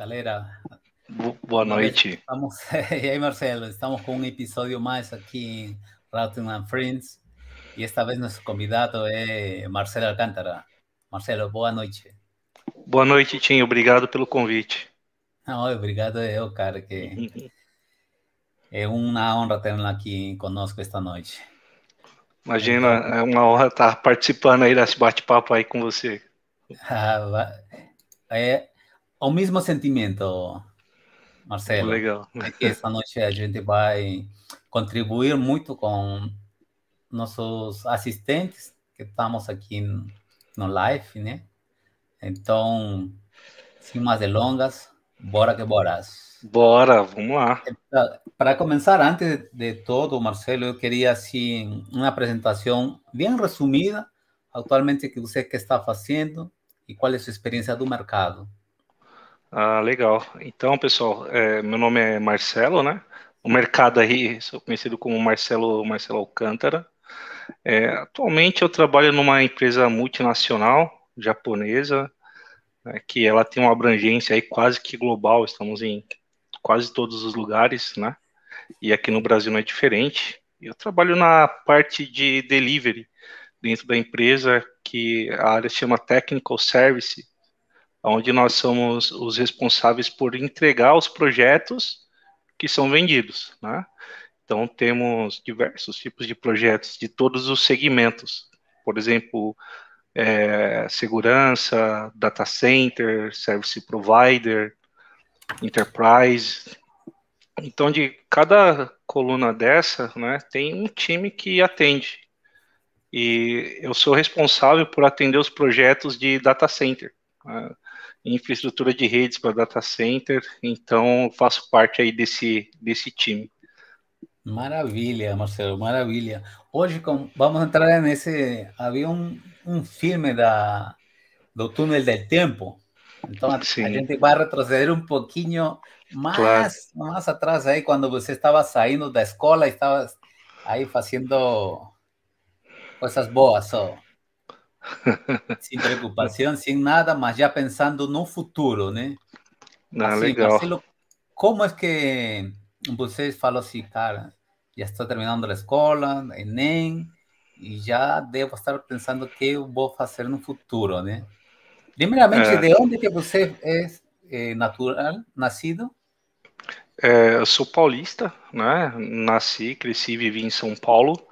galera. Boa noite. Estamos... E aí, Marcelo, estamos com um episódio mais aqui em Routing and Friends. E esta vez nosso convidado é Marcelo Alcântara. Marcelo, boa noite. Boa noite, Tim. Obrigado pelo convite. Não, ah, obrigado eu, é cara, que é uma honra tê-lo aqui conosco esta noite. Imagina, então- é uma honra estar participando aí desse bate-papo aí com você. Ah, é, o mesmo sentimento, Marcelo. Legal. essa noite a gente vai contribuir muito com nossos assistentes que estamos aqui no live, né? Então, sem mais delongas, bora que bora. Bora, vamos lá. Então, para começar, antes de tudo, Marcelo, eu queria assim uma apresentação bem resumida, atualmente que você que está fazendo e qual é a sua experiência do mercado. Ah, legal. Então, pessoal, é, meu nome é Marcelo, né? O mercado aí, sou conhecido como Marcelo, Marcelo Alcântara. É, atualmente eu trabalho numa empresa multinacional japonesa, né, que ela tem uma abrangência aí quase que global, estamos em quase todos os lugares, né? E aqui no Brasil não é diferente. Eu trabalho na parte de delivery dentro da empresa, que a área se chama Technical Service, onde nós somos os responsáveis por entregar os projetos que são vendidos, né? Então temos diversos tipos de projetos de todos os segmentos, por exemplo, é, segurança, data center, service provider, enterprise. Então de cada coluna dessa, né, tem um time que atende. E eu sou responsável por atender os projetos de data center. Né? infraestrutura de redes para data center, então faço parte aí desse, desse time. Maravilha, Marcelo, maravilha. Hoje vamos entrar nesse. Havia um, um filme da, do Túnel do Tempo, então a, a gente vai retroceder um pouquinho mais, claro. mais atrás aí, quando você estava saindo da escola, estava aí fazendo coisas boas só. Sem preocupação, sem nada, mas já pensando no futuro, né? Ah, assim, legal. Marcelo, como é que vocês falam assim, cara, já estou terminando a escola, Enem, e já devo estar pensando o eh. que eu vou fazer no futuro, né? Primeiramente, é... de eh, onde que você é, é natural, nascido? É, eh, eu sou paulista, né? Nasci, cresci, vivi em São Paulo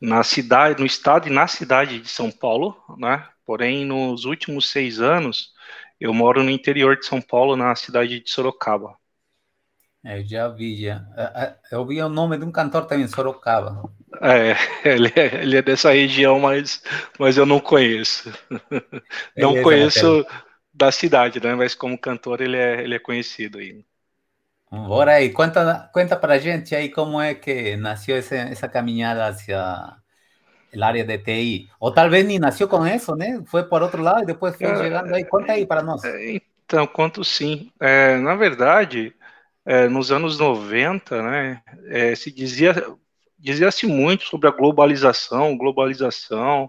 na cidade, no estado e na cidade de São Paulo, né? Porém, nos últimos seis anos, eu moro no interior de São Paulo, na cidade de Sorocaba. Eu é, já vi, já. É, é, eu vi o nome de um cantor também, Sorocaba. É, ele é, ele é dessa região, mas, mas eu não conheço. não conheço da cidade, né? Mas como cantor ele é, ele é conhecido ainda. Bora aí, conta para para gente aí como é que nasceu essa caminhada caminada hacia el área de TI. ou talvez nem nasceu com isso, né? Foi por outro lado e depois foi é, chegando aí. Conta aí para nós. Eh, então, conto sim. É, na verdade, é, nos anos 90, né, é, se dizia dizia-se muito sobre a globalização, globalização.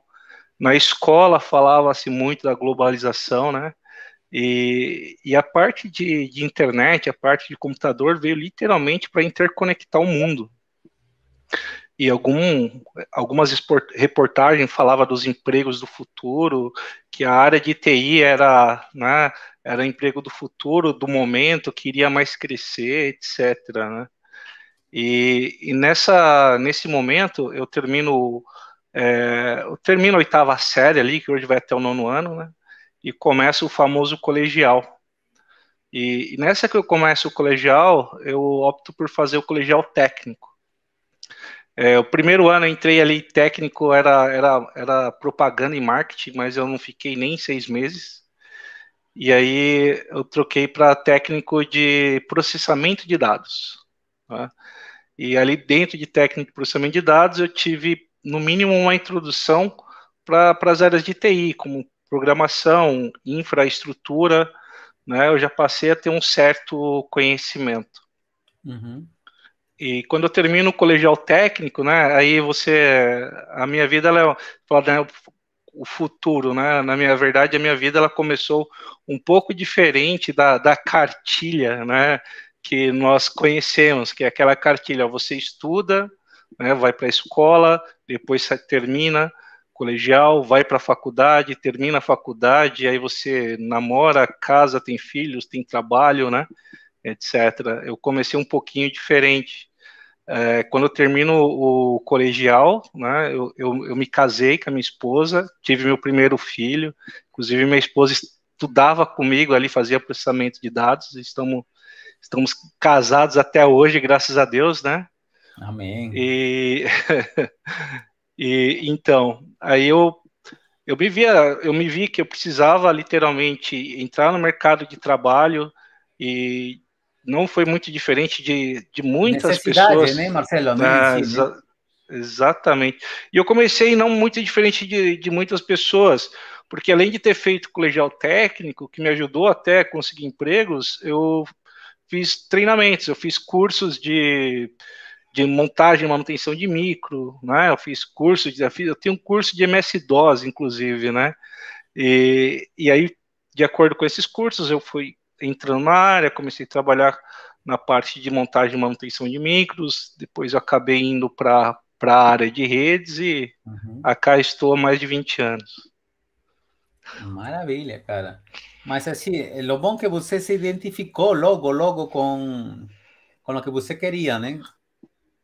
Na escola falava-se muito da globalização, né? E, e a parte de, de internet, a parte de computador veio literalmente para interconectar o mundo. E algum, algumas reportagens falava dos empregos do futuro, que a área de TI era, né, era emprego do futuro, do momento, que iria mais crescer, etc. Né? E, e, nessa, nesse momento eu termino é, eu termino a oitava série ali, que hoje vai até o nono ano, né? e começa o famoso colegial. E, nessa que eu começo o colegial, eu opto por fazer o colegial técnico. É, o primeiro ano eu entrei ali técnico, era, era, era propaganda e marketing, mas eu não fiquei nem seis meses. E aí eu troquei para técnico de processamento de dados. Tá? E ali dentro de técnico de processamento de dados, eu tive no mínimo uma introdução para as áreas de TI, como programação, infraestrutura, né, eu já passei a ter um certo conhecimento. Uhum. E quando eu termino o colegial técnico, né, aí você, a minha vida, ela é, né, o futuro, né, na minha verdade, a minha vida, ela começou um pouco diferente da, da cartilha, né, que nós conhecemos, que é aquela cartilha, você estuda, né, vai para a escola, depois termina, colegial, vai para a faculdade, termina a faculdade, aí você namora, casa, tem filhos, tem trabalho, né? Etc. Eu comecei um pouquinho diferente. É, quando eu termino o colegial, né, eu, eu, eu, me casei com a minha esposa, tive meu primeiro filho, inclusive minha esposa estudava comigo ali, fazia processamento de dados, estamos, estamos casados até hoje, graças a Deus, né? Amém. E, E então, aí eu eu me via, eu me vi que eu precisava literalmente entrar no mercado de trabalho e não foi muito diferente de, de muitas pessoas. né, Marcelo? É ah, né, exa Exatamente. E eu comecei não muito diferente de, de muitas pessoas, porque além de ter feito colegial técnico, que me ajudou até a conseguir empregos, eu fiz treinamentos, eu fiz cursos de de montagem e manutenção de micro, né? Eu fiz curso de eu tenho um curso de MS-DOS, inclusive, né? E, e aí, de acordo com esses cursos, eu fui entrando na área, comecei a trabalhar na parte de montagem e manutenção de micros, depois acabei indo para a área de redes e uhum. cá estou há mais de 20 anos. Maravilha, cara. Mas assim, o bom que você se identificou logo, logo com, com o que você queria, né?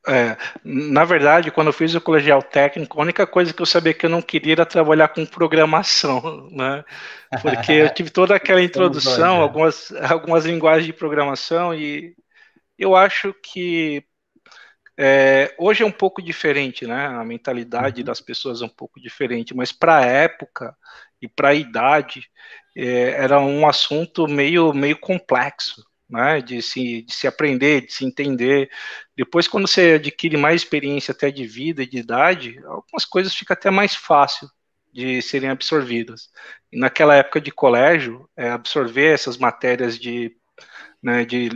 É, na verdade, quando eu fiz o colegial técnico, a única coisa que eu sabia que eu não queria era trabalhar com programação, né? Porque eu tive toda aquela introdução, algumas, algumas linguagens de programação, e eu acho que é, hoje é um pouco diferente, né? A mentalidade uhum. das pessoas é um pouco diferente, mas para a época e para a idade é, era um assunto meio, meio complexo, né, de se, de se aprender, de se entender. Depois, quando você adquire mais experiência até de vida e de idade, algumas coisas fica até mais fácil de serem absorvidas. E naquela época de colégio, é, absorver essas matérias de, né, de,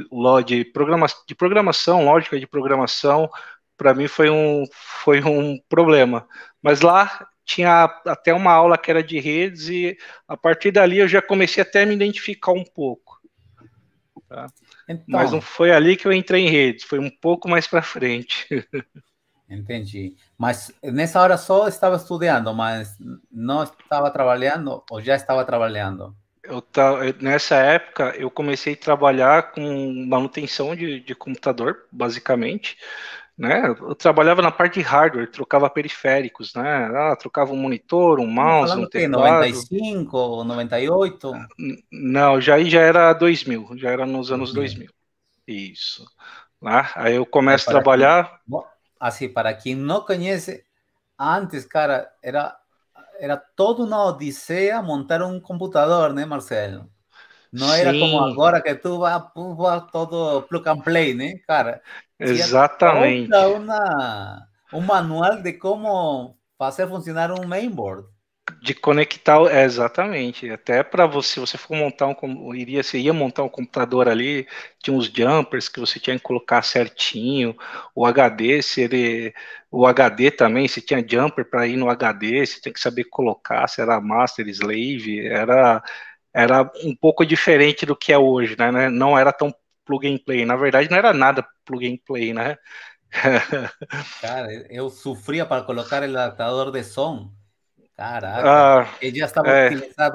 de, programa, de programação, lógica de programação, para mim foi um, foi um problema. Mas lá tinha até uma aula que era de redes e a partir dali eu já comecei até a me identificar um pouco Tá? Então, Mas não foi ali que eu entrei em rede, foi um pouco mais para frente. Entendi. Mas nessa hora só estava estudando, mas não estava trabalhando ou já estava trabalhando? Eu, nessa época eu comecei a trabalhar com manutenção de, de computador, basicamente né? Eu trabalhava na parte de hardware, trocava periféricos, né? Ah, trocava um monitor, um mouse, um teclado. 95, 98? Não, já já era 2000, já era nos anos 2000. Isso. lá né? Aí eu começo a trabalhar. Quem, assim, ah, para quem não conhece, antes, cara, era era toda uma odisseia montar um computador, né, Marcelo? Não Sim. era como agora que tu vai todo plug and play, né, cara? Exatamente. Uma, um manual de como fazer funcionar um mainboard. De conectar, é, exatamente. Até para você, você for montar um, iria, você ia montar um computador ali, tinha uns jumpers que você tinha que colocar certinho. O HD, se ele, o HD também, se tinha jumper para ir no HD, você tem que saber colocar, se era master, slave, era era um pouco diferente do que é hoje, né? né? Não era tão plug and play. Na verdade, não era nada plug and play, né? Cara, eu sofria para colocar o adaptador de som. Caraca, ah, já estava é.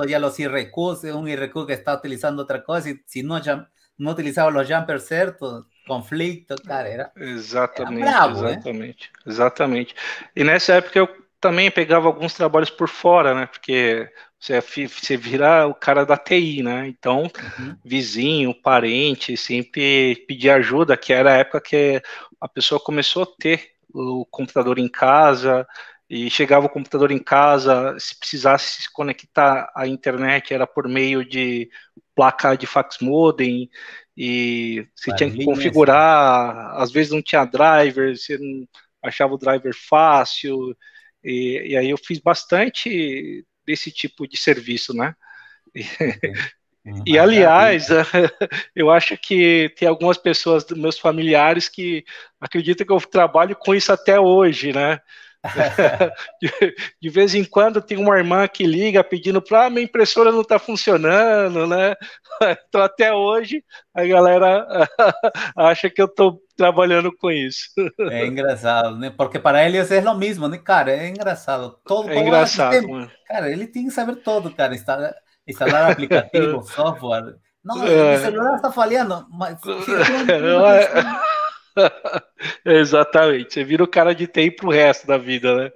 já os IRQs, um IRQ que está utilizando outra coisa, e se não, já não utilizava os jumpers certo? conflito, cara, era Exatamente, era bravo, ¿eh? exatamente, né? exatamente. E nessa época eu também pegava alguns trabalhos por fora, né? Porque você, é você vira o cara da TI, né? Então, uhum. vizinho, parente, sempre pedir ajuda, que era a época que a pessoa começou a ter o computador em casa, e chegava o computador em casa, se precisasse se conectar à internet, era por meio de placa de fax modem, e você tinha que configurar, às vezes não tinha driver, você não achava o driver fácil, e, e aí eu fiz bastante desse tipo de serviço, né? Uhum. E aliás, eu acho que tem algumas pessoas, meus familiares, que acreditam que eu trabalho com isso até hoje, né? de, de, vez em quando tem uma irmã que liga pedindo para ah, minha impressora não está funcionando, né? Então até hoje a galera acha que eu estou trabalhando com isso. É engraçado, né? Porque para eles é o mesmo, né, cara? É engraçado. Todo é engraçado. tem, é né? cara, ele tem que saber todo, cara. Instalar, instalar aplicativo, software. Não, é. o celular está falhando, mas. Exatamente. Você vira o cara de tempo pro resto da vida, né?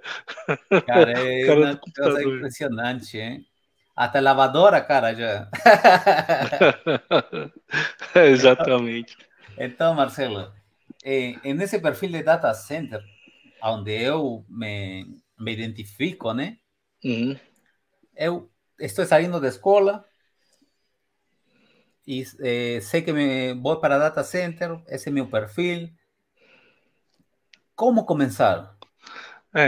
Cara, é cara impressionante, hein? Até lavadora, cara, já. Exatamente. Então, Marcelo, nesse perfil de data center, onde eu me, me identifico, né? Uhum. Eu estou saindo da escola, e eh, sei que me vou para data center, esse eh, então, é meu é, perfil. Como começar? É,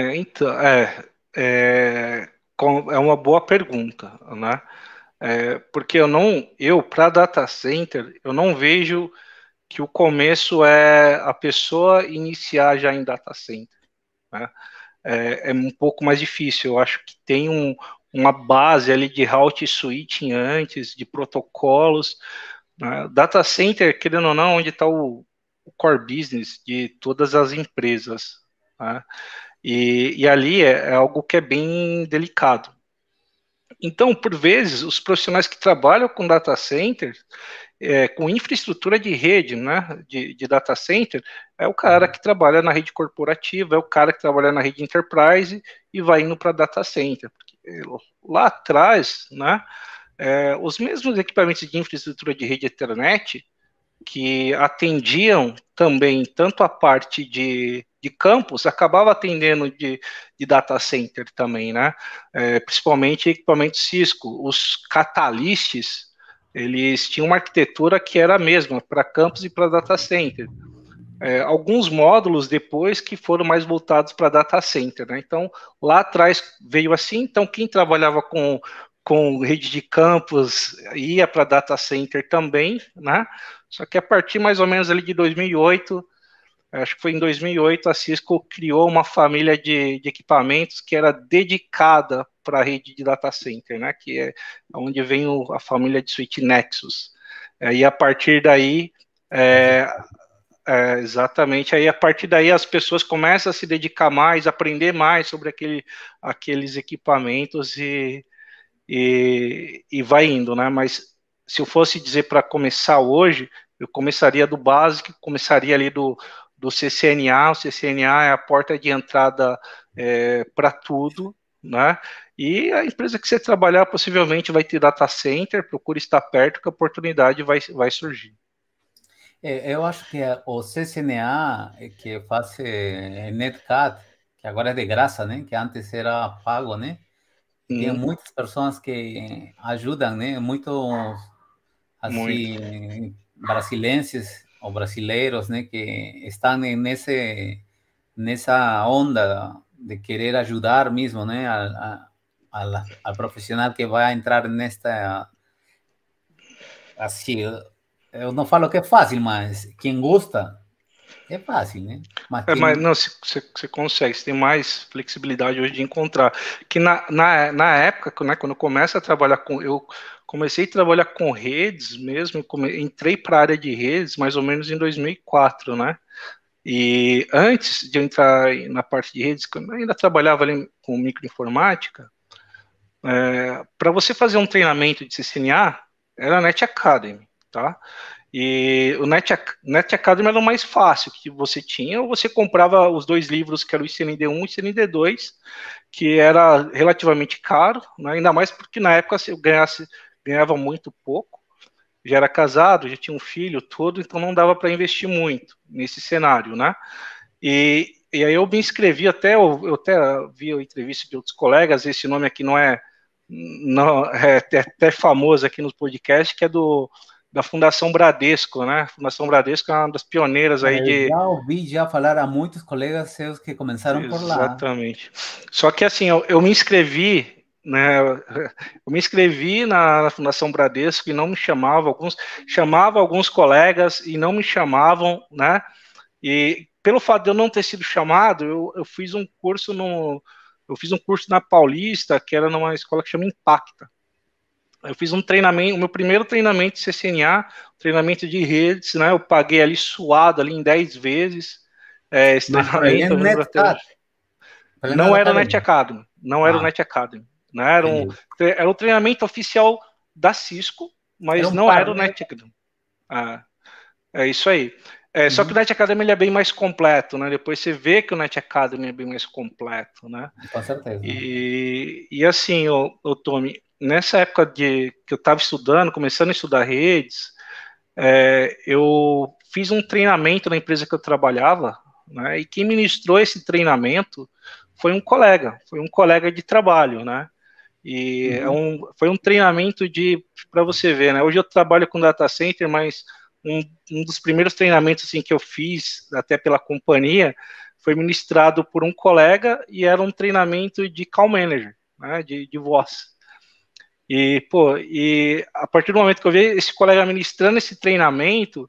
uma boa pergunta, né? É, porque eu não, eu para data center, eu não vejo que o começo é a pessoa iniciar já em data center. Né? É, é, um pouco mais difícil. Eu acho que tem um, uma base ali de route switching antes, de protocolos. Né? Data center, querendo ou não, onde está o, o, core business de todas as empresas. Né? E, e, ali é, é algo que é bem delicado. Então, por vezes, os profissionais que trabalham com data center, é, com infraestrutura de rede, né, de, de, data center, é o cara uhum. que trabalha na rede corporativa, é o cara que trabalha na rede enterprise e vai indo para data center, lá atrás, né, é, os mesmos equipamentos de infraestrutura de rede Ethernet que atendiam também tanto a parte de, de campus, acabava atendendo de, de data center também, né? É, principalmente equipamentos Cisco. Os catalysts, eles tinham uma arquitetura que era a mesma para campus e para data center é, alguns módulos depois que foram mais voltados para data center. Né? Então, lá atrás veio assim, então quem trabalhava com, com rede de campos ia para data center também, né? só que a partir mais ou menos ali de 2008, acho que foi em 2008, a Cisco criou uma família de, de equipamentos que era dedicada para a rede de data center, né? que é onde vem o, a família de Switch Nexus. É, e a partir daí... É, é, exatamente. Aí a partir daí as pessoas começam a se dedicar mais, aprender mais sobre aquele, aqueles equipamentos e, e, e vai indo, né? Mas se eu fosse dizer para começar hoje, eu começaria do básico, começaria ali do, do CCNA. O CCNA é a porta de entrada é, para tudo, né? E a empresa que você trabalhar possivelmente vai ter data center, procure estar perto que a oportunidade vai, vai surgir. É, eu acho que é o CCNA, é, que faz Netcat, que agora é de graça, né? Que antes era pago, né? Tem muitas pessoas que ajudam, né? Muitos assim, Muito. ou brasileiros, né? Que estão nesse, nessa onda de querer ajudar mesmo, né? A, a, profissional que vai entrar nesta assim eu não falo que é fácil, mas quem gosta é fácil, né? Mas, é, mas não, você consegue, você tem mais flexibilidade hoje de encontrar. Que na, na, na época, né, quando eu começo a trabalhar com. Eu comecei a trabalhar com redes mesmo, come, entrei para a área de redes mais ou menos em 2004, né? E antes de eu entrar na parte de redes, eu ainda trabalhava ali com microinformática, é, para você fazer um treinamento de CCNA, era a Net Academy tá? E o Net, Net Academy era o mais fácil que você tinha, ou você comprava os dois livros, que era o ICND1 e o ICND2, que era relativamente caro, né? ainda mais porque na época eu ganhasse, ganhava muito pouco, já era casado, já tinha um filho todo, então não dava para investir muito nesse cenário, né? E, e aí eu me inscrevi até, eu, eu até vi a entrevista de outros colegas, esse nome aqui não é, não, é até famoso aqui nos podcasts, que é do da Fundação Bradesco, né? Fundação Bradesco é uma das pioneiras aí de. Já ouvi já falar a muitos colegas seus que começaram Exatamente. por lá. Exatamente. Só que assim, eu, eu, me inscrevi, né? Eu me inscrevi na, na, Fundação Bradesco e não me chamava alguns, chamava alguns colegas e não me chamavam, né? E pelo fato de eu não ter sido chamado, eu, eu fiz um curso no, eu fiz um curso na Paulista que era numa escola que chama Impacta. Eu fiz um treinamento, o meu primeiro treinamento de CCNA, treinamento de redes, né? Eu paguei ali suado ali em 10 vezes. É, esse Mas é treinamento. Não, Net não, não era Net Academy. Não era ah. o Net Academy. Né? Era, um, era o treinamento oficial da Cisco, mas era um não par, era o né? Net Academy. Ah, é isso aí. É, uhum. Só que o uhum. Net Academy ele é bem mais completo, né? Depois você vê que o Net Academy é bem mais completo, né? Com certeza. E, e assim, o ô Tommy, nessa época de que eu estava estudando, começando a estudar redes, é, eu fiz um treinamento na empresa que eu trabalhava, né, e quem ministrou esse treinamento foi um colega, foi um colega de trabalho, né? E é uhum. é um, foi um treinamento de para você ver, né? Hoje eu trabalho com data center, mas um, um dos primeiros treinamentos assim que eu fiz até pela companhia foi ministrado por um colega e era um treinamento de call manager, né? De, de voz. E, pô, e a partir do momento que eu vi esse colega ministrando esse treinamento,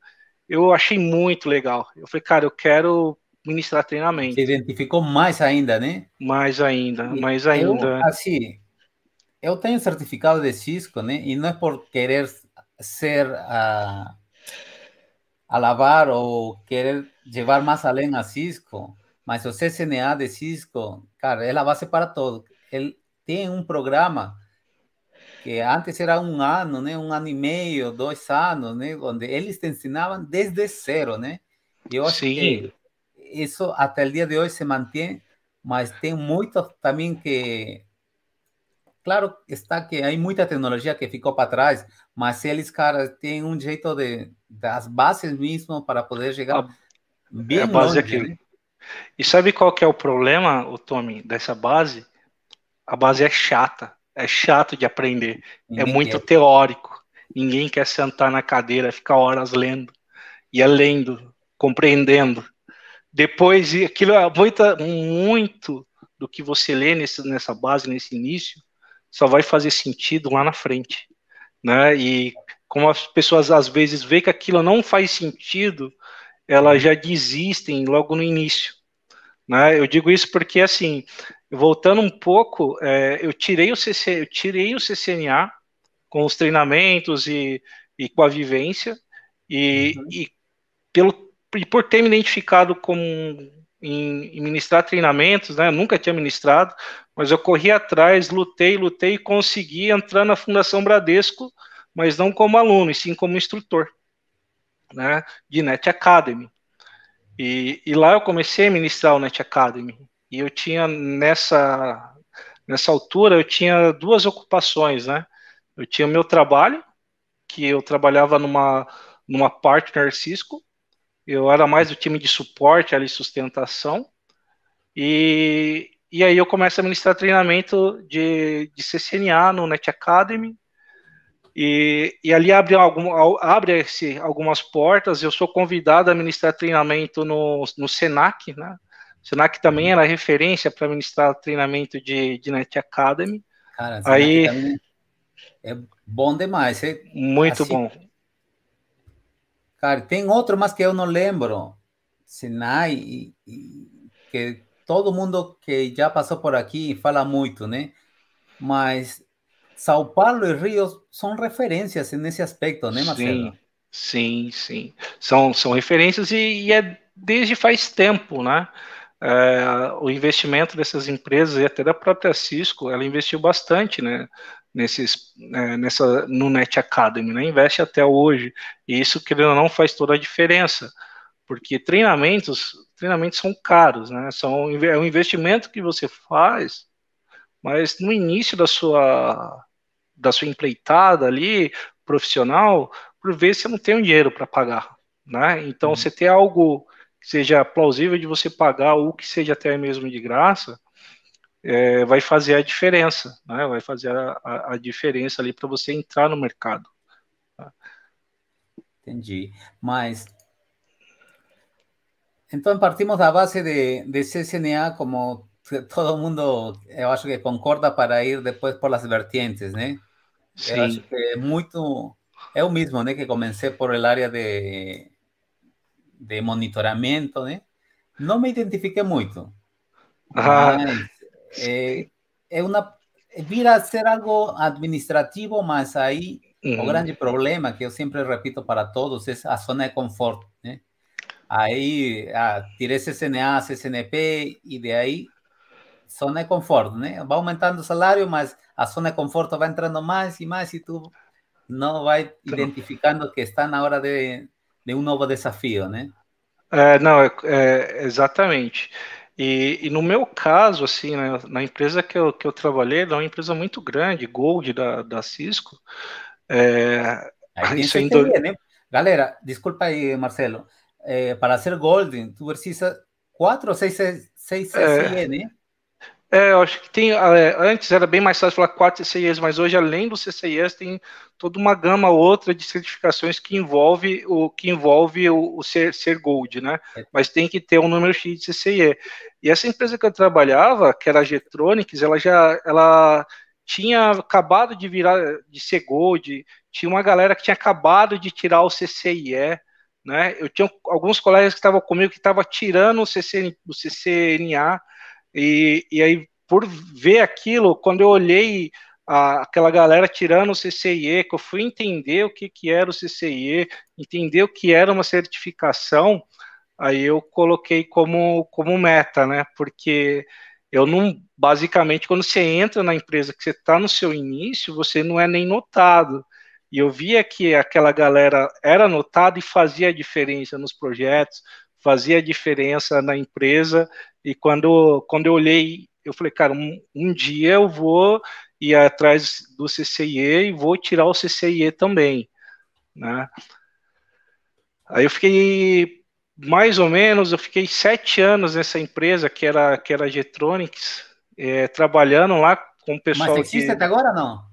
eu achei muito legal. Eu falei, cara, eu quero ministrar treinamento. Se identificou mais ainda, né? Mais ainda, mais ainda. Eu, assim, eu tenho certificado de Cisco, né? E não é por querer ser a ah, alabar ou querer levar mais além a Cisco, mas o CCNA de Cisco, cara, é a base para todo. Ele tem um programa que antes era um ano, né, um ano e meio, dois anos, né, onde eles te ensinavam desde zero, né? Eu acho Sim. que isso até o dia de hoje se mantém, mas tem muitos também que claro está que há muita tecnologia que ficou para trás, mas eles cara têm um jeito de das bases mesmo para poder chegar a, bem é a base longe, Né? E sabe qual que é o problema, o Tommy, dessa base? A base é chata é chato de aprender, é Ninguém é muito quer. teórico. Ninguém quer sentar na cadeira, ficar horas lendo, e é lendo, compreendendo. Depois, aquilo é muita, muito do que você lê nesse, nessa base, nesse início, só vai fazer sentido lá na frente. Né? E como as pessoas às vezes veem que aquilo não faz sentido, elas já desistem logo no início. Né? Eu digo isso porque, assim, Voltando um pouco, é, eu tirei o CC, eu tirei o CCNA com os treinamentos e, e com a vivência e, uhum. e pelo e por ter me identificado como em, em, ministrar treinamentos, né? Eu nunca tinha ministrado, mas eu corri atrás, lutei, lutei e consegui entrar na Fundação Bradesco, mas não como aluno, e sim como instrutor, né? De Net Academy. E, e lá eu comecei a ministrar o Net Academy. E eu tinha nessa nessa altura eu tinha duas ocupações, né? Eu tinha o meu trabalho, que eu trabalhava numa numa partner Cisco. Eu era mais do time de suporte ali sustentação. E, e aí eu começo a ministrar treinamento de, de CCNA no Net Academy. E, e ali abre, algum, abre algumas portas. Eu sou convidado a ministrar treinamento no, no SENAC, né? Senac também uhum. era referência para ministrar treinamento de, de Net Academy. Cara, aí é bom demais. muito assim, bom. Cara, tem outro, mas que eu não lembro. Senai, e, e, que todo mundo que já passou por aqui fala muito, né? Mas São Paulo e Rio são referências nesse aspecto, né, Marcelo? Sim, sim, sim. São, são referências e, e é desde faz tempo, né? é, o investimento dessas empresas e até da própria Cisco, ela investiu bastante, né? Nesses, é, nessa, no Net Academy, né? Investe até hoje. E isso, querendo ou não, faz toda a diferença. Porque treinamentos, treinamentos são caros, né? São, é um investimento que você faz, mas no início da sua, da sua empreitada ali, profissional, por vezes você não tem o um dinheiro para pagar, né? Então, uhum. você ter algo seja plausível de você pagar ou que seja até mesmo de graça, é, vai fazer a diferença, né? vai fazer a, a, diferença ali para você entrar no mercado. Entendi. Mas então partimos da base de, de CCNA como todo mundo, eu acho que concorda para ir depois por as vertentes, né? Sim. Eu acho que é muito eu é mesmo, né, que comecei por el área de de monitoramiento, ¿eh? No me identifiqué mucho. Ah, eh, es una... una, a ser algo administrativo, más ahí el gran problema que yo siempre repito para todos es la zona de confort. ¿eh? Ahí, ah, tirei CCNA, CNP y de ahí zona de confort, ¿eh? Va aumentando el salario, mas a zona de confort va entrando más y más, y tú no vas identificando que están ahora hora de, nenhum um novo desafio, né? É, não, é, é exatamente. E, e, no meu caso, assim, né, na empresa que eu, que eu trabalhei, era é uma empresa muito grande, Gold da, da Cisco. É, isso ainda... É Entender, né? Galera, desculpa aí, Marcelo. É, para ser Golden, tu precisa quatro ou seis, seis CCE, é. né? É, eu acho que tem. É, antes era bem mais fácil falar quatro CCIs, mas hoje, além do CCIs, tem toda uma gama outra de certificações que envolve o que envolve o, o ser, ser, Gold, né? É. Mas tem que ter um número X de CCIE. E essa empresa que eu trabalhava, que era a Getronics, ela já ela tinha acabado de virar de ser Gold, tinha uma galera que tinha acabado de tirar o CCIE. Né? Eu tinha alguns colegas que estavam comigo que estavam tirando o, CC, o CCNA e, e aí, por ver aquilo, quando eu olhei a, aquela galera tirando o CCIE, que eu fui entender o que, que era o CCIE, entender o que era uma certificação, aí eu coloquei como, como meta, né? Porque eu não, basicamente, quando você entra na empresa que você está no seu início, você não é nem notado. E eu via que aquela galera era notada e fazia a diferença nos projetos, fazia diferença na empresa. E quando, quando eu olhei, eu falei, cara, um, um dia eu vou ir atrás do CCIE e vou tirar o CCIE também, né? Aí eu fiquei mais ou menos, eu fiquei sete anos nessa empresa que era que era a Getronics, é, trabalhando lá com o pessoal. Mas você existe de... até agora não?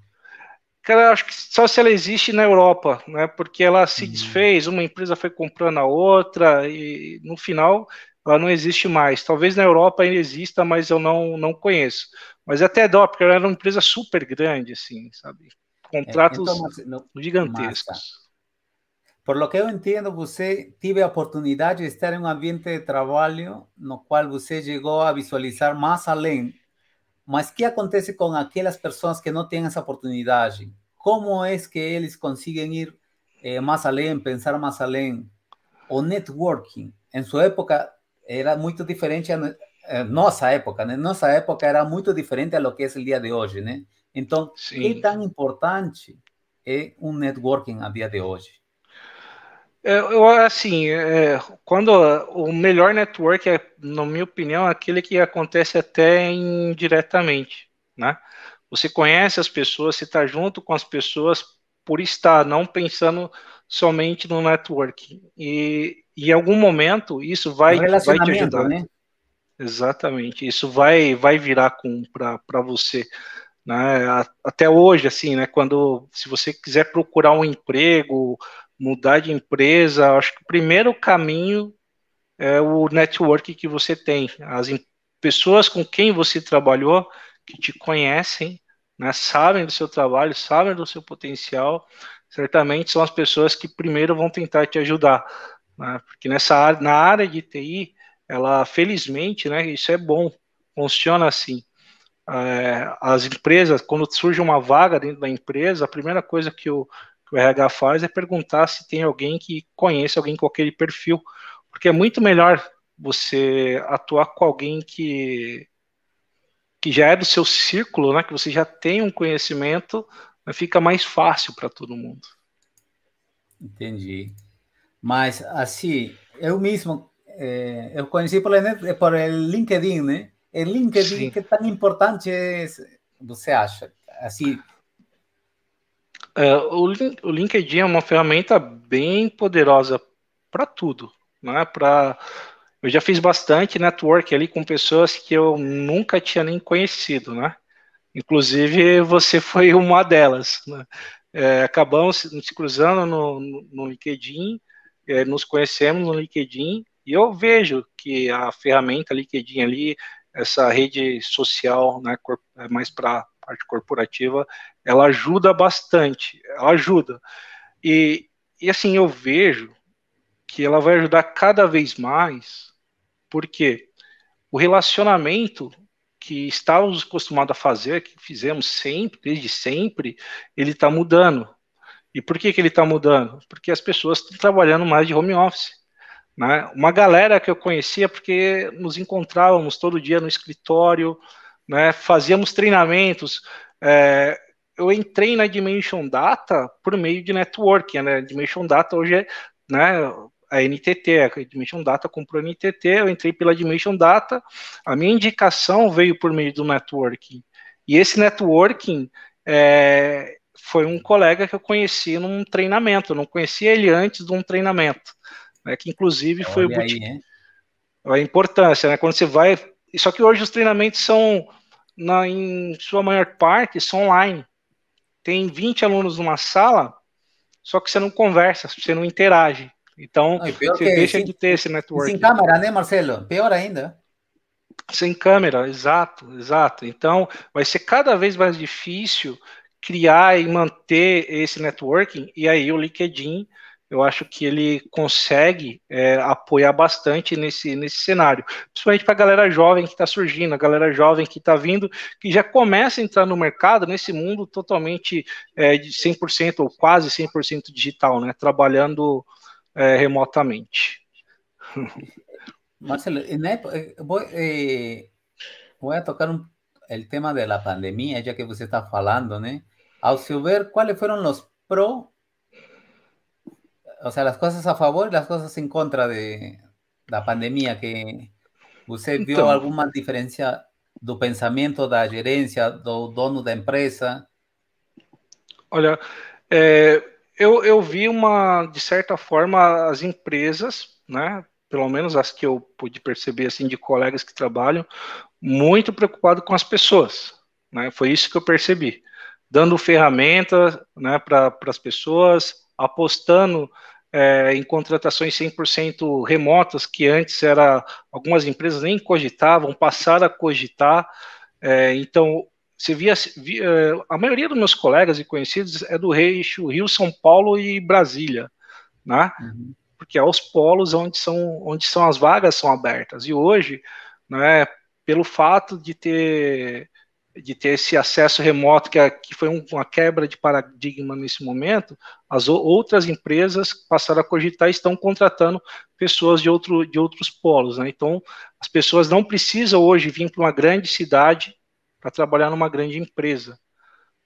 Cara, acho que só se ela existe na Europa, né? Porque ela se uhum. desfez, uma empresa foi comprando a outra e no final ela não existe mais. Talvez na Europa ainda exista, mas eu não, não conheço. Mas até dó, porque ela era uma empresa super grande, assim, sabe? Contratos é, então, gigantescos. Massa. Tá. Por lo que eu entendo, você teve a oportunidade de estar em um ambiente de trabalho no qual você chegou a visualizar mais além mas que acontece com aquelas pessoas que não têm essa oportunidade? Como é que eles conseguem ir eh, mais além, pensar mais além? O networking, em sua época, era muito diferente a eh, nossa época, né? Nossa época era muito diferente a lo que é o dia de hoje, né? Então, Sim. que tão importante é um networking a dia de hoje? É, eu, assim, é, quando o melhor network, é, na minha opinião, é aquele que acontece até indiretamente, né? Você conhece as pessoas, você está junto com as pessoas por estar, não pensando somente no network. E em algum momento isso vai, vai te ajudar. Né? Exatamente, isso vai, vai virar para você. Né? Até hoje, assim, né? Quando se você quiser procurar um emprego, mudar de empresa, acho que o primeiro caminho é o network que você tem, as pessoas com quem você trabalhou, que te conhecem, né, sabem do seu trabalho, sabem do seu potencial, certamente são as pessoas que primeiro vão tentar te ajudar, né, porque nessa na área de TI, ela felizmente, né, isso é bom, funciona assim. É, as empresas, quando surge uma vaga dentro da empresa, a primeira coisa que o que o RH faz é perguntar se tem alguém que conhece alguém com aquele perfil, porque é muito melhor você atuar com alguém que que já é do seu círculo, né, que você já tem um conhecimento, né, fica mais fácil para todo mundo. Entendi. Mas assim, eu mesmo é, eu conheci por, por LinkedIn, né? É LinkedIn Sim. que é tão importante, é, você acha? Assim, é, o, o, LinkedIn é uma ferramenta bem poderosa para tudo, né? Para eu já fiz bastante network ali com pessoas que eu nunca tinha nem conhecido, né? Inclusive você foi uma delas. Né? É, acabamos se cruzando no, no LinkedIn, é, nos conhecemos no LinkedIn e eu vejo que a ferramenta LinkedIn ali, essa rede social, né, é mais para parte corporativa, ela ajuda bastante, ela ajuda. E, e assim, eu vejo que ela vai ajudar cada vez mais, porque o relacionamento que estávamos acostumados a fazer, que fizemos sempre, desde sempre, ele está mudando. E por que, que ele está mudando? Porque as pessoas estão trabalhando mais de home office. Né? Uma galera que eu conhecia, porque nos encontrávamos todo dia no escritório, né? fazíamos treinamentos. É, eu entrei na Dimension Data por meio de networking, né? Dimension Data hoje é, né, a NTT, a Dimension Data comprou a NTT, eu entrei pela Dimension Data, a minha indicação veio por meio do networking. E esse networking é, foi um colega que eu conheci num treinamento, eu não conhecia ele antes de um treinamento, né, que inclusive Olha foi o boot... Aí, a importância, né? Quando você vai... Só que hoje os treinamentos são, na, em sua maior parte, são online tem 20 alunos numa sala, só que você não conversa, você não interage. Então, ah, você deixa de ter esse networking. Sem câmera, né, Marcelo? Pior ainda. Sem câmera, exato, exato. Então, vai ser cada vez mais difícil criar e manter esse networking, e aí o LinkedIn eu acho que ele consegue é, apoiar bastante nesse, nesse cenário, principalmente para a galera jovem que está surgindo, a galera jovem que está vindo, que já começa a entrar no mercado, nesse mundo totalmente é, de 100% ou quase 100% digital, né, trabalhando é, remotamente. Marcelo, é eh, vou, eh, vou tocar um, o tema da pandemia, já que você está falando, né? Ao seu ver, quais foram os prós o sea, las cosas a favor y las cosas en contra de la pandemia que você viu então, alguma diferença do pensamento da gerência, do dono da empresa? Olha, é, eu, eu vi uma, de certa forma, as empresas, né, pelo menos as que eu pude perceber assim de colegas que trabalham, muito preocupado com as pessoas. Né, foi isso que eu percebi, dando ferramentas né, para as pessoas, apostando é, em contratações 100% remotas, que antes era algumas empresas nem cogitavam, passaram a cogitar. É, então, você via, via, é, a maioria dos meus colegas e conhecidos é do eixo Rio, São Paulo e Brasília, né? Uhum. Porque é os polos onde são, onde são as vagas são abertas. E hoje, né, pelo fato de ter de ter esse acesso remoto, que, é, que foi um, uma quebra de paradigma nesse momento, as outras empresas passaram a cogitar e estão contratando pessoas de, outro, de outros polos. Né? Então, as pessoas não precisam hoje vir para uma grande cidade para trabalhar numa grande empresa.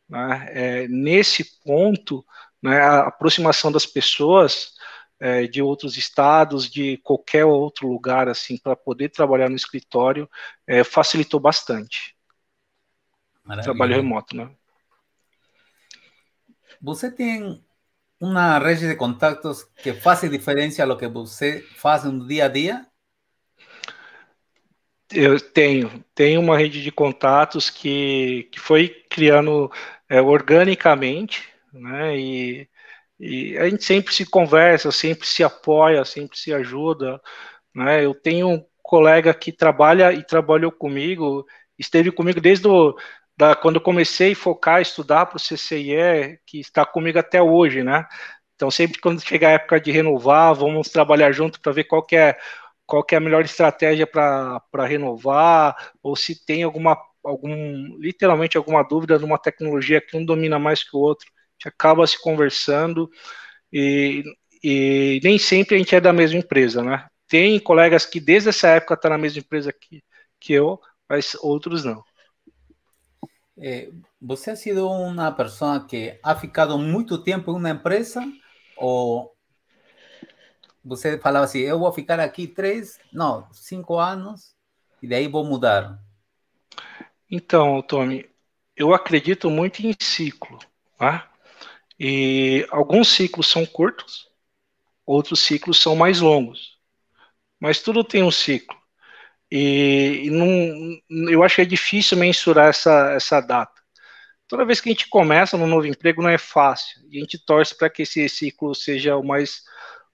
Né? É, nesse ponto, né, a aproximação das pessoas é, de outros estados, de qualquer outro lugar, assim, para poder trabalhar no escritório, é, facilitou bastante. Maravilha. Trabalho remoto, né? Você tem uma rede de contatos que faz diferença ao que você faz no dia a dia? Eu tenho, tenho uma rede de contatos que, que foi criando é, organicamente, né? E, e a gente sempre se conversa, sempre se apoia, sempre se ajuda, né? Eu tenho um colega que trabalha e trabalhou comigo, esteve comigo desde o da quando comecei a focar, estudar para o CCIE, que está comigo até hoje, né? Então, sempre quando chegar a época de renovar, vamos trabalhar junto para ver qual que é, qual que é a melhor estratégia para renovar, ou se tem alguma, algum, literalmente alguma dúvida de uma tecnologia que um domina mais que o outro. A gente acaba se conversando e, e nem sempre a gente é da mesma empresa, né? Tem colegas que desde essa época estão tá na mesma empresa que, que eu, mas outros não. Eh, ¿Você ha sido uma pessoa que ha ficado muito tempo em uma empresa ou você falava assim eu eh, vou ficar aqui três não cinco anos e daí vou mudar? Então, Tommy, eu acredito muito em ciclo, tá? E alguns ciclos são curtos, outros ciclos são mais longos. Mas tudo tem um ciclo. E, e eu acho que é difícil mensurar essa, essa data. Toda vez que a gente começa no novo emprego, não é fácil. E a gente torce para que esse ciclo seja o mais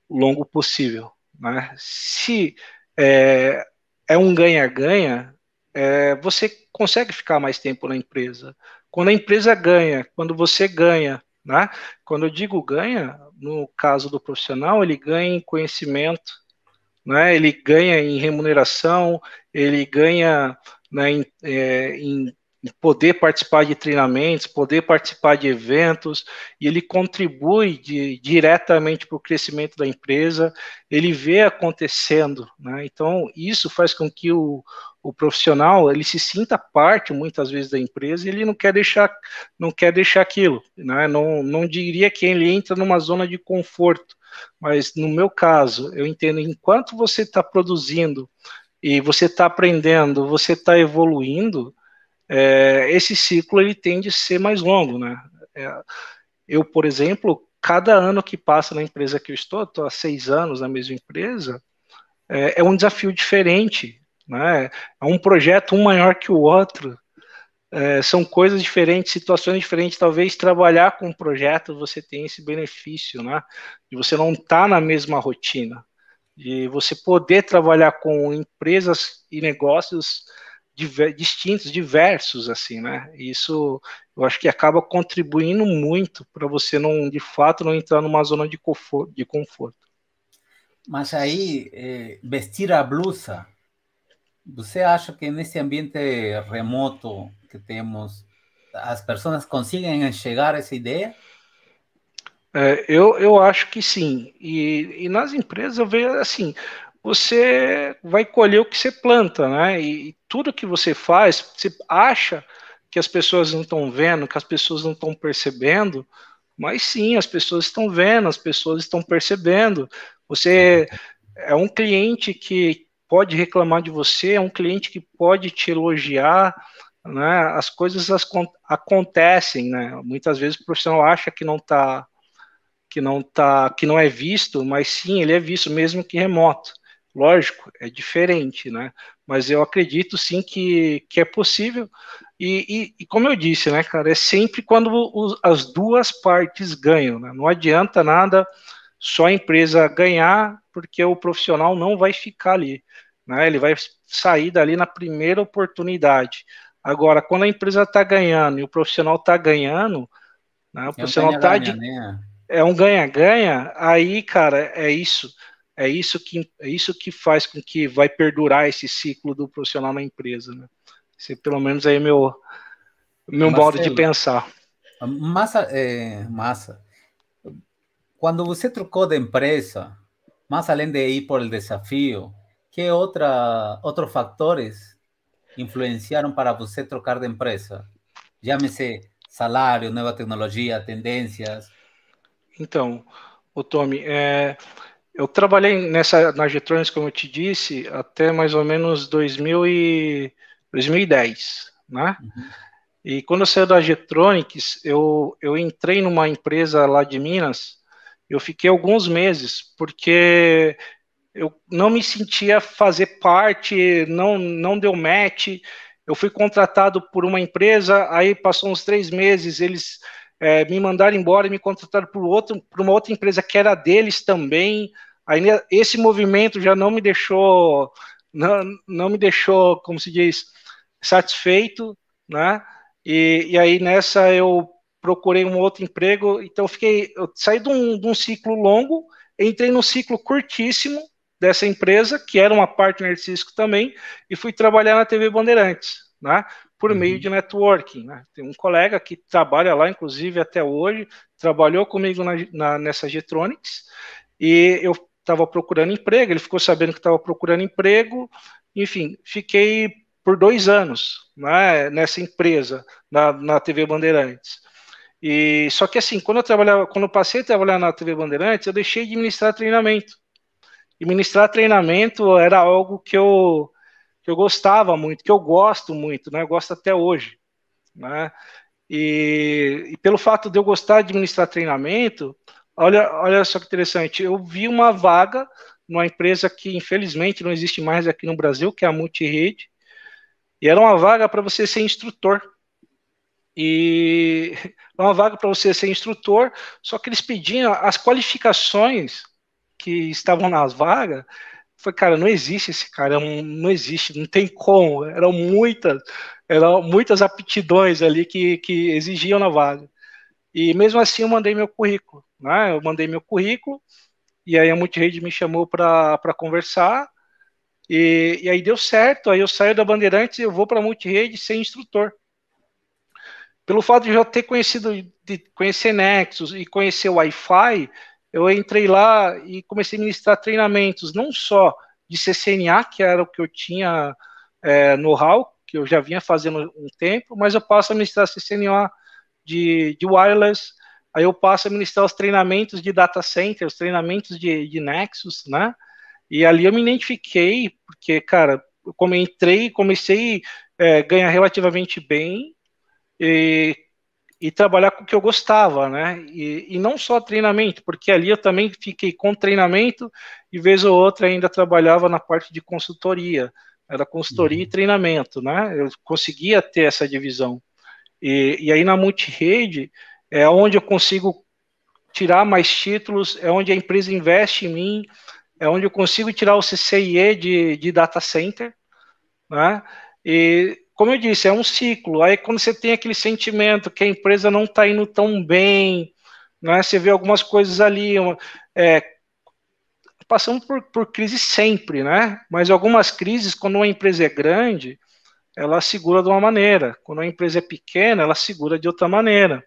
longo possível. Né? Se é, é um ganha-ganha, é, você consegue ficar mais tempo na empresa. Quando a empresa ganha, quando você ganha, né? quando eu digo ganha, no caso do profissional, ele ganha em conhecimento, né? ele ganha em remuneração, ele ganha né, em, é, em poder participar de treinamentos, poder participar de eventos, e ele contribui de, diretamente para o crescimento da empresa, ele vê acontecendo, né? então isso faz com que o, o profissional ele se sinta parte muitas vezes da empresa e ele não quer deixar não quer deixar aquilo, né? não, não diria que ele entra numa zona de conforto, mas no meu caso, eu entendo enquanto você está produzindo e você está aprendendo, você está evoluindo, é, esse ciclo ele tende a ser mais longo, né? É, eu, por exemplo, cada ano que passa na empresa que eu estou, estou há seis anos na mesma empresa, é, é um desafio diferente, né? É um projeto um maior que o outro. É, são coisas diferentes, situações diferentes. Talvez trabalhar com um projeto você tem esse benefício, né? De você não estar tá na mesma rotina, de você poder trabalhar com empresas e negócios diver, distintos, diversos, assim, né? Isso eu acho que acaba contribuindo muito para você não, de fato, não entrar numa zona de conforto. De conforto. Mas aí, é, vestir a blusa, você acha que nesse ambiente remoto que temos, as pessoas conseguem chegar a essa ideia? É, eu, eu acho que sim. E, e nas empresas eu vejo assim, você vai colher o que você planta, né? E, e tudo que você faz, você acha que as pessoas não estão vendo, que as pessoas não estão percebendo, mas sim, as pessoas estão vendo, as pessoas estão percebendo. Você é um cliente que pode reclamar de você, é um cliente que pode te elogiar, né, as coisas as, acontecem, né? Muitas vezes o profissional acha que não está que não tá que não é visto, mas sim, ele é visto mesmo que remoto. Lógico, é diferente, né? Mas eu acredito sim que, que é possível. E, e, e como eu disse, né, cara, é sempre quando os, as duas partes ganham, né? Não adianta nada só a empresa ganhar, porque o profissional não vai ficar ali, né? Ele vai sair dali na primeira oportunidade. Agora, quando a empresa está ganhando e o profissional está ganhando, né, o profissional está é um tá de. Né? É um ganha-ganha, aí, cara, é isso. É isso, que, é isso que faz com que vai perdurar esse ciclo do profissional na empresa. Né? Esse, pelo menos aí meu, meu Marcelo, modo de é pensar. Massa, é, massa. Quando você trocou de empresa, mais além de ir por o desafio, que outra, outros fatores influenciaram para você trocar de empresa? Chame-se salário, nova tecnologia, tendências. Então, o Tommy, é, eu trabalhei nessa na Getronics, como eu te disse, até mais ou menos 2000 e, 2010, né? Uhum. E quando eu saí da Getronics, eu, eu entrei numa empresa lá de Minas, eu fiquei alguns meses, porque eu não me sentia fazer parte, não, não deu match. Eu fui contratado por uma empresa, aí passou uns três meses, eles é, me mandaram embora e me contrataram por, outro, por uma outra empresa que era deles também. Aí esse movimento já não me deixou, não, não me deixou, como se diz, satisfeito, né? E, e aí nessa eu procurei um outro emprego, então eu fiquei, eu saí de um, de um ciclo longo, entrei num ciclo curtíssimo, dessa empresa, que era uma partner de Cisco também, e fui trabalhar na TV Bandeirantes, né? por uhum. meio de networking. Né? Tem um colega que trabalha lá, inclusive até hoje, trabalhou comigo na, na nessa Getronics, e eu estava procurando emprego, ele ficou sabendo que estava procurando emprego, enfim, fiquei por dois anos né, nessa empresa, na, na TV Bandeirantes. E só que assim, quando eu trabalhava, quando eu passei a trabalhar na TV Bandeirantes, eu deixei de ministrar treinamento. E ministrar treinamento era algo que eu, que eu gostava muito, que eu gosto muito, né? Eu gosto até hoje, né? E, e pelo fato de eu gostar de ministrar treinamento, olha, olha só que interessante, eu vi uma vaga numa empresa que infelizmente não existe mais aqui no Brasil, que é a Multirede, e era uma vaga para você ser instrutor. E uma vaga para você ser instrutor, só que eles pediam as qualificações que estavam nas vagas, foi, cara, não existe esse cara, é não existe, não tem como. Eram muitas, eram muitas aptidões ali que, que exigiam na vaga. E mesmo assim eu mandei meu currículo, né? Eu mandei meu currículo e aí a Multirede me chamou para conversar e, e aí deu certo. Aí eu saio da Bandeirantes e eu vou para a Multirede ser instrutor. Pelo fato de eu já ter conhecido, de conhecer Nexus e conhecer o Wi-Fi, eu entrei lá e comecei a ministrar treinamentos, não só de CCNA, que era o que eu tinha é, know-how, que eu já vinha fazendo um tempo, mas eu passo a ministrar CCNA de, de wireless, aí eu passo a ministrar os treinamentos de data center, os treinamentos de, de Nexus, né? E ali eu me identifiquei, porque, cara, como entrei, comecei a é, ganhar relativamente bem, e e trabalhar com o que eu gostava, né? E, e, não só treinamento, porque ali eu também fiquei com treinamento e vez ou outra ainda trabalhava na parte de consultoria, era consultoria uhum. e treinamento, né? Eu conseguia ter essa divisão. E, e aí na multirede é onde eu consigo tirar mais títulos, é onde a empresa investe em mim, é onde eu consigo tirar o CCIE de, de data center, né? E como eu disse, é um ciclo. Aí quando você tem aquele sentimento que a empresa não está indo tão bem, né? Você vê algumas coisas ali, uma, é, passamos por, por crise sempre, né? Mas algumas crises, quando uma empresa é grande, ela segura de uma maneira. Quando uma empresa é pequena, ela segura de outra maneira.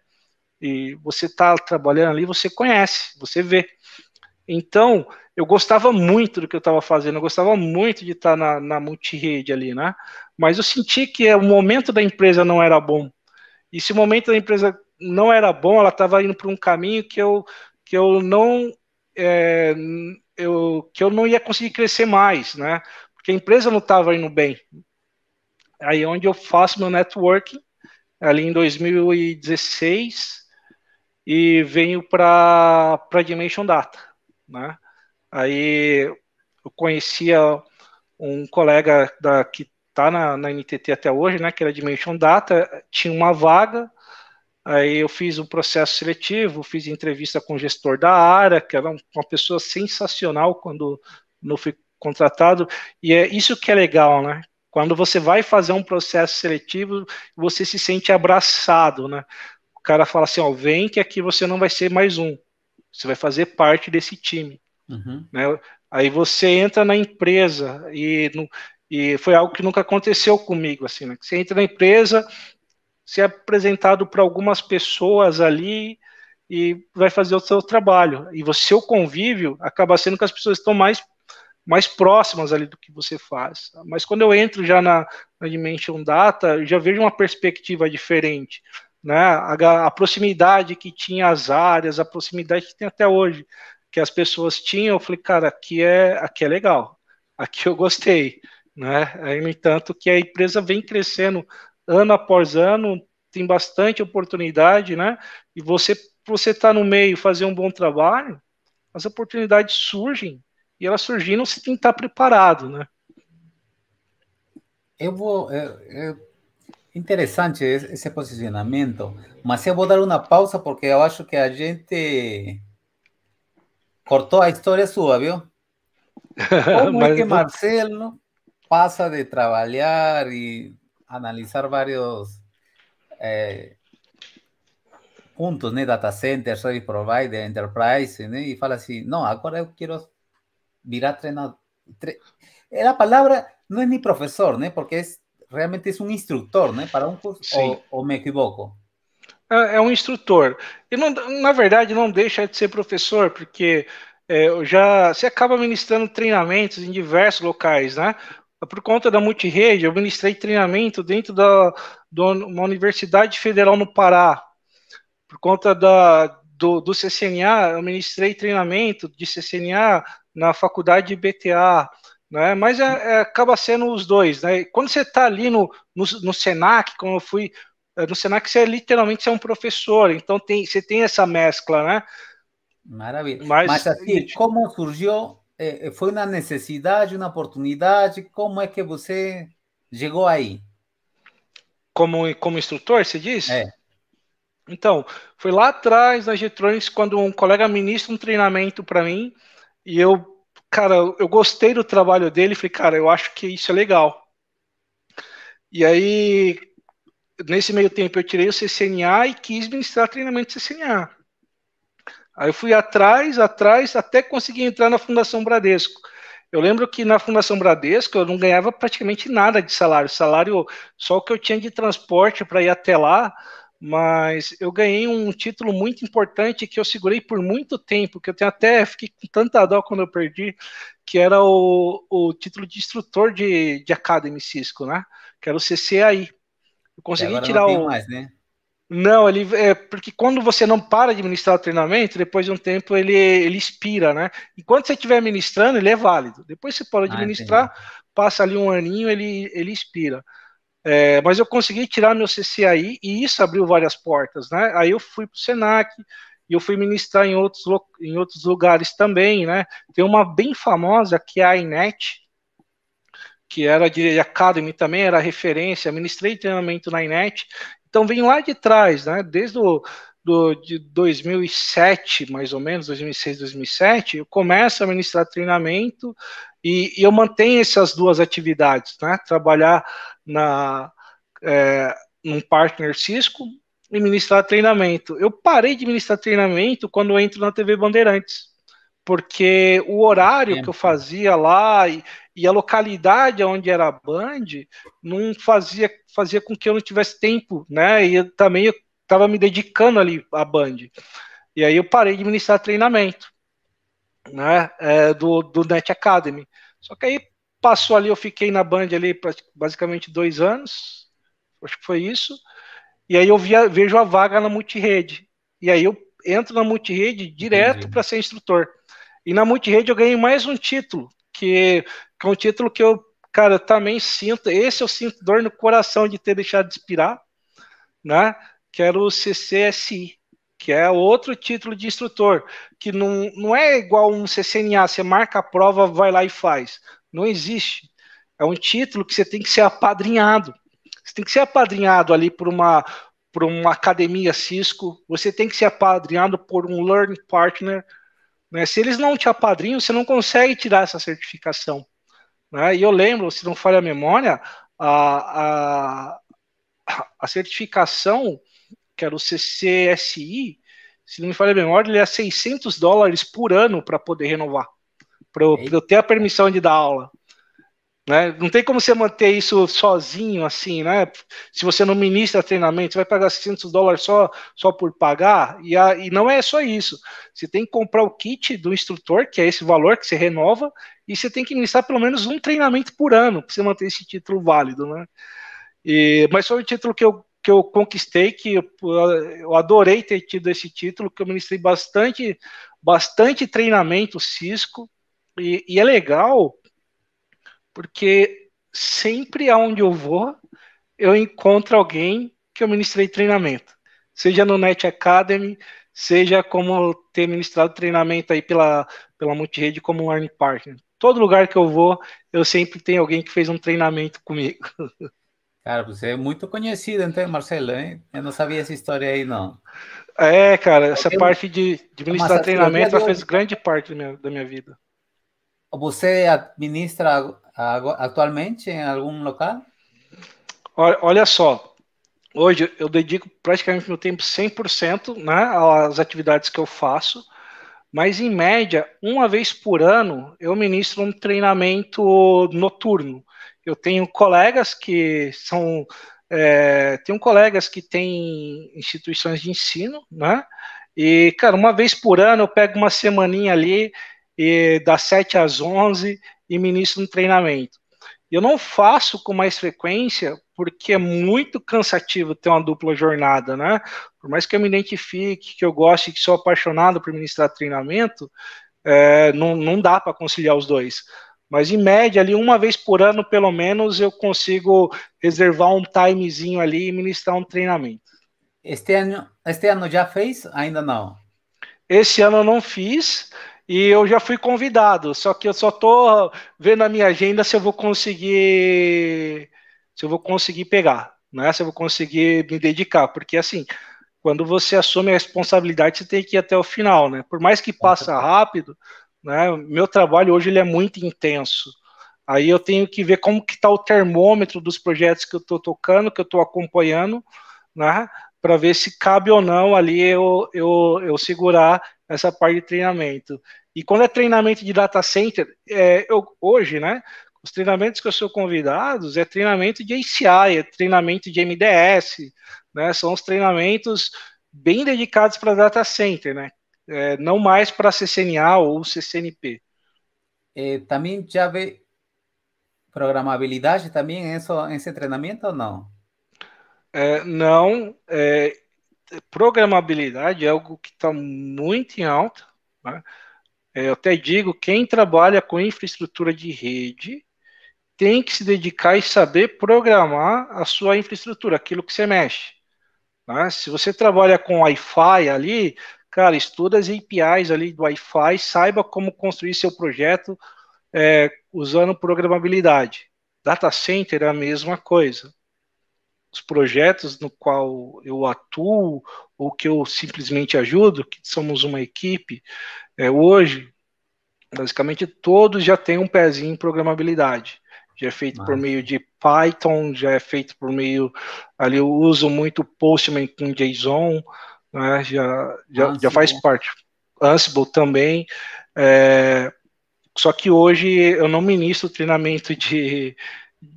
E você está trabalhando ali, você conhece, você vê. Então, eu gostava muito do que eu estava fazendo, eu gostava muito de estar tá na, na multirede ali, né? Mas eu senti que é o momento da empresa não era bom. E se o momento da empresa não era bom, ela estava indo para um caminho que eu, que eu não é, eu, que eu não ia conseguir crescer mais, né? Porque a empresa não estava indo bem. Aí é onde eu faço meu networking, ali em 2016, e venho para a Dimension Data né? Aí eu conhecia um colega da, que está na, na, NTT até hoje, né, que era Dimension Data, tinha uma vaga, aí eu fiz um processo seletivo, fiz entrevista com o gestor da área, que era uma pessoa sensacional quando não fui contratado, e é isso que é legal, né? Quando você vai fazer um processo seletivo, você se sente abraçado, né? O cara fala assim, ó, vem que aqui você não vai ser mais um, você vai fazer parte desse time. Uhum. Né? Aí você entra na empresa e, e foi algo que nunca aconteceu comigo, assim, né? Você entra na empresa, você é apresentado para algumas pessoas ali e vai fazer o seu trabalho. E o seu convívio acaba sendo que as pessoas estão mais mais próximas ali do que você faz. Mas quando eu entro já na, na Dimension Data, já vejo uma perspectiva diferente né? A, a, proximidade que tinha as áreas, a proximidade que tem até hoje, que as pessoas tinham, eu falei, cara, aqui é, aqui é legal, aqui eu gostei, né? Aí, no entanto, que a empresa vem crescendo ano após ano, tem bastante oportunidade, né? E você, você tá no meio, fazer um bom trabalho, as oportunidades surgem e elas surgiram se tem que estar preparado, né? Eu vou, eu, eu Interesante ese posicionamiento. mas voy a dar una pausa porque yo acho que a gente cortó la historia suave. viu? Como é que Marcelo pasa de trabajar y analizar varios eh, puntos, pontos, data center, service provider, enterprise, y Y fala así, no, ahora yo quiero virar treinador. Eh, la palabra no es mi profesor porque es realmente es é un instructor, ¿no? Né? Para un curso, sí. o, o, me equivoco? É, é, um instrutor. E não, na verdade não deixa de ser professor, porque é, já se acaba ministrando treinamentos em diversos locais, né? Por conta da multirede, eu ministrei treinamento dentro da, de uma universidade federal no Pará. Por conta da, do, do CCNA, eu ministrei treinamento de CCNA na faculdade de BTA né? Mas é, é, acaba sendo os dois, né? Quando você está ali no, no, no, Senac, como eu fui eh, no Senac, você é, literalmente você é um professor, então tem, você tem essa mescla, né? Maravilha. Mas, Mas assim, como surgiu? Eh, eh, foi uma necessidade, uma oportunidade? Como é que você chegou aí? Como, como instrutor, você diz? É. Então, foi lá atrás na Getronics quando um colega ministra um treinamento para mim e eu cara, eu gostei do trabalho dele, falei, cara, eu acho que isso é legal. E aí, nesse meio tempo, eu tirei o CCNA e quis ministrar treinamento de CCNA. Aí eu fui atrás, atrás, até conseguir entrar na Fundação Bradesco. Eu lembro que na Fundação Bradesco eu não ganhava praticamente nada de salário. Salário, só o que eu tinha de transporte para ir até lá, mas eu ganhei um título muito importante que eu segurei por muito tempo, que eu tenho até fiquei com tanta dó quando eu perdi, que era o, o título de instrutor de, de Academy Cisco, né? Que era o CCAI. Eu consegui Agora tirar não tem o. Mais, né? Não, ele é porque quando você não para de ministrar o treinamento, depois de um tempo ele, ele expira, né? Enquanto você estiver ministrando, ele é válido. Depois você para de ah, ministrar, entendi. passa ali um aninho, ele, ele expira. É, mas eu consegui tirar meu CCAI e isso abriu várias portas, né? Aí eu fui para o Senac e eu fui ministrar em outros, em outros lugares também, né? Tem uma bem famosa que é a INET, que era de Academy também, era referência, ministrei treinamento na INET, então vem lá de trás, né? Desde o do, de 2007, mais ou menos, 2006, 2007, eu começo a ministrar treinamento e, eu mantenho essas duas atividades, né? Trabalhar na, é, num partner Cisco e ministrar treinamento. Eu parei de ministrar treinamento quando eu entro na TV Bandeirantes, porque o horário é. que eu fazia lá e, e, a localidade onde era a Band não fazia, fazia com que eu não tivesse tempo, né? E eu também estava me dedicando ali à Band. E aí eu parei de ministrar treinamento né, é, do, do Net Academy. Só que aí passou ali, eu fiquei na Band ali basicamente dois anos, acho que foi isso, e aí eu via, vejo a vaga na multirede. E aí eu entro na multirede direto para ser instrutor. E na multirede eu ganhei mais um título, que, que é um título que eu, cara, também sinto, esse eu sinto dor no coração de ter deixado de expirar, né, que era o CCSI, que é outro título de instrutor, que não, não é igual um CCNA, você marca a prova, vai lá e faz. Não existe. É um título que você tem que ser apadrinhado. Você tem que ser apadrinhado ali por uma, por uma academia Cisco, você tem que ser apadrinhado por um Learning Partner. Né? Se eles não te apadrinham, você não consegue tirar essa certificação. Né? E eu lembro, se não falha a memória, a, a, a certificação que era o CCSI, se não me falha a memória, ele é 600 dólares por ano para poder renovar, para eu, eu, ter a permissão de dar aula. Né? Não tem como você manter isso sozinho, assim, né? Se você não ministra treinamento, você vai pagar 600 dólares só, só por pagar, e, a, e não é só isso. Você tem que comprar o kit do instrutor, que é esse valor que você renova, e você tem que ministrar pelo menos um treinamento por ano para você manter esse título válido, né? E, mas foi um título que eu que eu conquistei, que eu, adorei ter tido esse título, que eu ministrei bastante, bastante treinamento Cisco, e, e é legal porque sempre aonde eu vou, eu encontro alguém que eu ministrei treinamento, seja no Net Academy, seja como ter ministrado treinamento aí pela, pela Multirede como Learning Partner. Todo lugar que eu vou, eu sempre tenho alguém que fez um treinamento comigo. Cara, você é muito conhecido, então, Marcelo, hein? ¿eh? Eu não sabia essa história aí, não. É, cara, essa eu, parte de, de administrar treinamento do... fez grande parte da minha, da minha vida. Você administra atualmente em algum local? Olha, olha só, hoje eu dedico praticamente meu tempo 100% né, às atividades que eu faço, mas em média, uma vez por ano, eu ministro um treinamento noturno. Eu tenho colegas que são. É, tenho colegas que têm instituições de ensino, né? E, cara, uma vez por ano eu pego uma semaninha ali, e, das 7 às 11, e ministro um treinamento. Eu não faço com mais frequência, porque é muito cansativo ter uma dupla jornada, né? Por mais que eu me identifique, que eu goste, que sou apaixonado por ministrar treinamento, é, não, não dá para conciliar os dois. Mas em média, ali uma vez por ano, pelo menos, eu consigo reservar um timezinho ali e ministrar um treinamento. Este ano, este ano já fez? Ainda não. Esse ano eu não fiz e eu já fui convidado, só que eu só tô vendo a minha agenda se eu vou conseguir se eu vou conseguir pegar, né? Se eu vou conseguir me dedicar, porque assim, quando você assume a responsabilidade, você tem que ir até o final, né? Por mais que passa rápido, né? Meu trabalho hoje ele é muito intenso. Aí eu tenho que ver como que está o termômetro dos projetos que eu estou tocando, que eu estou acompanhando, né? para ver se cabe ou não ali eu, eu, eu segurar essa parte de treinamento. E quando é treinamento de data center, é, eu, hoje, né, os treinamentos que eu sou convidados é treinamento de ACI, é treinamento de MDS, né, são os treinamentos bem dedicados para data center, né, é, não mais para CCNA ou CCNP. É, também já vê programabilidade também nesse, nesse treinamento ou não? É, não, é, programabilidade é algo que está muito em alta. Né? É, eu até digo, quem trabalha com infraestrutura de rede tem que se dedicar e saber programar a sua infraestrutura, aquilo que você mexe. Né? Se você trabalha com Wi-Fi ali, cara, estuda as APIs ali do Wi-Fi, saiba como construir seu projeto é, usando programabilidade. Data center é a mesma coisa. Os projetos no qual eu atuo ou que eu simplesmente ajudo, que somos uma equipe, é, hoje, basicamente todos já têm um pezinho em programabilidade já é feito Mas... por meio de Python, já é feito por meio ali eu uso muito Postman com JSON, né, já, já, já faz parte. Ansible também. É, só que hoje eu não ministro treinamento de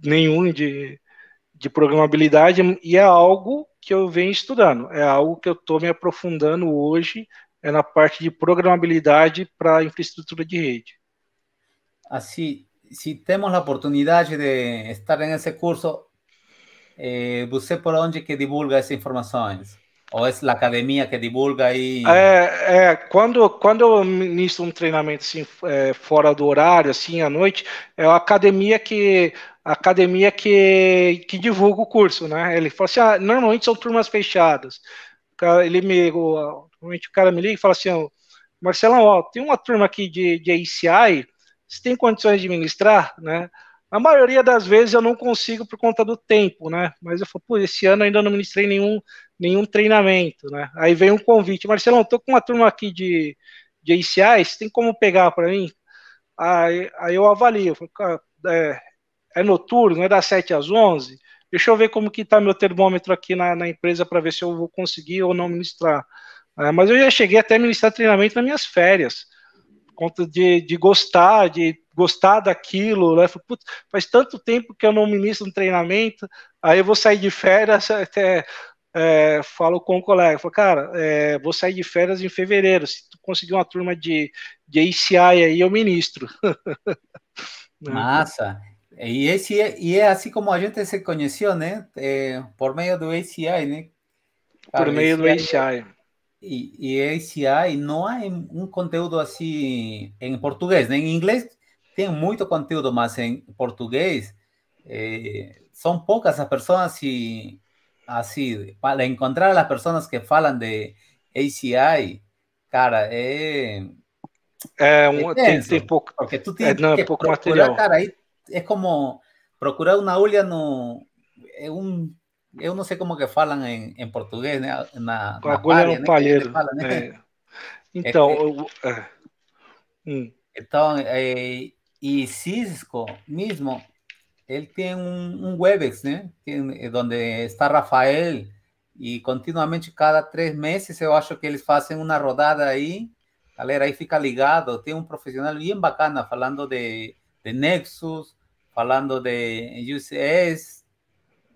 nenhum de, de programabilidade e é algo que eu venho estudando, é algo que eu estou me aprofundando hoje, é na parte de programabilidade para infraestrutura de rede. Assim, ah, se temos a oportunidade de estar nesse curso, eh, você por onde que divulga essas informações? Ou é a academia que divulga aí É, é quando, quando eu ministro um treinamento assim, é, fora do horário, assim, à noite, é a academia que a academia que, que divulga o curso, né? Ele fala assim, ah, normalmente são turmas fechadas. Ele me, o, normalmente o cara me liga e fala assim, Marcelão, ó, tem uma turma aqui de, de ACI, você tem condições de ministrar, né? A maioria das vezes eu não consigo por conta do tempo, né? Mas eu falo, pô, esse ano ainda não ministrei nenhum, nenhum treinamento, né? Aí vem um convite, Marcelão, tô com uma turma aqui de, de ACIs, tem como pegar para mim? Aí, aí eu avalio, eu falo, é, é noturno, é das 7 às 11? Deixa eu ver como que tá meu termômetro aqui na, na empresa para ver se eu vou conseguir ou não ministrar. É, mas eu já cheguei até a ministrar treinamento nas minhas férias, por conta de, de gostar, de gostar daquilo, né? Putz, faz tanto tempo que eu não ministro um treinamento, aí eu vou sair de férias até. É, falo com o um colega, falo, cara, é, vou sair de férias em fevereiro. Se tu conseguir uma turma de, de ACI aí, eu ministro. Né? Massa. e é e é assim como a gente se conheceu né É, por meio do ACI, ¿no? Né? Por medio do ACI. e y ACI no hay un contenido así assim en portugués, ¿no? Né? En tem muito conteúdo, mas em português eh, são poucas as pessoas e assim para encontrar as pessoas que falam de ACI, cara, é é, é um é tem, tem, pouco porque tu é, tem é, não, que pouco procurar, material. cara, aí é como procurar uma olha no é um eu não sei como que falam em, em português, né? Na, na agulha no é né? palheiro. Fala, né? é. Então, é, eu, hum. então é, Y Cisco mismo, él tiene un, Webex, ¿eh? Eh, donde está Rafael y continuamente cada tres meses yo acho que ellos hacen una rodada ahí galera, ahí fica ligado, tiene un profesional bien bacana hablando de, Nexus, hablando de UCS,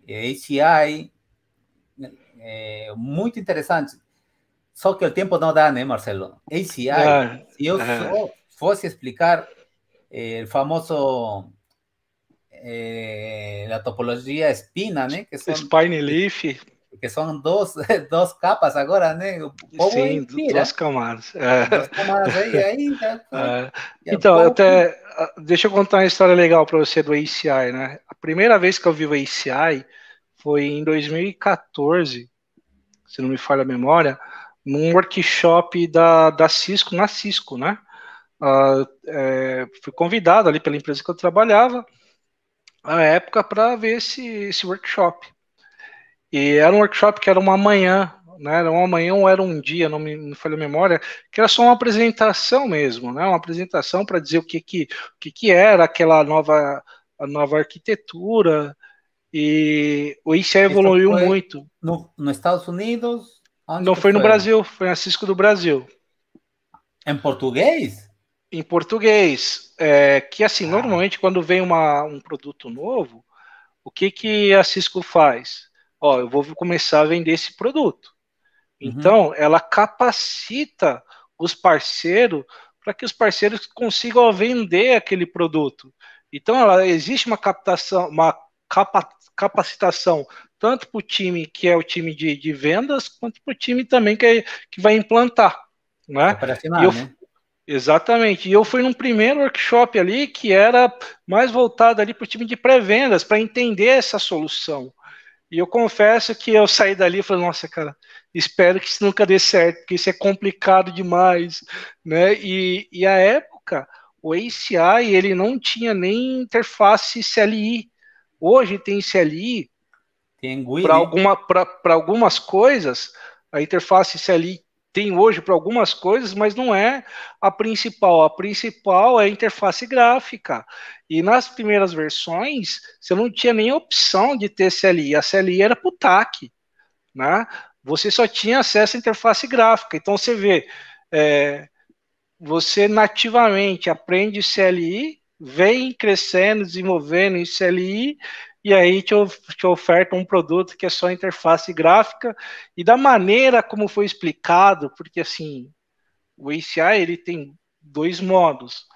HCI, muy eh, muy interesante Só que el tiempo no da, né, Marcelo? HCI, si yo fuese explicar el famoso eh, la topología espina, ¿no? Que son, Spiny Leaf. Que son dos, dos capas agora, né? Sim, duas camadas. É. camadas aí, aí Então, até ah, deixa eu contar uma história legal para você do ACI, né? A primeira vez que eu vi o ACI foi em 2014, se não me falha a memória, num workshop da, da Cisco, na Cisco, né? Uh, é, fui convidado ali pela empresa que eu trabalhava na época para ver esse, esse workshop. E era um workshop que era uma manhã, né? Era uma manhã ou era um dia, não me não falha a memória, que era só uma apresentação mesmo, né? Uma apresentação para dizer o que que, o que que era aquela nova a nova arquitetura e o ICE evoluiu foi muito. No, nos Estados Unidos? não foi, foi no Brasil, foi em Francisco do Brasil. Em português? em português. É, que assim, ah. normalmente quando vem uma, um produto novo, o que, que a Cisco faz? Ó, eu vou começar a vender esse produto. Uhum. Então, ela capacita os parceiros para que os parceiros consigam vender aquele produto. Então, ela, existe uma captação, uma capa, capacitação tanto para o time que é o time de, de vendas, quanto para o time também que, é, que vai implantar. Né? É eu, né? Exatamente. E eu fui num primeiro workshop ali que era mais voltado ali para o time de pré-vendas, para entender essa solução. E eu confesso que eu saí dali e falei, nossa, cara, espero que isso nunca dê certo, porque isso é complicado demais, né? E, e a época, o ACI, ele não tinha nem interface CLI. Hoje tem CLI para alguma, algumas coisas, a interface CLI tem hoje para algumas coisas, mas não é a principal. A principal é a interface gráfica. E nas primeiras versões, você não tinha nem opção de ter CLI. A CLI era para o TAC. Né? Você só tinha acesso à interface gráfica. Então, você vê, é, você nativamente aprende CLI, vem crescendo, desenvolvendo em CLI, e aí te, te oferta um produto que é só interface gráfica e da maneira como foi explicado, porque assim, o ACI ele tem dois modos.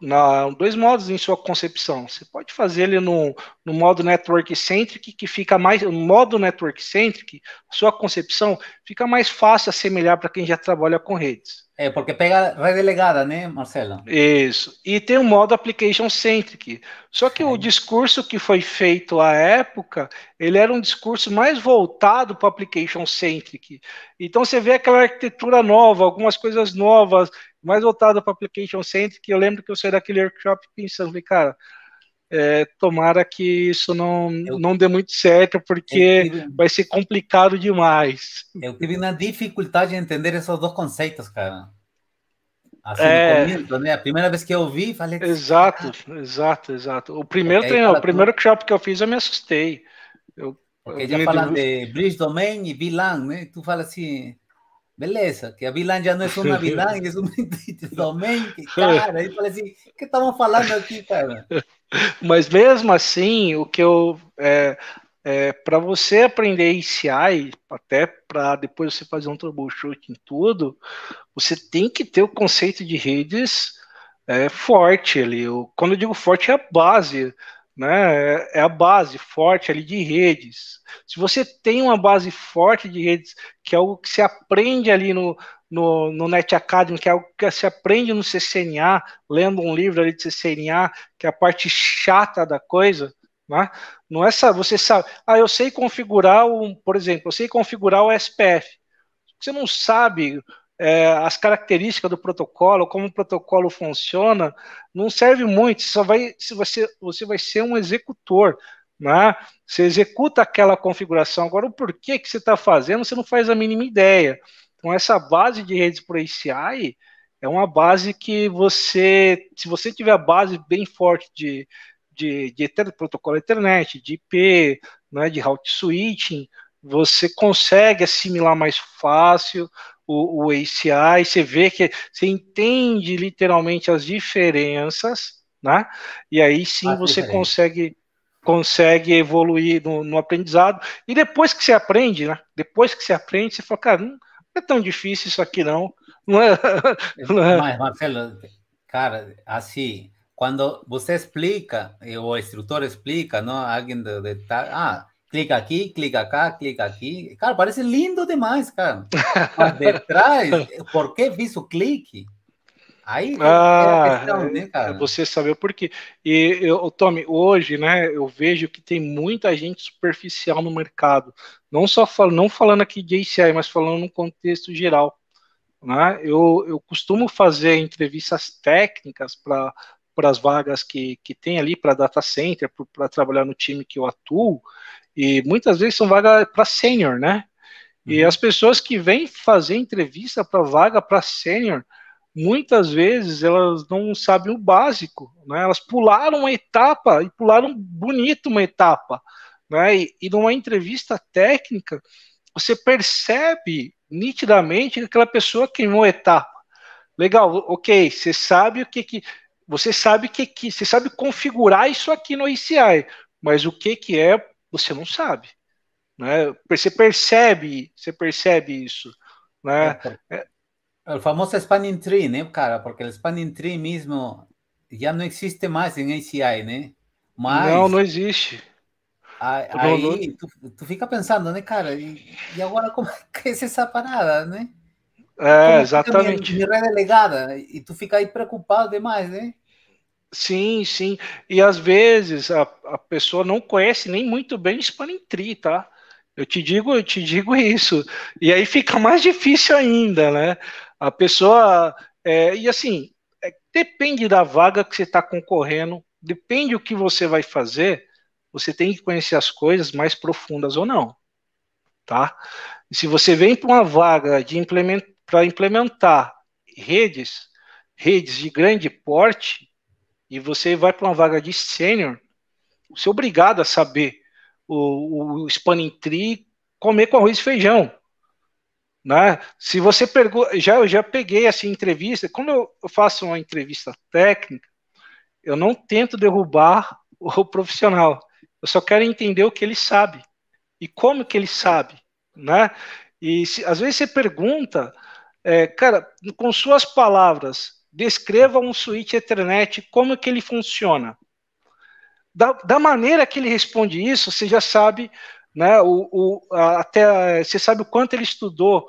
Na, dois modos em sua concepção. Você pode fazer ele no, no modo network centric, que fica mais. No modo network centric, sua concepção fica mais fácil assemelhar para quem já trabalha com redes. É, porque pega redelegada, né, Marcelo? Isso. E tem um modo application centric. Só que o é. discurso que foi feito à época, ele era um discurso mais voltado para application centric. Então você vê aquela arquitetura nova, algumas coisas novas, mais voltada para application centric. Eu lembro que eu saí daquele workshop pensando, cara, é, tomara que isso não, eu, é não dê muito certo, porque tive, é vai ser complicado demais. Eu tive uma dificuldade de entender esses dois conceitos, cara. Assim, é, comento, né? A primeira vez que eu vi, falei. Exato, exato, exato. O primeiro treino, o primeiro workshop que eu fiz, eu me assustei. Eu, Porque eu já falando de Bridge Domain e VLAN, né? Tu fala assim, beleza, que a vilã já não é só uma vilã, é uma Domain, que, cara. Aí eu falei assim, o que estamos falando aqui, cara? Mas mesmo assim, o que eu. É, é, para você aprender ICI, até para depois você fazer um troubleshoot em tudo, você tem que ter o conceito de redes é, forte ali. Eu, quando eu digo forte, é a base né? É, é a base forte ali de redes. Se você tem uma base forte de redes, que é algo que se aprende ali no, no, no Net Academy, que é algo que se aprende no CCNA, lendo um livro ali de CCNA, que é a parte chata da coisa, né? Não é só você sabe, ah, eu sei configurar um, por exemplo, eu sei configurar o SPF. Você não sabe é, as características do protocolo, como o protocolo funciona, não serve muito. Só vai se você você vai ser um executor, né? Você executa aquela configuração. Agora, o porquê que você está fazendo, você não faz a mínima ideia. Então, essa base de redes por ACI é uma base que você, se você tiver a base bem forte de, de, de protocolo Ethernet, de IP, né, de route switching, você consegue assimilar mais fácil, o, o ACI, você vê que você entende literalmente as diferenças, né? E aí sim as você consegue consegue evoluir no, no, aprendizado. E depois que você aprende, né? Depois que você aprende, você fala, cara, não é tão difícil isso aqui, não. não, é, é, não é. Mas, Marcelo, cara, assim, quando você explica, o instrutor explica, não, alguém de, de, ah, clica aqui, clica cá, clica aqui. Cara, parece lindo demais, cara. Mas detrás, por que o clique? Aí é ah, é questão, né, é, é cara? Você sabe por quê. E, eu, Tommy, hoje, né, eu vejo que tem muita gente superficial no mercado. Não só falo, não falando aqui de ACI, mas falando no contexto geral. Né? Eu, eu costumo fazer entrevistas técnicas para para as vagas que, que tem ali para data center, para trabalhar no time que eu atuo, e muitas vezes são vagas para sênior, né? E uhum. as pessoas que vêm fazer entrevista para vaga para sênior, muitas vezes elas não sabem o básico, né? Elas pularam uma etapa e pularam bonito uma etapa, né? E, e numa entrevista técnica, você percebe nitidamente que aquela pessoa queimou etapa. Legal, ok, você sabe o que que você sabe que, que você sabe configurar isso aqui no ICI, mas o que que é você não sabe. Né? Você percebe, você percebe isso. Né? É, é, o famoso spanning tree, né, cara? Porque o spanning tree mesmo já não existe mais em ACI, né? Mas... Não, não existe. Aí, tu, tu, fica pensando, né, cara? E, e agora como é que é essa parada, né? É, como é exatamente. Minha, minha e tu fica aí preocupado demais, né? Sim, sim. E às vezes a, a pessoa não conhece nem muito bem Spanning tá? Eu te digo, eu te digo isso. E aí fica mais difícil ainda, né? A pessoa. É, e assim, é, depende da vaga que você está concorrendo, depende o que você vai fazer, você tem que conhecer as coisas mais profundas ou não. Tá? E se você vem para uma vaga de implement, para implementar redes, redes de grande porte, e você vai para uma vaga de sênior, você é obrigado a saber o, o spanning tree, comer com arroz e feijão. Né? Se você pergunta, já eu já peguei essa assim, entrevista, quando eu faço uma entrevista técnica, eu não tento derrubar o profissional. Eu só quero entender o que ele sabe e como que ele sabe, né? E se, às vezes você pergunta, é, cara, com suas palavras, descreva um switch Ethernet, como que ele funciona. Da, da maneira que ele responde isso, você já sabe, né, o, o, até, você sabe o quanto ele estudou,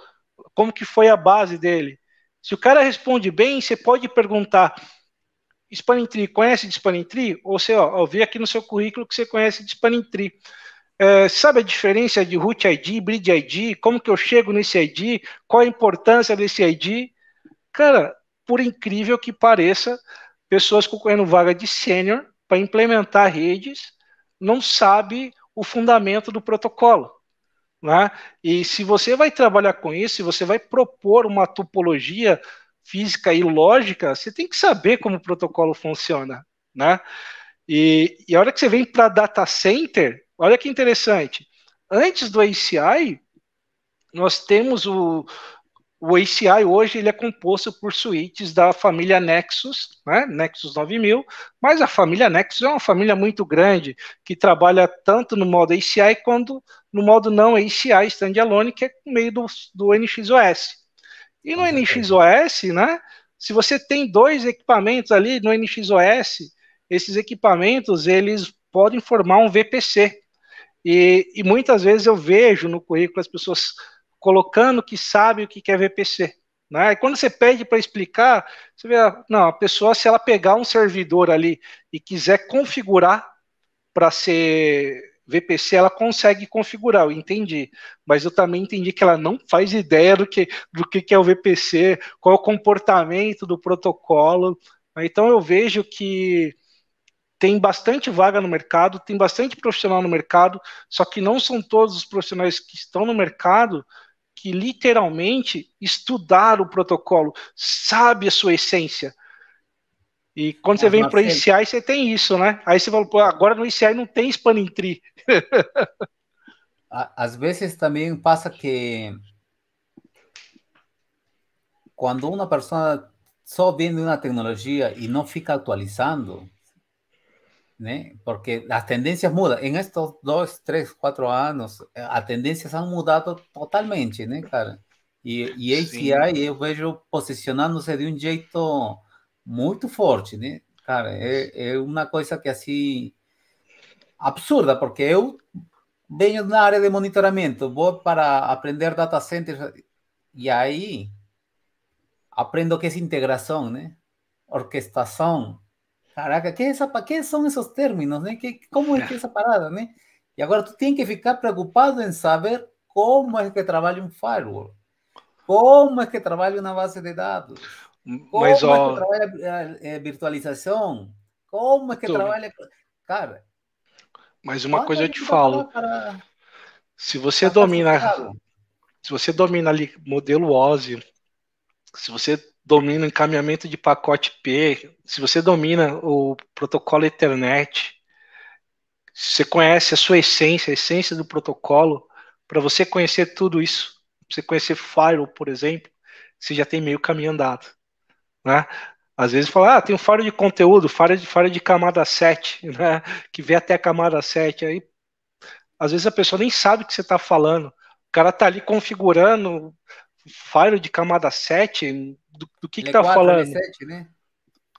como que foi a base dele. Se o cara responde bem, você pode perguntar, Spanning Tree, conhece de Spanning Tree? Ou você, ó, eu vi aqui no seu currículo que você conhece de Spanning Tree. É, sabe a diferença de root ID, bridge ID? Como que eu chego nesse ID? Qual a importância desse ID? Cara, por incrível que pareça, pessoas concorrendo vaga de sênior para implementar redes não sabe o fundamento do protocolo. Né? E se você vai trabalhar com isso, se você vai propor uma topologia física e lógica, você tem que saber como o protocolo funciona. Né? E, e a hora que você vem para data center, olha que interessante. Antes do ACI, nós temos o o ACI hoje ele é composto por suítes da família Nexus, né? Nexus 9000, mas a família Nexus é uma família muito grande que trabalha tanto no modo ACI quanto no modo não ACI standalone, que é no meio do, do NXOS. E no NXOS, né? Se você tem dois equipamentos ali no NXOS, esses equipamentos eles podem formar um VPC. E, e muitas vezes eu vejo no currículo as pessoas colocando que sabe o que é VPC. Né? E quando você pede para explicar, você vê, não, a pessoa, se ela pegar um servidor ali e quiser configurar para ser VPC, ela consegue configurar, eu entendi. Mas eu também entendi que ela não faz ideia do que, do que, é o VPC, qual é o comportamento do protocolo. Né? Então eu vejo que tem bastante vaga no mercado, tem bastante profissional no mercado, só que não são todos os profissionais que estão no mercado que literalmente estudaram o protocolo, sabe a sua essência. E quando é você vem para o ICI, é- você tem isso, né? Aí você fala, pô, agora no ICI não tem spanning tree. Às vezes também passa que quando uma pessoa só vende uma tecnologia e não fica atualizando, ¿eh? porque as tendências mudam. Em estes dois, três, quatro anos, eh, as tendências han mudado totalmente, né, ¿eh, cara? E, e ACI Sim. eu vejo posicionando-se de um jeito muito forte, né? Cara, é, é uma coisa que assim absurda, porque eu venho na área de monitoramento, vou para aprender data centers e aí aprendo que é integração, né? Orquestação, Caraca, que, é essa, que são esses términos, né? Que, como é que é essa parada, né? Eh? E agora tu tem que ficar preocupado em saber como é que trabalha um firewall, como é que trabalha uma base de dados, como Mas, ó... é que trabalha a, a, a virtualização, como é que Tô... trabalha... Cara... Mas uma coisa eu te falo, para... se você domina... Se você domina ali modelo OSI, se você domina encaminhamento de pacote P, se você domina o protocolo Ethernet, se você conhece a sua essência, a essência do protocolo, para você conhecer tudo isso, você conhecer firewall, por exemplo, você já tem meio caminho andado, né? Às vezes fala, ah, tem um firewall de conteúdo, firewall de, firewall de camada 7, né? Que vem até a camada 7, aí às vezes a pessoa nem sabe o que você está falando. O cara está ali configurando firewall de camada 7, do, do que está falando. L7, né?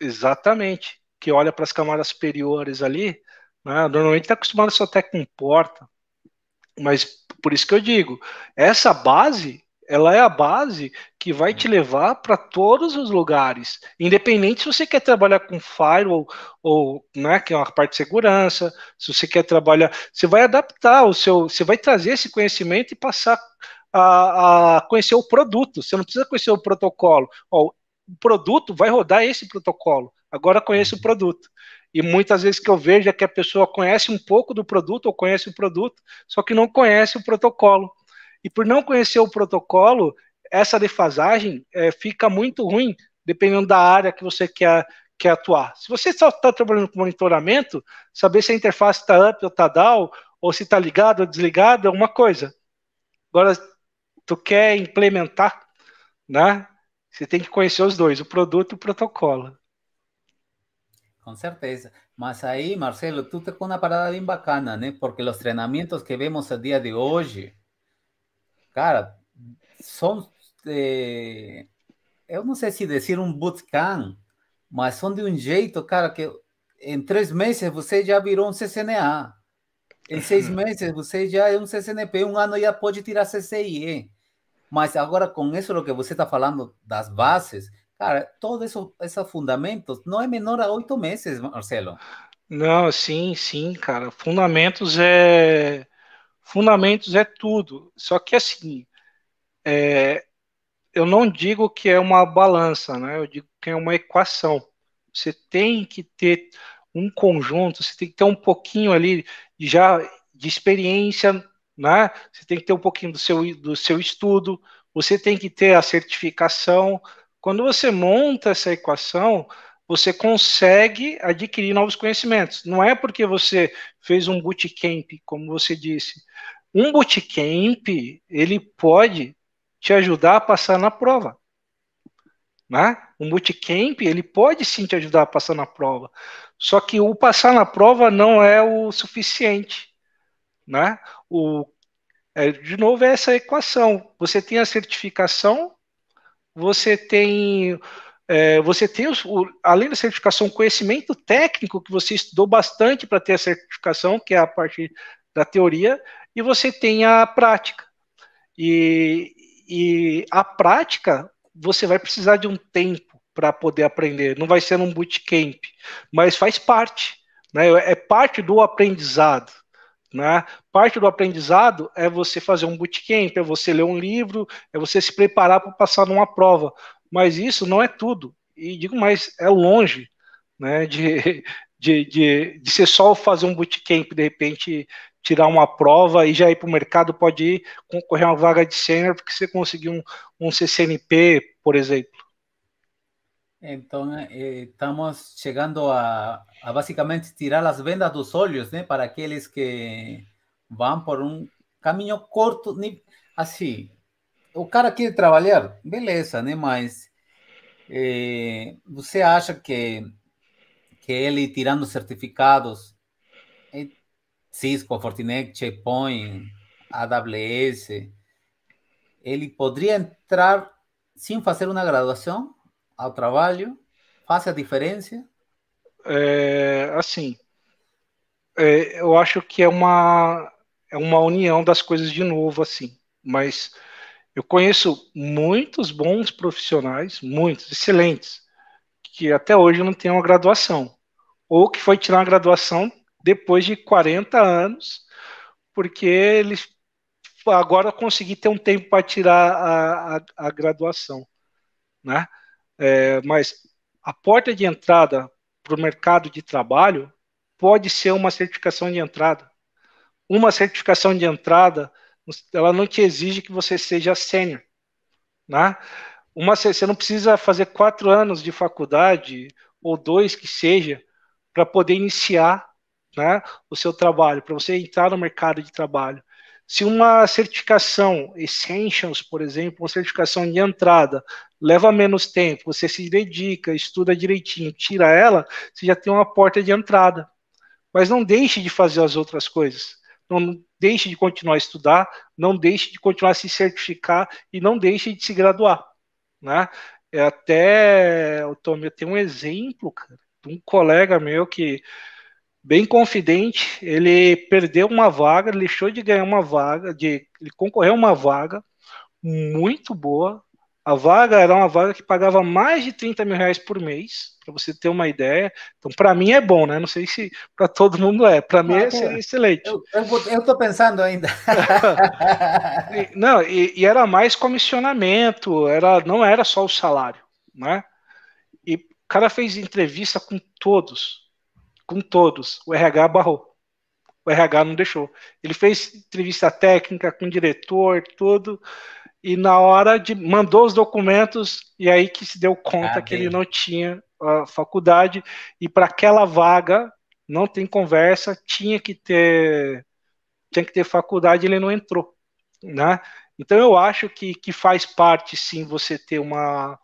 Exatamente. Que olha para as camadas superiores ali, né? normalmente está acostumado só até com porta. Mas por isso que eu digo, essa base ela é a base que vai te uhum. levar para todos os lugares, independente se você quer trabalhar com firewall ou, né, que é uma parte de segurança, se você quer trabalhar, você vai adaptar o seu, você vai trazer esse conhecimento e passar a, a conhecer o produto, você não precisa conhecer o protocolo. Ó, o produto vai rodar esse protocolo, agora conheça o uhum. produto. E muitas vezes que eu vejo é que a pessoa conhece um pouco do produto ou conhece o produto, só que não conhece o protocolo. E por não conhecer o protocolo, essa defasagem é, fica muito ruim, dependendo da área que você quer, quer atuar. Se você só está trabalhando com monitoramento, saber se a interface está up ou está down, ou se está ligado ou desligado, é uma coisa. Agora, tu quer implementar, né? Você tem que conhecer os dois, o produto e o protocolo. Com certeza. Mas aí, Marcelo, tu tá com uma parada bem bacana, né? Porque os treinamentos que vemos a dia de hoje, cara, são. Eh, eu não sei se dizer um bootcamp, mas são de um jeito, cara, que em três meses você já virou um CCNA. Em seis uhum. meses você já é um CCNP, um ano já pode tirar CCIE. Mas agora, com isso o que você está falando das bases, cara, todos esses fundamentos não é menor a oito meses, Marcelo. Não, sim, sim, cara. Fundamentos é. Fundamentos é tudo. Só que assim, é... eu não digo que é uma balança, né? Eu digo que é uma equação. Você tem que ter um conjunto, você tem que ter um pouquinho ali já de experiência né? Você tem que ter um pouquinho do seu, do seu estudo, você tem que ter a certificação. Quando você monta essa equação, você consegue adquirir novos conhecimentos. Não é porque você fez um bootcamp, como você disse. Um bootcamp, ele pode te ajudar a passar na prova. Né? Um bootcamp, ele pode sim te ajudar a passar na prova. Só que o passar na prova não é o suficiente. Né? O, é, de novo, é essa equação. Você tem a certificação, você tem. É, você tem, os, o, além da certificação, conhecimento técnico que você estudou bastante para ter a certificação, que é a parte da teoria, e você tem a prática. E, e a prática, você vai precisar de um tempo para poder aprender. Não vai ser num bootcamp, mas faz parte. Né? É, é parte do aprendizado. Né? Parte do aprendizado é você fazer um bootcamp, é você ler um livro, é você se preparar para passar numa prova. Mas isso não é tudo. E digo mais, é longe né, de, de, de, de ser só fazer um bootcamp, de repente tirar uma prova e já ir para o mercado, pode ir concorrer a uma vaga de sênior, porque você conseguiu um, um CCNP, por exemplo. Então, né, estamos chegando a, a, basicamente tirar as vendas dos olhos, né, para aqueles que vão por um caminho curto, assim. O cara quer trabalhar, beleza, né? Mas é, você acha que que ele tirando certificados é Cisco, Fortinet, Checkpoint, AWS, ele poderia entrar sem fazer uma graduação ao trabalho? Faz a diferença? É, eh, assim, é, eu eh, acho que é uma é uma união das coisas de novo, assim. Mas eu conheço muitos bons profissionais, muitos, excelentes, que até hoje não têm uma graduação, ou que foi tirar a graduação depois de 40 anos, porque eles agora consegui ter um tempo para tirar a, a, a, graduação, né? É, mas a porta de entrada para o mercado de trabalho pode ser uma certificação de entrada, uma certificação de entrada, ela não te exige que você seja sênior, né? Uma, você não precisa fazer quatro anos de faculdade ou dois que seja para poder iniciar, né, o seu trabalho, para você entrar no mercado de trabalho. Se uma certificação Essentials, por exemplo, uma certificação de entrada, leva menos tempo, você se dedica, estuda direitinho, tira ela, você já tem uma porta de entrada. Mas não deixe de fazer as outras coisas. Então, não deixe de continuar a estudar, não deixe de continuar a se certificar e não deixe de se graduar, né? É até, eu tomei um exemplo, cara, de um colega meu que bem confidente, ele perdeu uma vaga, deixou de ganhar uma vaga, de ele concorreu a uma vaga muito boa, a vaga era uma vaga que pagava mais de 30 mil reais por mês, para você ter uma ideia. Então, para mim é bom, né? Não sei se para todo mundo é. Para mim é excelente. Eu estou pensando ainda. não, e, e, era mais comissionamento, era, não era só o salário, né? E o cara fez entrevista com todos, com todos. O RH barrou. O RH não deixou. Ele fez entrevista técnica com o diretor, tudo e na hora de mandou os documentos e aí que se deu conta ah, que ele não tinha a faculdade e para aquela vaga não tem conversa, tinha que ter tinha que ter faculdade, ele não entrou, né? Então eu acho que, que faz parte sim você ter uma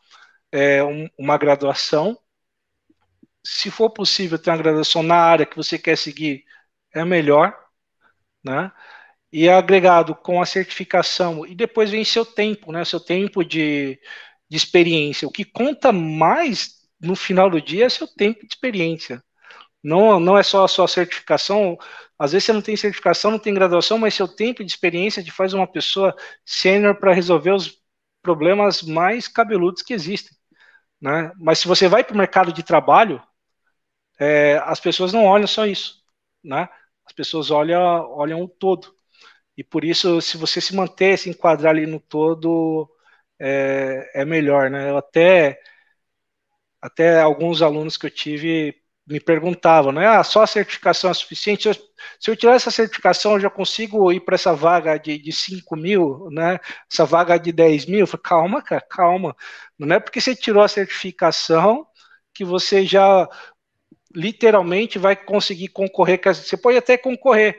é, um, uma graduação, se for possível ter uma graduação na área que você quer seguir é melhor, né? e é agregado com a certificação, e depois vem seu tempo, né? Seu tempo de, de experiência. O que conta mais no final do dia é seu tempo de experiência. Não, não é só a sua certificação. Às vezes você não tem certificação, não tem graduação, mas seu tempo de experiência te faz uma pessoa sênior para resolver os problemas mais cabeludos que existem. Né? Mas se você vai para o mercado de trabalho, é, as pessoas não olham só isso. Né? As pessoas olham, olham o todo. E por isso, se você se manter, se enquadrar ali no todo, é, é melhor, né? Eu até, até alguns alunos que eu tive me perguntavam, né? Ah, só a certificação é suficiente? Se eu, se eu tirar essa certificação, eu já consigo ir para essa vaga de, de 5 mil, né? Essa vaga de 10 mil? Eu falei, calma, cara, calma. Não é porque você tirou a certificação que você já literalmente vai conseguir concorrer. Você pode até concorrer,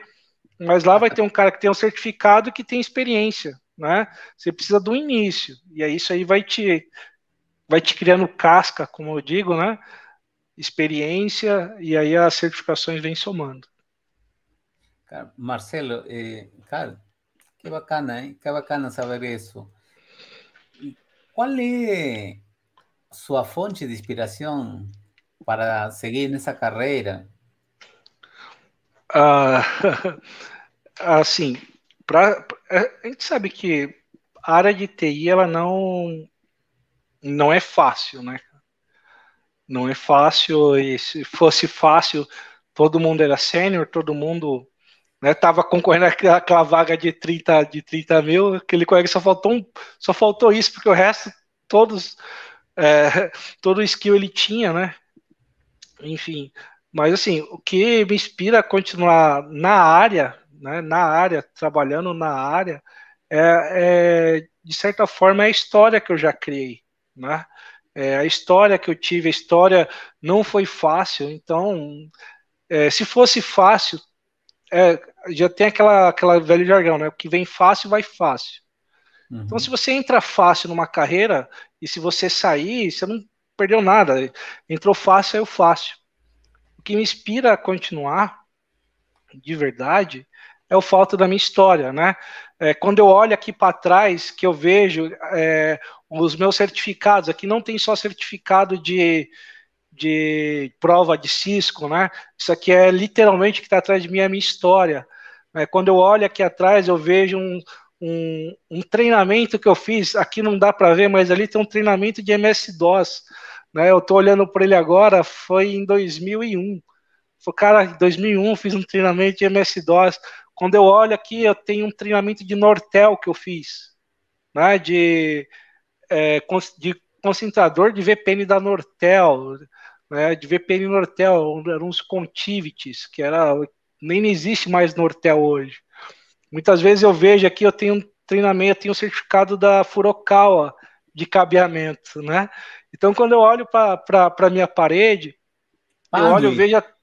mas lá vai ter um cara que tem um certificado que tem experiência, né? Você precisa do início. E aí isso aí vai te vai te criando casca, como eu digo, né? Experiência e aí as certificações vêm somando. Marcelo, eh, cara, que bacana, hein? Que bacana saber isso. qual é sua fonte de inspiração para seguir nessa carreira? Ah, assim, pra, é, a gente sabe que a área de TI ela não, não é fácil, né? Não é fácil, e se fosse fácil, todo mundo era sênior, todo mundo né, concorrendo àquela vaga de 30, de 30 mil, aquele colega só faltou, um, só faltou isso, porque o resto, todos, é, todo skill ele tinha, né? Enfim, mas assim, o que me inspira a continuar na área, né, na área, trabalhando na área, é, é, de certa forma é a história que eu já criei, né? É a história que eu tive, a história não foi fácil. Então, é, se fosse fácil, é, já tem aquela aquela velho jargão, né? O que vem fácil vai fácil. Uhum. Então, se você entra fácil numa carreira e se você sair, você não perdeu nada. Entrou fácil, saiu fácil o que me inspira a continuar de verdade é o fato da minha história, né? É, quando eu olho aqui para trás, que eu vejo é, os meus certificados, aqui não tem só certificado de, de prova de Cisco, né? Isso aqui é literalmente o que está atrás de mim, é a minha história. É, quando eu olho aqui atrás, eu vejo um, um, um treinamento que eu fiz, aqui não dá para ver, mas ali tem um treinamento de MS-DOS, né? Eu tô olhando por ele agora, foi em 2001. Foi, cara, em 2001 fiz um treinamento de MS-DOS. Quando eu olho aqui, eu tenho um treinamento de Nortel que eu fiz, né? de, é, de concentrador de VPN da Nortel, né? de VPN Nortel, eram uns Contivities, que era nem existe mais Nortel hoje. Muitas vezes eu vejo aqui, eu tenho um treinamento, eu tenho um certificado da Furukawa de cabeamento, né? Então, quando eu olho para a minha parede, Padre. eu olho, eu vejo. A...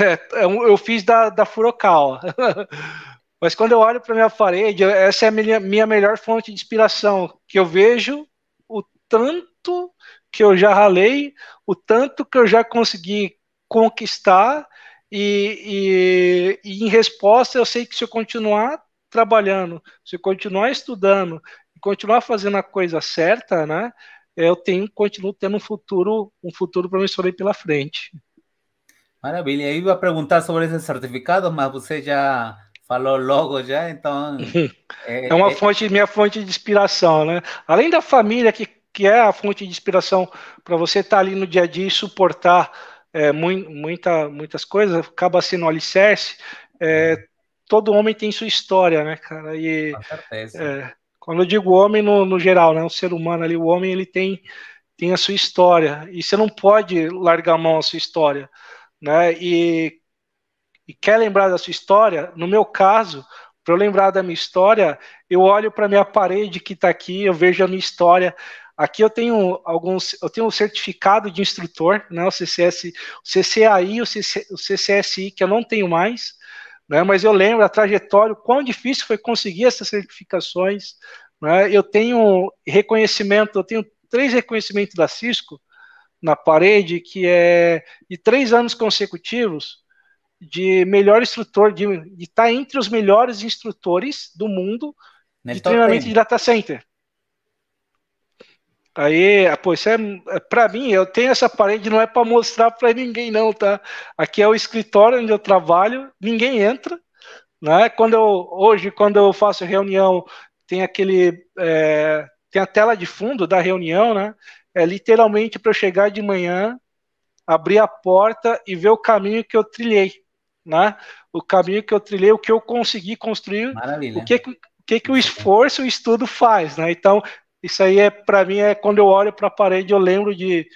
É, eu fiz da, da Furokawa. Mas quando eu olho para minha parede, essa é a minha, minha melhor fonte de inspiração, que eu vejo o tanto que eu já ralei, o tanto que eu já consegui conquistar, e, e, e em resposta eu sei que se eu continuar trabalhando, se eu continuar estudando, continuar fazendo a coisa certa, né, eu tenho, continuo tendo um futuro, um futuro promissor aí pela frente. Maravilha. Eu ia perguntar sobre esse certificado, mas você já falou logo já, então. É, é uma é... fonte, minha fonte de inspiração, né? Além da família, que, que é a fonte de inspiração para você estar tá ali no dia a dia e suportar é, muita, muitas coisas, acaba sendo um alicerce. É, uhum. todo homem tem sua história, né, cara? E, Com certeza é, quando eu digo homem no, no geral, né, o ser humano ali, o homem ele tem tem a sua história e você não pode largar a mão a sua história, né? E, e quer lembrar da sua história? No meu caso, para eu lembrar da minha história, eu olho para minha parede que está aqui, eu vejo a minha história. Aqui eu tenho alguns, eu tenho um certificado de instrutor, né? O CCS, o CCAI, o, CC, o CCSI que eu não tenho mais. Né? Mas eu lembro a trajetória, o quão difícil foi conseguir essas certificações. Né? Eu tenho reconhecimento, eu tenho três reconhecimentos da Cisco na parede, que é de três anos consecutivos de melhor instrutor, de estar tá entre os melhores instrutores do mundo Neste né, de treinamento de data center. Aí, ah, pô, isso é, é para mim, eu tenho essa parede, não é para mostrar para ninguém não, tá? Aqui é o escritório onde eu trabalho, ninguém entra, né? Quando eu hoje, quando eu faço reunião, tem aquele é, tem a tela de fundo da reunião, né? É literalmente para eu chegar de manhã, abrir a porta e ver o caminho que eu trilhei, né? O caminho que eu trilhei, o que eu consegui construir, Maravilha. o que, que o que, que o esforço e o estudo faz, né? Então, isso aí é para mim é quando eu olho para a parede eu lembro de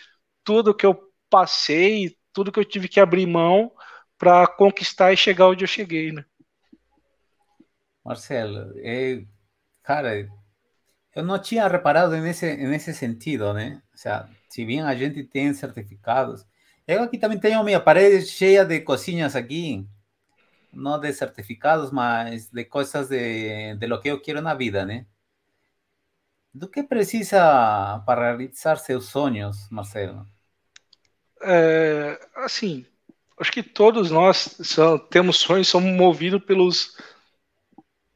tudo que eu passei, tudo que eu tive que abrir mão para conquistar e chegar onde eu cheguei, né? Marcelo, é, cara, eu não tinha reparado nesse nesse sentido, né? Ou seja, se bem a gente tem certificados, eu aqui também tenho minha parede cheia de coisinhas aqui, não de certificados, mas de coisas de, de lo que eu quero na vida, né? Do que precisa para realizar seus sonhos, Marcelo? É, assim, acho que todos nós são, temos sonhos, somos movidos pelos,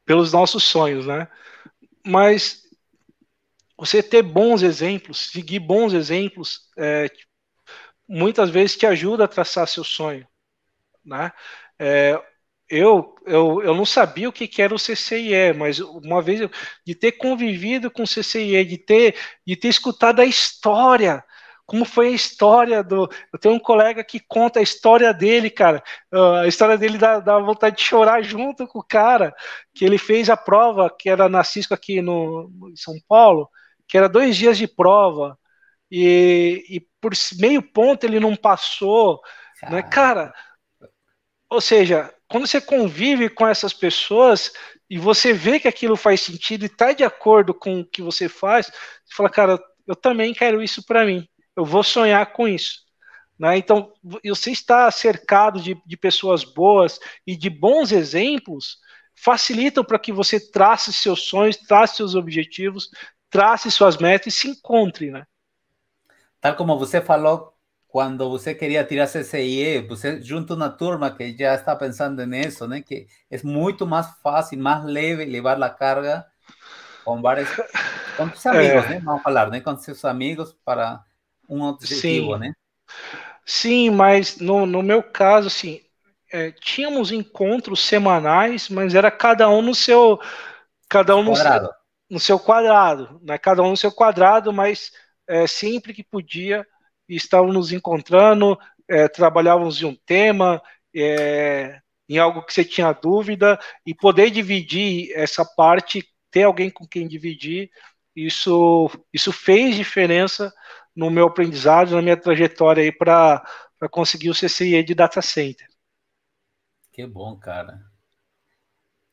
pelos nossos sonhos, né? Mas você ter bons exemplos, seguir bons exemplos, é, muitas vezes te ajuda a traçar seu sonho, né? É, eu, eu, eu não sabia o que, que era o CCIE, mas uma vez eu, de ter convivido com o CCIE, de ter, de ter escutado a história, como foi a história do. Eu tenho um colega que conta a história dele, cara. Ah, a história dele dá, dá vontade de chorar junto com o cara, que ele fez a prova, que era na Cisco aqui no, em São Paulo, que era dois dias de prova, e, e por meio ponto ele não passou. Né? Cara, ou seja, quando você convive com essas pessoas e você vê que aquilo faz sentido e está de acordo com o que você faz, você fala, cara, eu também quero isso para mim, eu vou sonhar com isso. Né? Então, você está cercado de, de pessoas boas e de bons exemplos, facilitam para que você trace seus sonhos, trace seus objetivos, trace suas metas e se encontre, né? Tal como você falou, quando você queria tirar CCIE, você eh, junta uma turma que já está pensando nisso, né? Que é muito mais fácil, mais leve levar eh. a carga com vários, com seus amigos, é. né? Vamos falar, né? Com seus amigos para um objetivo, Sim. né? Sim, mas no, no meu caso, assim, é, tínhamos encontros semanais, mas era cada um no seu, cada um no quadrado. seu, no seu quadrado, né? Cada um no seu quadrado, mas é, sempre que podia e estávamos nos encontrando, é, trabalhávamos em um tema, é, em algo que você tinha dúvida, e poder dividir essa parte, ter alguém com quem dividir, isso, isso fez diferença no meu aprendizado, na minha trajetória aí para conseguir o CCIE de Data Center. Que bom, cara.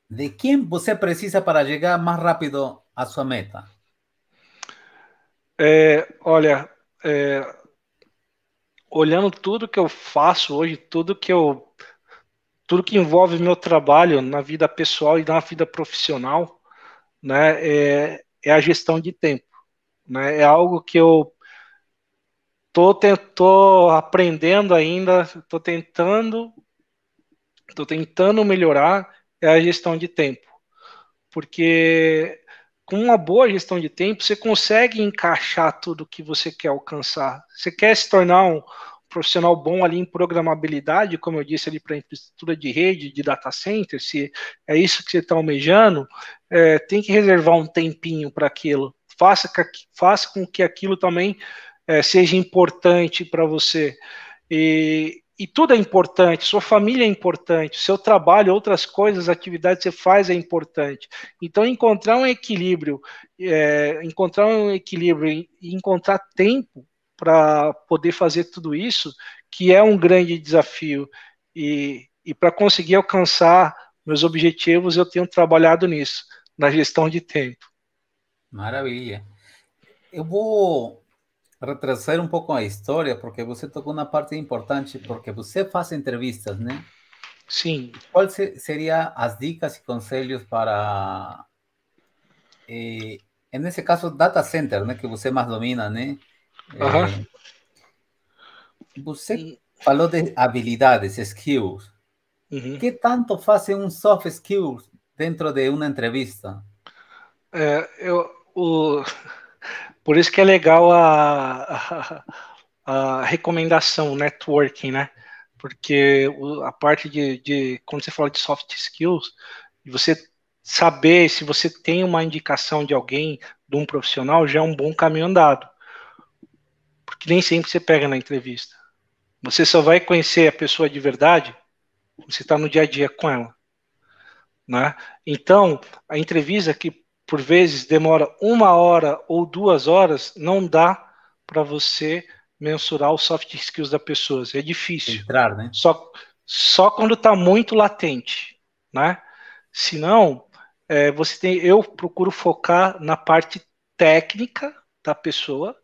De quem você precisa para chegar mais rápido à sua meta? É, olha, é, olhando tudo que eu faço hoje, tudo que eu tudo que envolve meu trabalho na vida pessoal e na vida profissional, né, é, é a gestão de tempo, né? É algo que eu tô, tô aprendendo ainda, tô tentando, tô tentando melhorar é a gestão de tempo, porque com uma boa gestão de tempo, você consegue encaixar tudo que você quer alcançar. Você quer se tornar um profissional bom ali em programabilidade, como eu disse ali para infraestrutura de rede, de data center, se é isso que você está almejando, é, tem que reservar um tempinho para aquilo. Faça, faça com que aquilo também é, seja importante para você. E e tudo é importante, sua família é importante, seu trabalho, outras coisas, atividades que você faz é importante. Então, encontrar um equilíbrio, é, encontrar um equilíbrio e encontrar tempo para poder fazer tudo isso, que é um grande desafio. E, e para conseguir alcançar meus objetivos, eu tenho trabalhado nisso, na gestão de tempo. Maravilha. Eu vou retrasar um pouco a história, porque você tocou na parte importante, porque você faz entrevistas, né? Sim. Quais ser, seriam as dicas e conselhos para, eh, nesse caso, data center, né, que você mais domina, né? Uhum. você falou de habilidades, skills. Uhum. Que tanto fazem um soft skills dentro de uma entrevista? É, eu, o, por isso que é legal a, a, a recomendação, networking, né? Porque a parte de, de, quando você fala de soft skills, você saber se você tem uma indicação de alguém, de um profissional, já é um bom caminho andado. Porque nem sempre você pega na entrevista. Você só vai conhecer a pessoa de verdade você está no dia a dia com ela. Né? Então, a entrevista que por vezes demora uma hora ou duas horas, não dá para você mensurar os soft skills da pessoa. É difícil. Entrar, né? Só, só quando está muito latente, né? Se não, é, você tem, eu procuro focar na parte técnica da pessoa,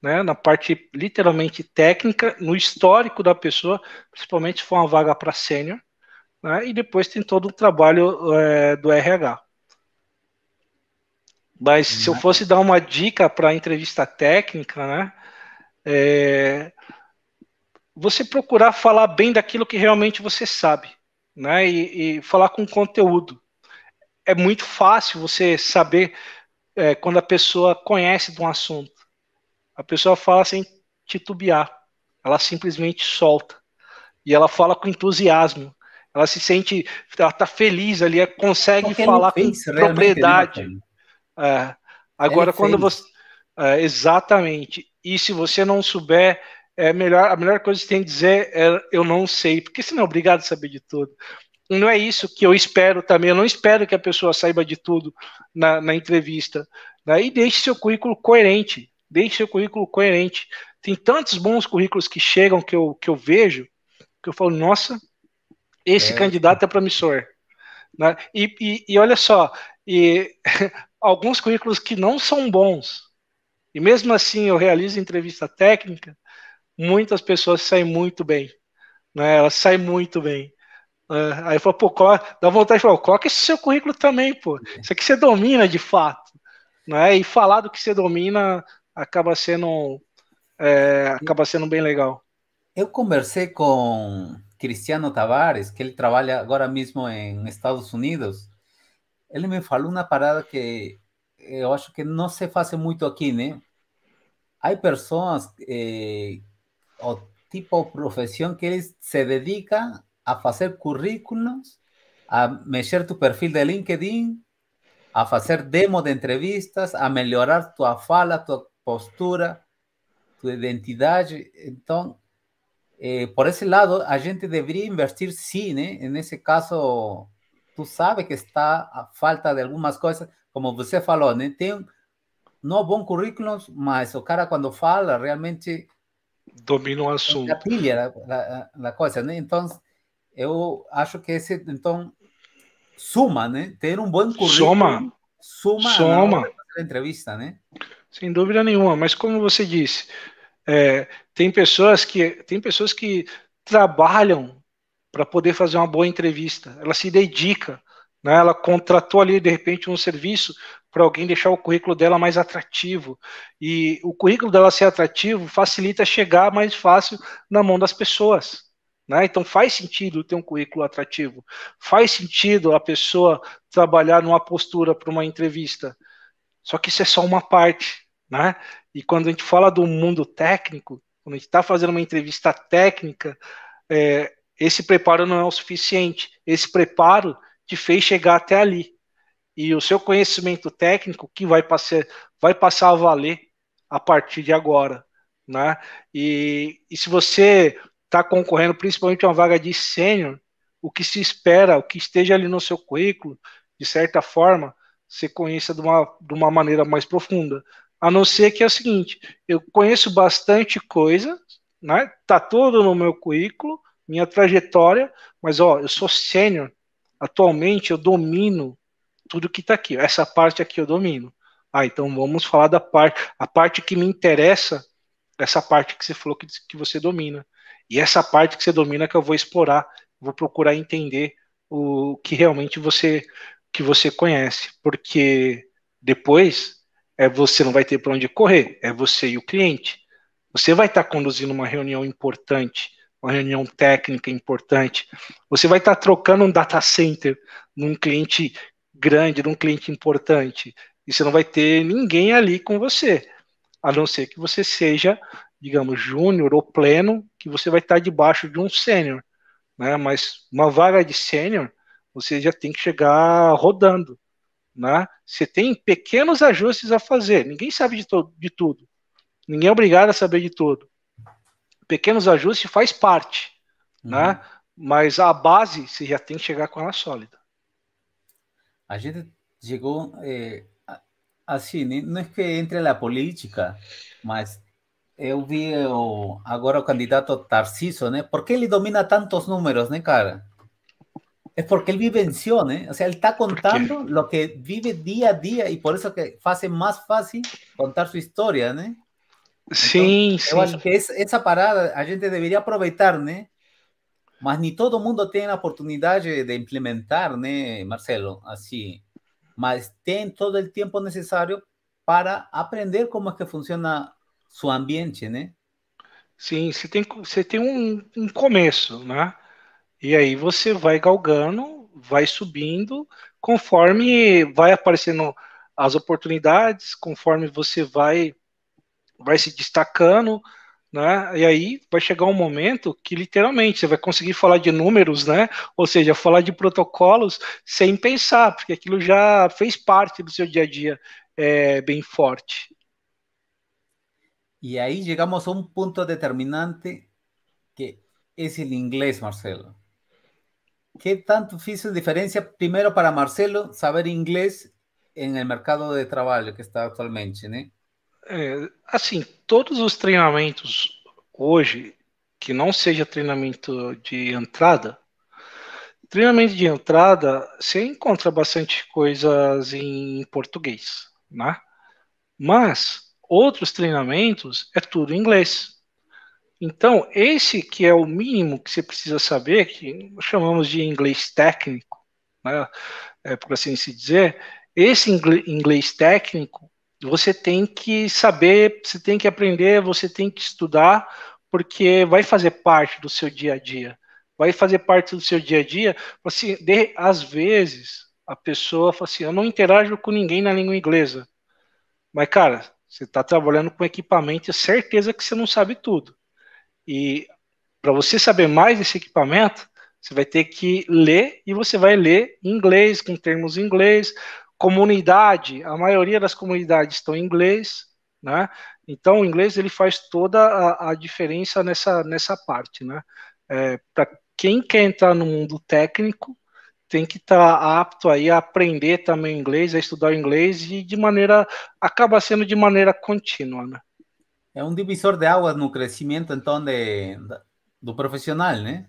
né? Na parte literalmente técnica, no histórico da pessoa, principalmente se for uma vaga para sênior, né? E depois tem todo o trabalho é, do RH. Mas se eu né? fosse dar uma dica para entrevista técnica, né? É, você procurar falar bem daquilo que realmente você sabe, né? E, e falar com conteúdo. É muito fácil você saber é, quando a pessoa conhece de um assunto. A pessoa fala sem titubear, ela simplesmente solta. E ela fala com entusiasmo. Ela se sente, ela está feliz ali, consegue falar pensa, com né? né propriedade. É, agora, é quando você. É, exatamente. E se você não souber, é melhor, a melhor coisa que tem que dizer é eu não sei, porque senão é obrigado a saber de tudo. Não é isso que eu espero também. Eu não espero que a pessoa saiba de tudo na, na entrevista. Né? E deixe seu currículo coerente. Deixe seu currículo coerente. Tem tantos bons currículos que chegam que eu, que eu vejo que eu falo, nossa, esse é. candidato é promissor. Né? E, e, e, olha só, e alguns currículos que não são bons, e mesmo assim eu realizo entrevista técnica, muitas pessoas saem muito bem. Né? Elas saem muito bem. Uh, aí fala, pô, coloca, dá vontade de falar, coloca esse seu currículo também, pô. Isso aqui você domina de fato. Né? E falar do que você domina acaba sendo, é, acaba sendo bem legal. Eu conversei com Cristiano Tavares, que ele trabalha agora mesmo em Estados Unidos, ele me falou una parada que yo eh, acho que no se hace mucho aquí, ¿eh? Hay personas eh, tipo profesión que se dedica a hacer currículos, a mexer tu perfil de LinkedIn, a hacer demo de entrevistas, a mejorar tu fala, tu postura, tu identidad, entonces eh, por ese lado, a gente debería investir sim, ¿eh? En ese caso, tu sabe que está a falta de algumas coisas, como você falou, né? tem não bom currículo, mas o cara quando fala realmente domina o assunto. pilha da coisa, né? Então, eu acho que esse então suma, né? Ter um bom currículo soma, suma, soma. Na entrevista, né? Sem dúvida nenhuma. Mas como você disse, é, tem pessoas que tem pessoas que trabalham para poder fazer uma boa entrevista. Ela se dedica, né? ela contratou ali, de repente, um serviço para alguém deixar o currículo dela mais atrativo. E o currículo dela ser atrativo facilita chegar mais fácil na mão das pessoas. Né? Então faz sentido ter um currículo atrativo, faz sentido a pessoa trabalhar numa postura para uma entrevista. Só que isso é só uma parte. Né? E quando a gente fala do mundo técnico, quando a gente está fazendo uma entrevista técnica, é, esse preparo não é o suficiente. Esse preparo te fez chegar até ali. E o seu conhecimento técnico que vai passar, vai passar a valer a partir de agora. Né? E, e se você está concorrendo principalmente a uma vaga de sênior, o que se espera, o que esteja ali no seu currículo, de certa forma, você conheça de uma, de uma maneira mais profunda. A não ser que é o seguinte, eu conheço bastante coisa, né? Tá tudo no meu currículo, minha trajetória, mas ó, eu sou sênior, atualmente eu domino tudo que está aqui, essa parte aqui eu domino. Ah, então vamos falar da parte, a parte que me interessa, essa parte que você falou que, que você domina. E essa parte que você domina que eu vou explorar, vou procurar entender o que realmente você que você conhece, porque depois é você não vai ter para onde correr, é você e o cliente. Você vai estar tá conduzindo uma reunião importante, uma reunião técnica importante, você vai estar tá trocando um data center num cliente grande, num cliente importante, e você não vai ter ninguém ali com você, a não ser que você seja, digamos, júnior ou pleno, que você vai estar tá debaixo de um sênior, né? Mas uma vaga de sênior, você já tem que chegar rodando, né? Você tem pequenos ajustes a fazer. Ninguém sabe de, de tudo. Ninguém é obrigado a saber de tudo pequenos ajustes faz parte, né? uhum. né? Mas a base você já tem que chegar com ela sólida. A gente chegou é, assim, não é que entre na política, mas eu vi o, agora o candidato Tarciso, né? Por que ele domina tantos números, né, cara? É porque ele vivenciou, né? O sea, ele está contando o que vive dia a dia e por isso que faz mais fácil contar sua história, né? sim, então, sim. Eu acho que essa, essa parada a gente deveria aproveitar, né? Mas nem todo mundo tem a oportunidade de implementar, né, Marcelo? Assim, mas tem todo o tempo necessário para aprender como é que funciona seu ambiente, né? Sim, você tem, você tem um, um começo, né? E aí você vai galgando, vai subindo, conforme vai aparecendo as oportunidades, conforme você vai vai se destacando, né? E aí vai chegar um momento que literalmente você vai conseguir falar de números, né? Ou seja, falar de protocolos sem pensar, porque aquilo já fez parte do seu dia a dia é, bem forte. E aí chegamos a um ponto determinante que é o inglês, Marcelo. Que tanto fez diferença, primeiro para Marcelo, saber inglês no mercado de trabalho que está atualmente, né? É, assim, todos os treinamentos hoje, que não seja treinamento de entrada, treinamento de entrada, você encontra bastante coisas em português, né? Mas outros treinamentos é tudo em inglês. Então, esse que é o mínimo que você precisa saber, que chamamos de inglês técnico, né? é, por assim se dizer, esse inglês técnico você tem que saber, você tem que aprender, você tem que estudar, porque vai fazer parte do seu dia a dia. Vai fazer parte do seu dia a dia. Assim, de, às vezes, a pessoa fala assim: eu não interajo com ninguém na língua inglesa. Mas, cara, você está trabalhando com equipamento, é certeza que você não sabe tudo. E para você saber mais desse equipamento, você vai ter que ler e você vai ler em inglês, com termos em inglês, comunidade, a maioria das comunidades estão em inglês, né? Então o inglês ele faz toda a, a diferença nessa nessa parte, né? É, Para quem quer entrar no mundo técnico tem que estar tá apto aí a aprender também inglês, a estudar inglês e de maneira acaba sendo de maneira contínua, né? É um divisor de águas no crescimento então de, do profissional, né?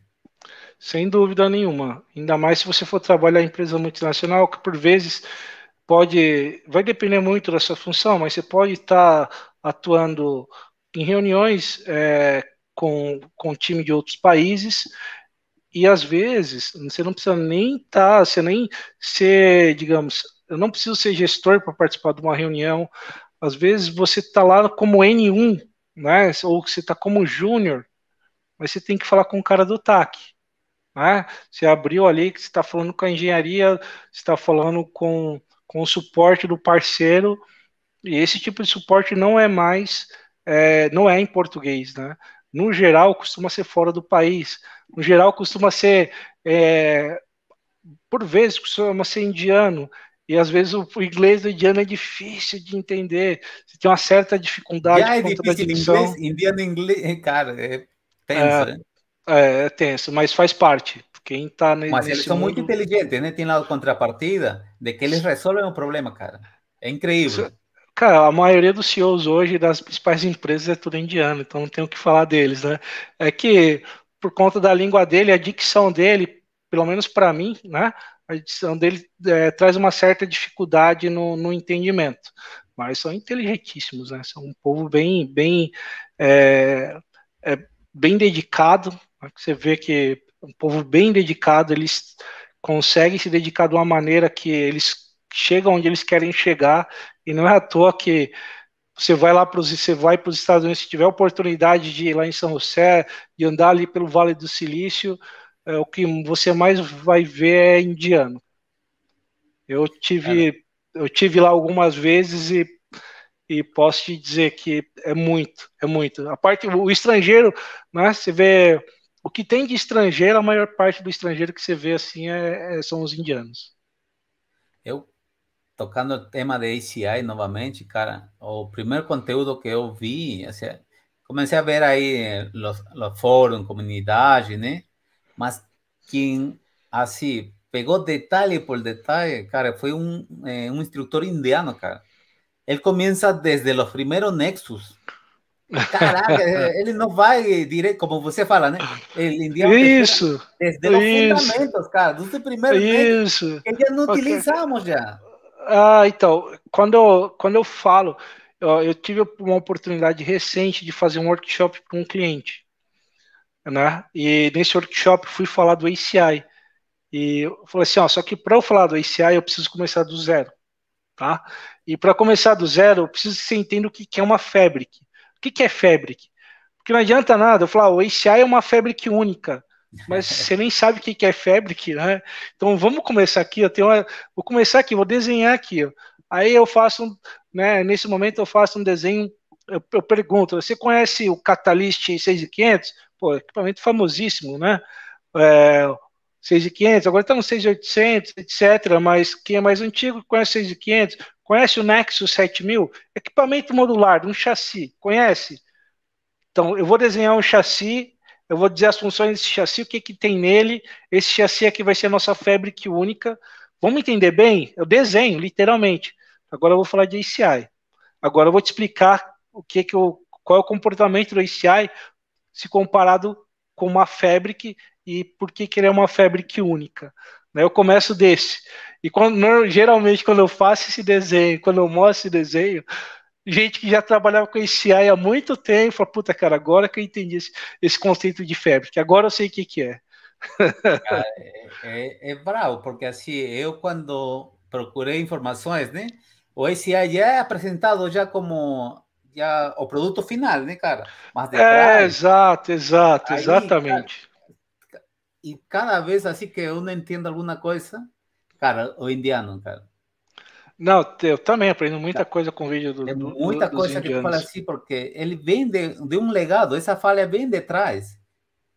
Sem dúvida nenhuma. Ainda mais se você for trabalhar em empresa multinacional, que por vezes pode, vai depender muito da sua função, mas você pode estar atuando em reuniões é, com, com time de outros países e às vezes você não precisa nem estar, tá, você nem ser, digamos, eu não preciso ser gestor para participar de uma reunião. Às vezes você está lá como N1, né? Ou você está como júnior, mas você tem que falar com o cara do TAC. Né? Você abriu ali que você está falando com a engenharia, você está falando com com o suporte do parceiro, e esse tipo de suporte não é mais, é, não é em português, né? No geral, costuma ser fora do país, no geral, costuma ser, é, por vezes, costuma ser indiano, e às vezes o inglês do indiano é difícil de entender, você tem uma certa dificuldade. Já é difícil inglês, indiano inglês, cara, é tenso, é, né? é, é tenso, mas faz parte. Quem tá nesse Mas eles são muito inteligentes, né? Tem lá a contrapartida de que eles resolvem o problema, cara. É incrível. Cara, a maioria dos CEOs hoje das principais empresas é tudo indiano, então não tem o que falar deles, né? É que por conta da língua dele, a dicção dele, pelo menos para mim, né? A dicção dele é, traz uma certa dificuldade no, no entendimento mas são inteligentíssimos, né? São um povo bem, bem, é, é, bem dedicado. Né? Você vê que é um povo bem dedicado, eles conseguem se dedicar de uma maneira que eles chegam onde eles querem chegar, e não é à toa que você vai lá para os você vai para os Estados Unidos se tiver oportunidade de ir lá em São José de andar ali pelo Vale do Silício é, o que você mais vai ver é indiano eu tive é. Né? eu tive lá algumas vezes e e posso te dizer que é muito é muito a parte o estrangeiro né você vê o que tem de estrangeiro, a maior parte do estrangeiro que você vê assim é, é, são os indianos. Eu, tocando o tema de ACI novamente, cara, o primeiro conteúdo que eu vi, assim, comecei a ver aí os los fóruns, comunidade, né? Mas quem, assim, pegou detalhe por detalhe, cara, foi um, é, um instrutor indiano, cara. Ele começa desde os primeiros Nexus, Caraca, é, ele não vai direito, como você fala, né? Ele indiana, isso, desde os isso, fundamentos, cara, dos primeiro. isso, que já não okay. utilizamos já. Ah, então, quando, quando eu falo, eu, eu tive uma oportunidade recente de fazer um workshop com um cliente, né? E nesse workshop fui falar do ACI. E eu falei assim, ó, só que para eu falar do ACI eu preciso começar do zero, tá? E para começar do zero, eu preciso que você entenda o que é uma fabric que, que é fabric? Porque não adianta nada eu falar, ah, o ACI é uma fabric única, mas você nem sabe o que, que é fabric, né? Então vamos começar aqui, eu tenho uma, vou começar aqui, vou desenhar aqui. Aí eu faço, né, nesse momento eu faço um desenho, eu, eu pergunto, você conhece o Catalyst 6500? Pô, equipamento famosíssimo, né? É, 6500, agora está no 6800, etc. Mas quem é mais antigo conhece 6500, Conhece o Nexus 7000? Equipamento modular um chassi, conhece? Então, eu vou desenhar um chassi, eu vou dizer as funções desse chassi, o que, que tem nele, esse chassi aqui vai ser a nossa fabric única. Vamos entender bem? Eu desenho, literalmente. Agora eu vou falar de ACI. Agora eu vou te explicar o que que eu, qual é o comportamento do ACI se comparado com uma fabric e por que, que ele é uma fabric única. Né? Eu começo desse. E quando, geralmente, quando eu faço esse desenho, quando eu mostro esse desenho, gente que já trabalhava com esse AI há muito tempo, fala, puta, cara, agora que eu entendi esse, esse conceito de febre, que agora eu sei o que, que é. é, é, é, bravo, porque assim, eu quando procurei informações, né? O AI já é apresentado já como já, o produto final, né, cara? Mas de é, exato, exato, aí, exatamente. Cara, e cada vez assim que eu não entendo alguma coisa, Cara, o indiano, cara. Não, eu também aprendo muita coisa com o vídeo do. É muita do, coisa indianos. que fala assim, porque ele vem de, de, um legado, essa falha vem é de trás.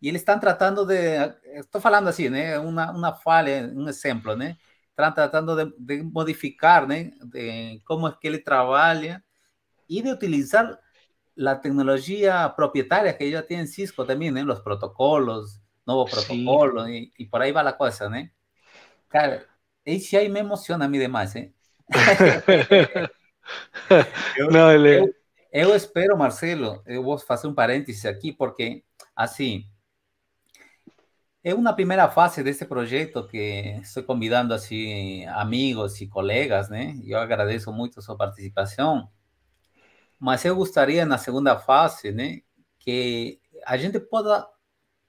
E eles estão tratando de. Estou falando assim, né? Uma, uma falha, um exemplo, né? Estão tratando de, de modificar, né? De como é que ele trabalha e de utilizar a tecnologia proprietária que já tem em Cisco também, né? Os protocolos, novo protocolo, e, e por aí vai a coisa, né? Cara, ahí me emociona a mí de más, ¿eh? Yo espero, Marcelo, voy a hacer un paréntesis aquí, porque, así, es una primera fase de este proyecto que estoy convidando, así amigos y colegas, ¿eh? Yo agradezco mucho su participación, pero yo gustaría en la segunda fase, ¿eh? que a gente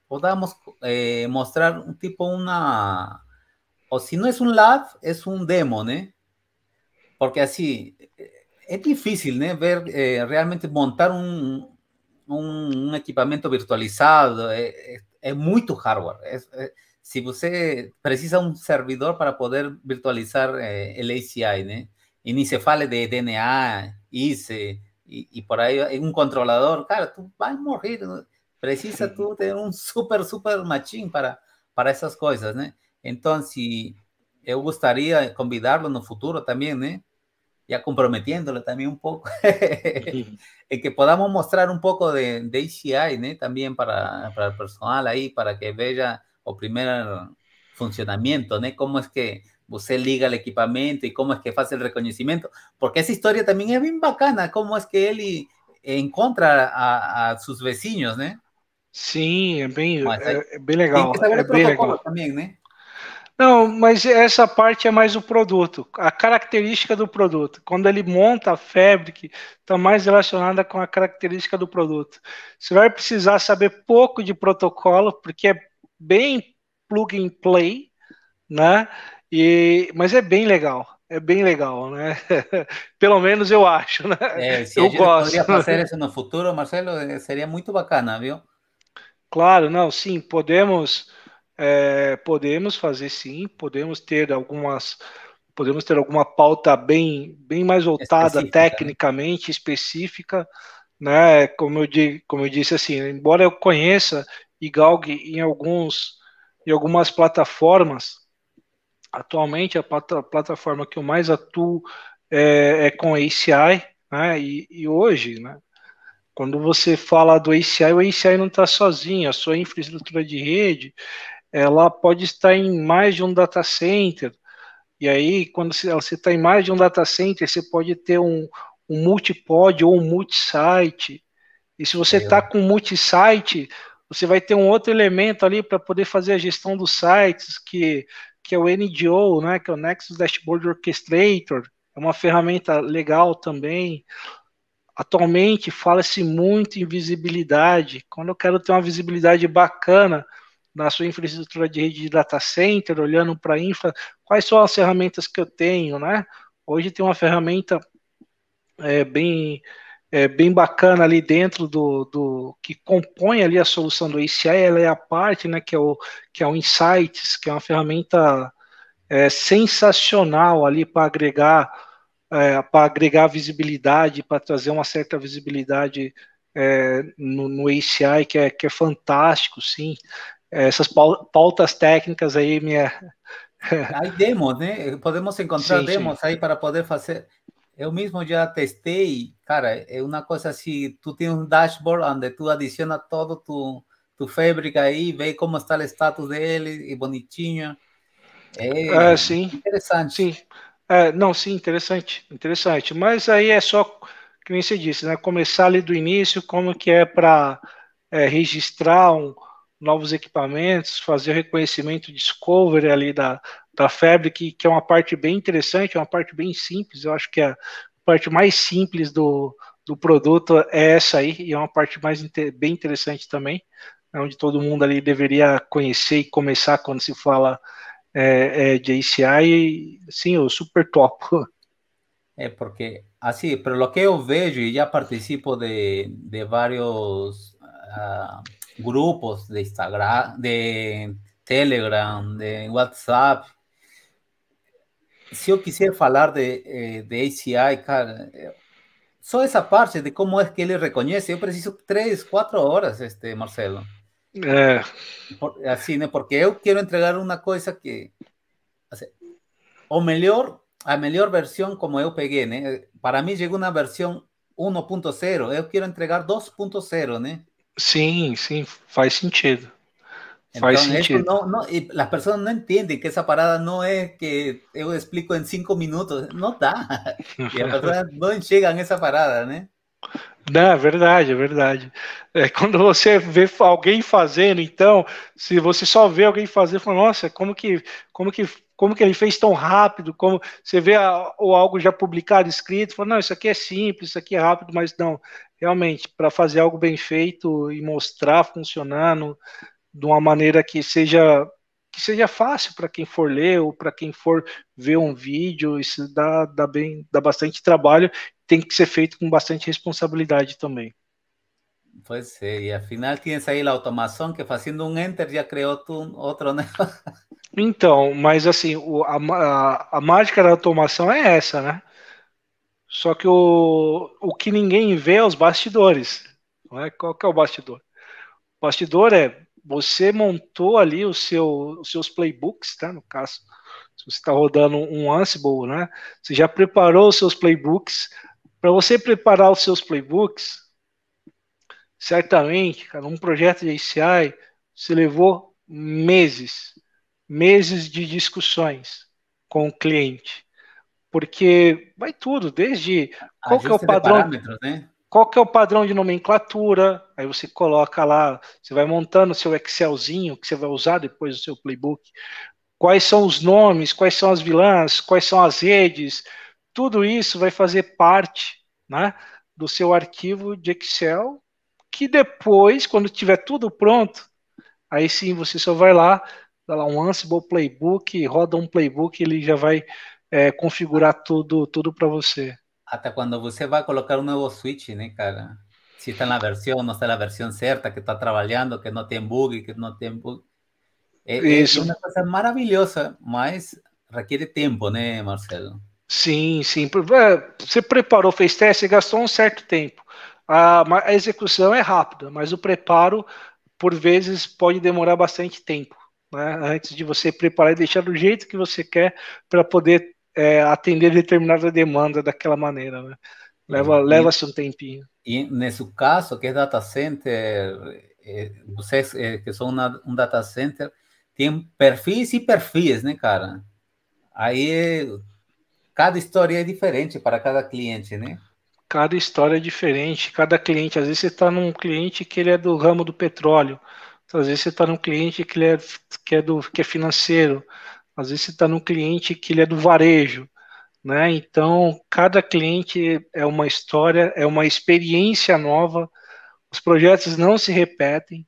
podamos eh, mostrar un tipo una o si no es un lab, es un demo, ¿eh? Porque así, eh, es difícil, ¿eh? Ver, realmente montar un, un, virtualizado, eh, es, muy tu hardware. Es, eh, si usted precisa un servidor para poder virtualizar el ACI, ¿eh? Y ni se fale de DNA, ICE, y, por ahí un controlador, claro, tú vas a morir. Precisa tú tener un súper, súper machine para, para esas cosas, ¿no? Entonces, yo gustaría convidarlo en el futuro también eh, Ya comprometiéndolo también un poco en que podamos mostrar un poco de, de ACI, eh, También para, para el personal ahí para que vea o primer funcionamiento eh, cómo es que usted liga el equipamiento y cómo es que hace el reconocimiento porque esa historia también es bien bacana, cómo es que él encuentra a, a sus vecinos, ¿eh? sí Sí, eh, bien, legal. también que ¿eh? Não, mas essa parte é mais o produto, a característica do produto. Quando ele monta a Fabric, está mais relacionada com a característica do produto. Você vai precisar saber pouco de protocolo, porque é bem plug and play, né? E, mas é bem legal, é bem legal, né? Pelo menos eu acho, né? É, se eu gosto. Poderia fazer isso no futuro, Marcelo, seria muito bacana, viu? Claro, não, sim, podemos é, podemos fazer sim, podemos ter algumas, podemos ter alguma pauta bem, bem mais voltada específica. Né? tecnicamente específica, né? Como eu, di, como eu disse assim, embora eu conheça IGALG em alguns, em algumas plataformas, atualmente a plata, plataforma que eu mais atuo é, é com ACI, né? E, e hoje, né? Quando você fala do ACI, o ACI não está sozinho, a sua infraestrutura de rede ela pode estar em mais de um data center. E aí, quando ela está em mais de um data center, você pode ter um, um multipod ou um multisite. E se você está com multisite, você vai ter um outro elemento ali para poder fazer a gestão dos sites, que, que é o NDO, né, que é o Nexus Dashboard Orchestrator. É uma ferramenta legal também. Atualmente fala-se muito em visibilidade. Quando eu quero ter uma visibilidade bacana, na sua infraestrutura de rede de data center, olhando para infra, quais são as ferramentas que eu tenho, né? Hoje tem uma ferramenta é, bem é, bem bacana ali dentro do, do que compõe ali a solução do ACI, ela é a parte, né, que é o que é o Insights, que é uma ferramenta é, sensacional ali para agregar é, para agregar visibilidade, para trazer uma certa visibilidade é, no, no ACI que é, que é fantástico, sim. É, essas pautas técnicas aí, minha. aí demos, né? Podemos encontrar sim, demos sim. aí para poder fazer. Eu mesmo já testei, cara, é uma coisa assim, tu tem um dashboard onde tu adiciona todo tu, tu fábrica aí, vê como está o status dele, e bonitinho. É, ah, sim. interessante. Sim. É, não, sim, interessante, interessante. Mas aí é só, que você disse, né? Começar ali do início, como que é para é, registrar um, novos equipamentos, fazer reconhecimento discovery ali da, da febre, que, que é uma parte bem interessante, é uma parte bem simples, eu acho que a parte mais simples do, do produto é essa aí, e é uma parte mais bem interessante também, é onde todo mundo ali deveria conhecer e começar quando se fala é, é, de ACI, e, sim, o super top É, porque, assim, pelo que eu vejo, e já participo de, de vários... Uh... grupos de Instagram, de Telegram, de WhatsApp. Si yo quisiera hablar de, eh, de ACI, eh, solo esa parte de cómo es que él reconoce, yo preciso tres, cuatro horas, este Marcelo. Eh. Así, ¿no? Porque yo quiero entregar una cosa que. o mejor a mejor versión como yo pegué, ¿no? Para mí llegó una versión 1.0, Yo quiero entregar 2.0, ¿no? Sim, sí, faz sentido. Faz sentido. No, las personas no entienden que esa parada no es que yo explico en cinco minutos, no da. Y las personas no llegan a esa parada, ¿no? Não, é verdade, é verdade. É, quando você vê alguém fazendo, então, se você só vê alguém fazer, fala, nossa, como que, como que, como que ele fez tão rápido? Como você vê a, ou algo já publicado, escrito, fala, não, isso aqui é simples, isso aqui é rápido, mas não, realmente, para fazer algo bem feito e mostrar funcionando de uma maneira que seja que seja fácil para quem for ler ou para quem for ver um vídeo, isso dá, dá bem, dá bastante trabalho tem que ser feito com bastante responsabilidade também. Pois é, e afinal tienes aí a automação que fazendo um enter já criou outro né? Então, mas assim, o, a, a, a, mágica da automação é essa, né? Só que o, o que ninguém vê é os bastidores. Não é? Qual que é o bastidor? O bastidor é você montou ali o seu, os seus playbooks, tá? no caso, se você está rodando um Ansible, né? Você já preparou os seus playbooks para você preparar os seus playbooks, certamente, cara, um projeto de ACI se levou meses, meses de discussões com o cliente, porque vai tudo, desde qual que é o padrão, né? qual que é o padrão de nomenclatura, aí você coloca lá, você vai montando o seu Excelzinho que você vai usar depois do seu playbook, quais são os nomes, quais são as vilãs, quais são as redes, tudo isso vai fazer parte né, do seu arquivo de Excel, que depois, quando tiver tudo pronto, aí sim você só vai lá, dá tá lá um Ansible Playbook, roda um playbook, ele já vai é, configurar tudo, tudo para você. Até quando você vai colocar um novo switch, né, cara? Se está na versão, não está na versão certa, que está trabalhando, que não tem bug, que não tem bug. É, é Isso. é uma coisa maravilhosa, mas requer tempo, né, Marcelo? Sim, sim. É, você preparou, fez teste, gastou um certo tempo. A, a execução é rápida, mas o preparo, por vezes, pode demorar bastante tempo. Né? Antes de você preparar e deixar do jeito que você quer para poder é, atender determinada demanda daquela maneira. Né? Leva, uhum. leva-se um tempinho. E nesse caso, que é data center, é, é, vocês que são um data center, tem perfis e perfis, né, cara? Aí cada história é diferente para cada cliente, né? Cada história é diferente, cada cliente. Às vezes você está num cliente que ele é do ramo do petróleo, às vezes você está num cliente que, ele é, que, é do, que é financeiro, às vezes você está num cliente que ele é do varejo. Né? Então, cada cliente é uma história, é uma experiência nova, os projetos não se repetem.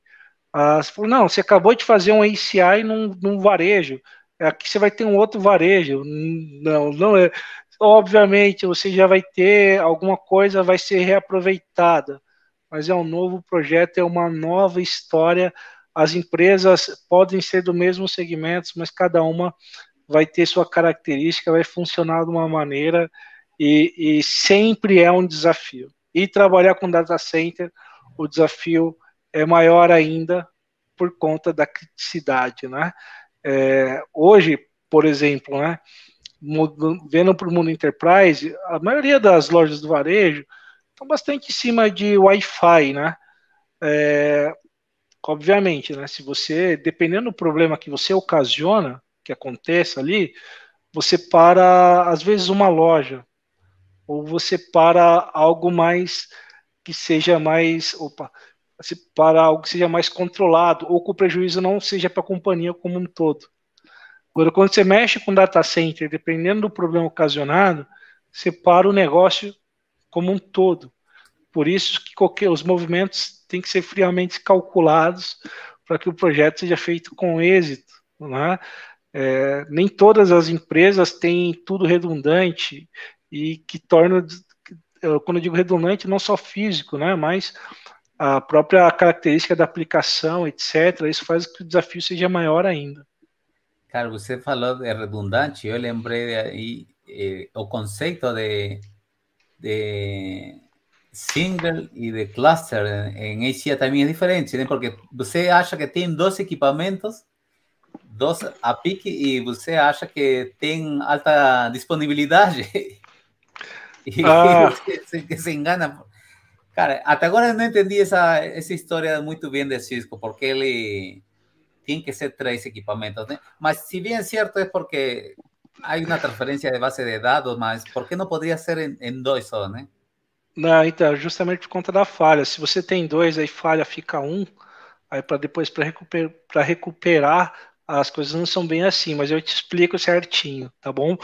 As, não, você acabou de fazer um ACI num, num varejo, Aqui você vai ter um outro varejo. Não, não é. Obviamente, você já vai ter alguma coisa vai ser reaproveitada, mas é um novo projeto, é uma nova história. As empresas podem ser do mesmo segmento, mas cada uma vai ter sua característica, vai funcionar de uma maneira e, e sempre é um desafio. E trabalhar com data center, o desafio é maior ainda por conta da criticidade, né? É, hoje, por exemplo, né, vendo para o mundo enterprise, a maioria das lojas do varejo estão bastante em cima de Wi-Fi, né? É, obviamente, né, se você, dependendo do problema que você ocasiona, que acontece ali, você para, às vezes, uma loja, ou você para algo mais que seja mais, opa, para algo que seja mais controlado ou que o prejuízo não seja para a companhia como um todo. Agora, quando você mexe com data center, dependendo do problema ocasionado, você para o negócio como um todo. Por isso que qualquer, os movimentos têm que ser friamente calculados para que o projeto seja feito com êxito. Né? É, nem todas as empresas têm tudo redundante e que torna, quando eu digo redundante, não só físico, né? mas a própria característica da aplicação, etc., isso faz que o desafio seja maior ainda. Cara, você falou de é redundante, eu lembrei aí eh, o conceito de, de single e de cluster em Asia também é diferente, né? porque você acha que tem dois equipamentos, dois a pique, e você acha que tem alta disponibilidade. E ah. você, você, engana Cara, até agora eu não entendi essa, essa história muito bem de Cisco, porque ele tem que ser três equipamentos, né? Mas se bem certo é porque há uma transferência de base de dados, mas por que não poderia ser em, em dois só, né? Não, então, justamente por conta da falha. Se você tem dois, aí falha fica um, aí para depois para recuperar, recuperar as coisas não são bem assim, mas eu te explico certinho, tá bom?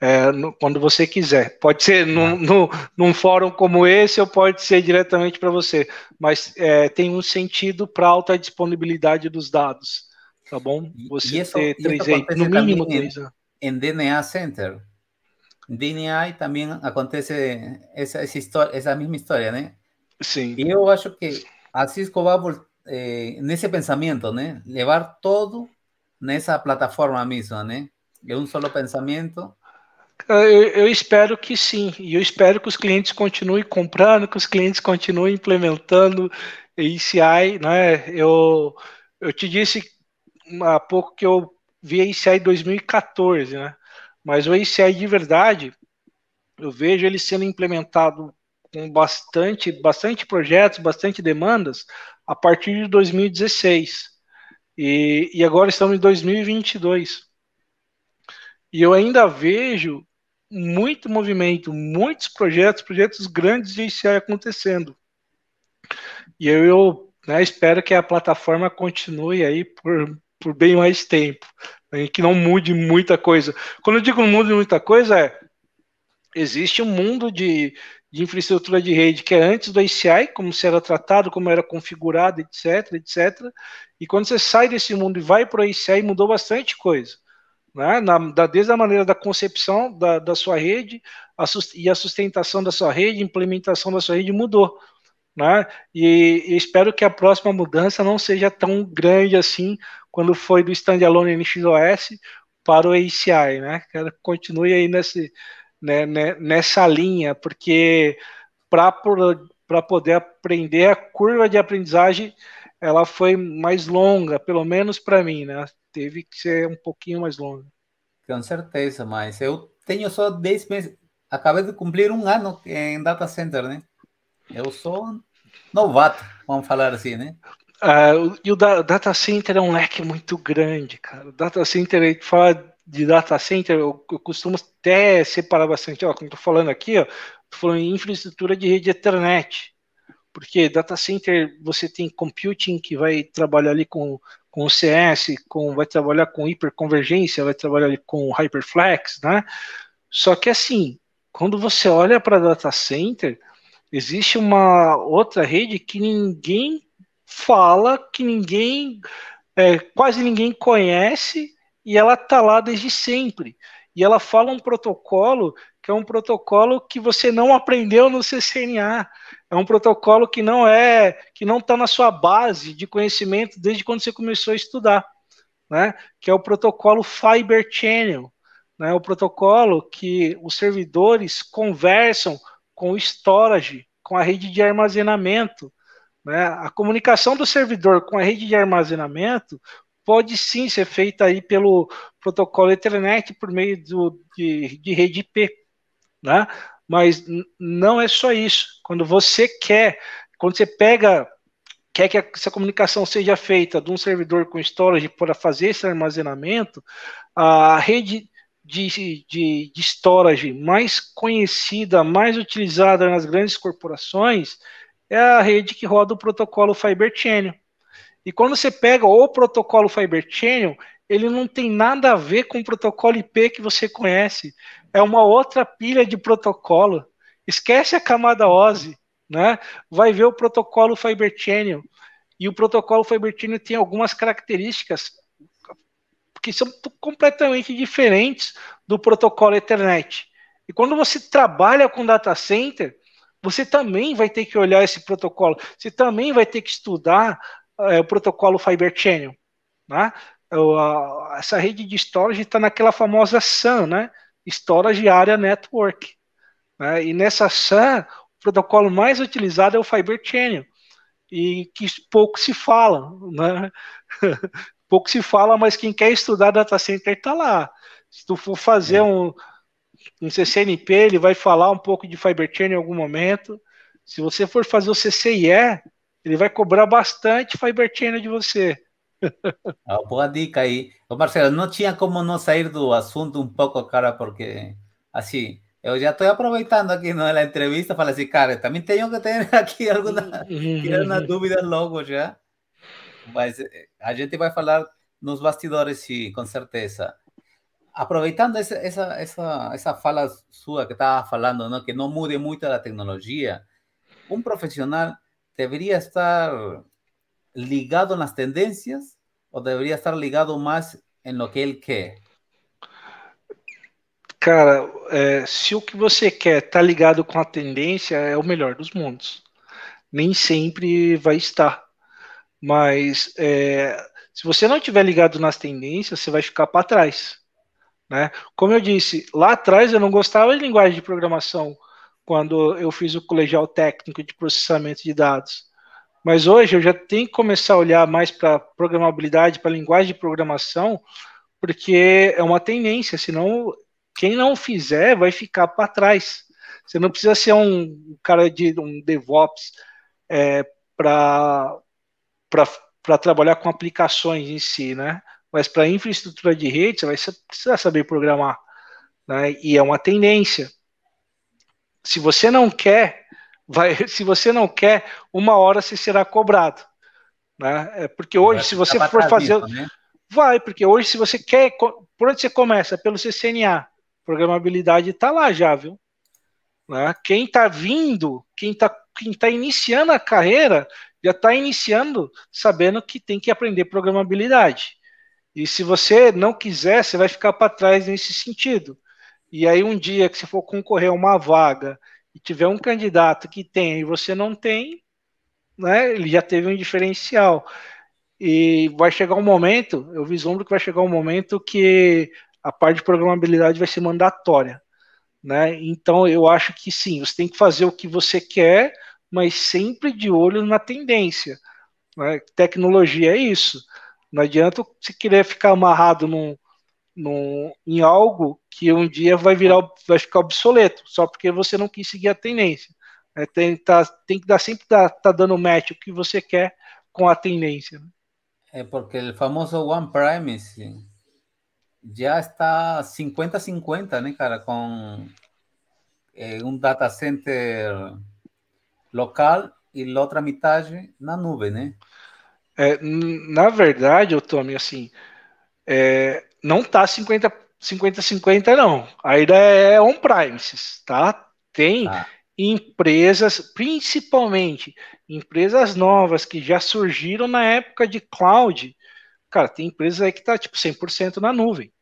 é, no, quando você quiser. Pode ser num, ah. no num, fórum como esse ou pode ser diretamente para você, mas é, tem um sentido para alta disponibilidade dos dados, tá bom? Você isso, ter três no é mínimo três. Né? Em, DNA Center. Em DNA também acontece essa, essa, história, essa mesma história, né? Sim. E eu acho que a Cisco vai eh, nesse pensamento, né? Levar todo nessa plataforma mesmo, né? É um solo pensamento ah, eu, eu, espero que sim, e eu espero que os clientes continuem comprando, que os clientes continuem implementando ICI, né? Eu, eu te disse há pouco que eu vi a 2014, né? Mas o ICI de verdade, eu vejo ele sendo implementado com bastante, bastante projetos, bastante demandas a partir de 2016. E, e agora estamos em 2022. E eu ainda vejo muito movimento, muitos projetos, projetos grandes de ICI acontecendo. E eu, eu né, espero que a plataforma continue aí por, por bem mais tempo, né, que não mude muita coisa. Quando eu digo mude muita coisa, é, existe um mundo de, de infraestrutura de rede que é antes do ICI, como se era tratado, como era configurado, etc, etc. E quando você sai desse mundo e vai para o ICI, mudou bastante coisa né? Na, da, desde a maneira da concepção da, da sua rede a, e a sustentação da sua rede, implementação da sua rede mudou. Né? E, e, espero que a próxima mudança não seja tão grande assim quando foi do standalone NXOS para o ACI, né? Que continue aí nesse, né, né nessa linha, porque para poder aprender a curva de aprendizagem ela foi mais longa, pelo menos para mim, né? teve que ser um pouquinho mais longa. Com certeza, mas eu tenho só 10 meses. Acabei de cumprir um ano em data center, né? Eu sou novato, vamos falar assim, né? Ah, e o data center é um leque muito grande, cara. data center, a gente fala de data center, eu, eu costumo até separar bastante. Ó, como tô falando aqui, ó, falando em infraestrutura de rede Ethernet porque data center você tem computing que vai trabalhar ali com com o CS, com, vai trabalhar com hiperconvergência, vai trabalhar com hyperflex, né? Só que assim, quando você olha para data center, existe uma outra rede que ninguém fala, que ninguém, é, quase ninguém conhece, e ela está lá desde sempre. E ela fala um protocolo que é um protocolo que você não aprendeu no CCNA. É um protocolo que não é, que não está na sua base de conhecimento desde quando você começou a estudar, né? Que é o protocolo Fiber Channel, né? O protocolo que os servidores conversam com o storage, com a rede de armazenamento, né? A comunicação do servidor com a rede de armazenamento pode sim ser feita aí pelo protocolo Ethernet por meio do, de, de rede IP, né? Mas não é só isso. Quando você quer, quando você pega, quer que essa comunicação seja feita de um servidor com storage para fazer esse armazenamento, a rede de, de, de storage mais conhecida, mais utilizada nas grandes corporações, é a rede que roda o protocolo Fiber Channel. E quando você pega o protocolo Fiber Channel, ele não tem nada a ver com o protocolo IP que você conhece é uma outra pilha de protocolo. Esquece a camada OSI, né? Vai ver o protocolo Fiber Channel. E o protocolo Fiber Channel tem algumas características que são completamente diferentes do protocolo Ethernet. E quando você trabalha com data center, você também vai ter que olhar esse protocolo, você também vai ter que estudar é, o protocolo Fiber Channel. Né? essa rede de storage está naquela famosa SAN, né? Storage Area Network. Né? E nessa SAN, o protocolo mais utilizado é o Fiber Channel, e que pouco se fala, né? pouco se fala, mas quem quer estudar data center está lá. Se tu for fazer é. um, um CCNP, ele vai falar um pouco de Fiber Channel em algum momento. Se você for fazer o CCIE, ele vai cobrar bastante Fiber Channel de você. a dica y o Marcelo, no tinha como no salir do asunto un poco, cara, porque, así, yo ya estoy aproveitando no de la entrevista, para decir, cara, también tengo que tener aquí alguma, duda dúvida ya já. Mas pues, eh, ah, a gente vai falar nos bastidores, y con certeza. Aproveitando esa fala sua que estaba falando, no que no mude mucho la tecnología un profesional debería estar ligado en las tendencias o debería estar ligado más en lo que él quer? Cara, é, se o que você quer está ligado com a tendência, é o melhor dos mundos. Nem sempre vai estar. Mas é, se você não estiver ligado nas tendências, você vai ficar para trás. Né? Como eu disse, lá atrás eu não gostava de linguagem de programação quando eu fiz o colegial técnico de processamento de dados. Mas hoje eu já tenho que começar a olhar mais para programabilidade, para linguagem de programação, porque é uma tendência, senão quem não fizer vai ficar para trás. Você não precisa ser um cara de um DevOps é, para trabalhar com aplicações em si, né? Mas para infraestrutura de rede, você vai precisar saber programar. Né? E é uma tendência. Se você não quer Vai, se você não quer, uma hora você será cobrado. Né? É porque hoje, se você for fazer. né? Vai, porque hoje, se você quer. Por onde você começa? Pelo CCNA. Programabilidade está lá já, viu? Né? Quem está vindo, quem está quem tá iniciando a carreira, já está iniciando sabendo que tem que aprender programabilidade. E se você não quiser, você vai ficar para trás nesse sentido. E aí, um dia que você for concorrer a uma vaga e tiver um candidato que tem e você não tem, né, ele já teve um diferencial. E vai chegar um momento, eu vislumbro que vai chegar um momento que a parte de programabilidade vai ser mandatória. Né? Então eu acho que sim, você tem que fazer o que você quer, mas sempre de olho na tendência. Né? Tecnologia é isso. Não adianta você querer ficar amarrado num, num, em algo que um dia vai virar, vai ficar obsoleto, só porque você não quis seguir a tendência. É, tem, tá, tem que dar sempre tá, tá dando match o que você quer com a tendência. Né? É porque o famoso One Premise já está 50-50, né, cara, com é, um data center local e outra metade na nuvem, né? É, na verdade, Tommy, assim, é, não tá 50 50 50 não. Ainda é on premises, tá? Tem ah. empresas, principalmente empresas novas que já surgiram na época de cloud. Cara, tem empresas aí que tá tipo 100% na nuvem,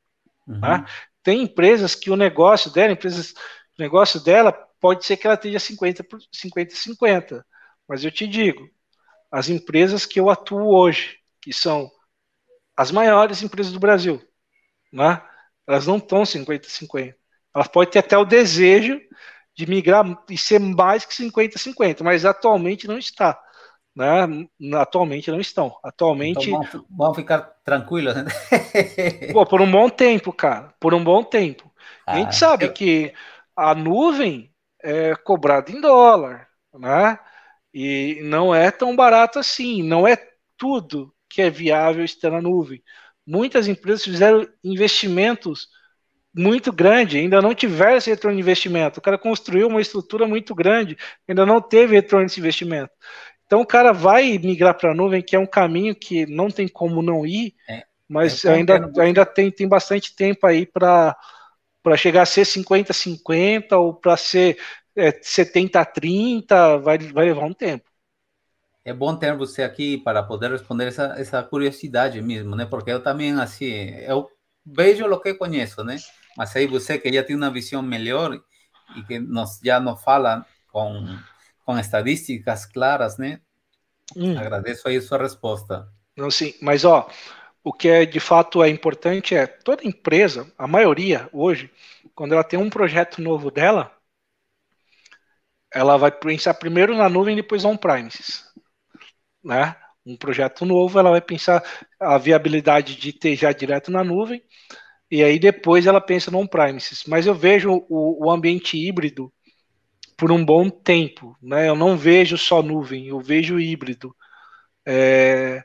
uhum. tá? Tem empresas que o negócio dela, empresas, o negócio dela pode ser que ela esteja 50 50 50. Mas eu te digo, as empresas que eu atuo hoje, que são as maiores empresas do Brasil, né? Elas não estão 50-50. Elas podem ter até o desejo de migrar e ser mais que 50-50, mas atualmente não está. Né? Atualmente não estão. Atualmente. Então vão, ficar tranquilos, né? Pô, por um bom tempo, cara. Por um bom tempo. Ah, a gente ah, sabe eu... que a nuvem é cobrada em dólar, né? E não é tão barato assim. Não é tudo que é viável estar na nuvem muitas empresas fizeram investimentos muito grande, ainda não tiveram esse retorno de investimento. O cara construiu uma estrutura muito grande, ainda não teve retorno desse investimento. Então o cara vai migrar para a nuvem, que é um caminho que não tem como não ir, é, mas é ainda, ainda tem, tem bastante tempo aí para chegar a ser 50-50 ou para ser é, 70-30, vai, vai levar um tempo é bom ter você aqui para poder responder essa, essa curiosidade mesmo, né? Porque eu também, assim, eu vejo o que conheço, né? Mas aí você que já tem uma visão melhor e que nos, já nos fala com, com estadísticas claras, né? Hum. Agradeço aí sua resposta. Não, sim, mas ó, o que é, de fato é importante é toda empresa, a maioria hoje, quando ela tem um projeto novo dela, ela vai pensar primeiro na nuvem, e depois on-premises né? Um projeto novo, ela vai pensar a viabilidade de ter já direto na nuvem, e aí depois ela pensa no on-premises. Mas eu vejo o, o, ambiente híbrido por um bom tempo, né? Eu não vejo só nuvem, eu vejo híbrido. É...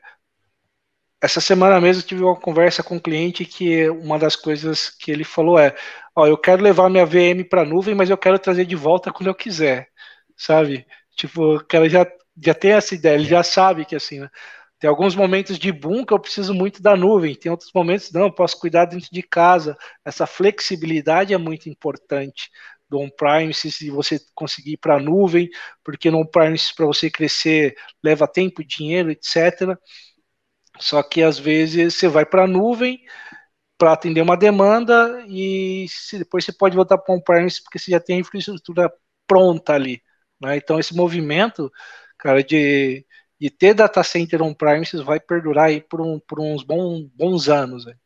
Essa semana mesmo tive uma conversa com um cliente que uma das coisas que ele falou é: ó, eu quero levar minha VM para nuvem, mas eu quero trazer de volta quando eu quiser, sabe? Tipo, o cara já já tem essa ideia, ele é. já sabe que é assim, né? Tem alguns momentos de boom que eu preciso muito da nuvem, tem outros momentos não, eu posso cuidar dentro de casa. Essa flexibilidade é muito importante do on-premise, se você conseguir ir para a nuvem, porque no on-premise para você crescer leva tempo, dinheiro, etc. Só que às vezes você vai para a nuvem para atender uma demanda e depois você pode voltar para o on-premise porque você já tem a infraestrutura pronta ali. Né? Então esse movimento cara, de, de ter data center on-premises vai perdurar aí por, um, por uns bons, bons anos. Véio.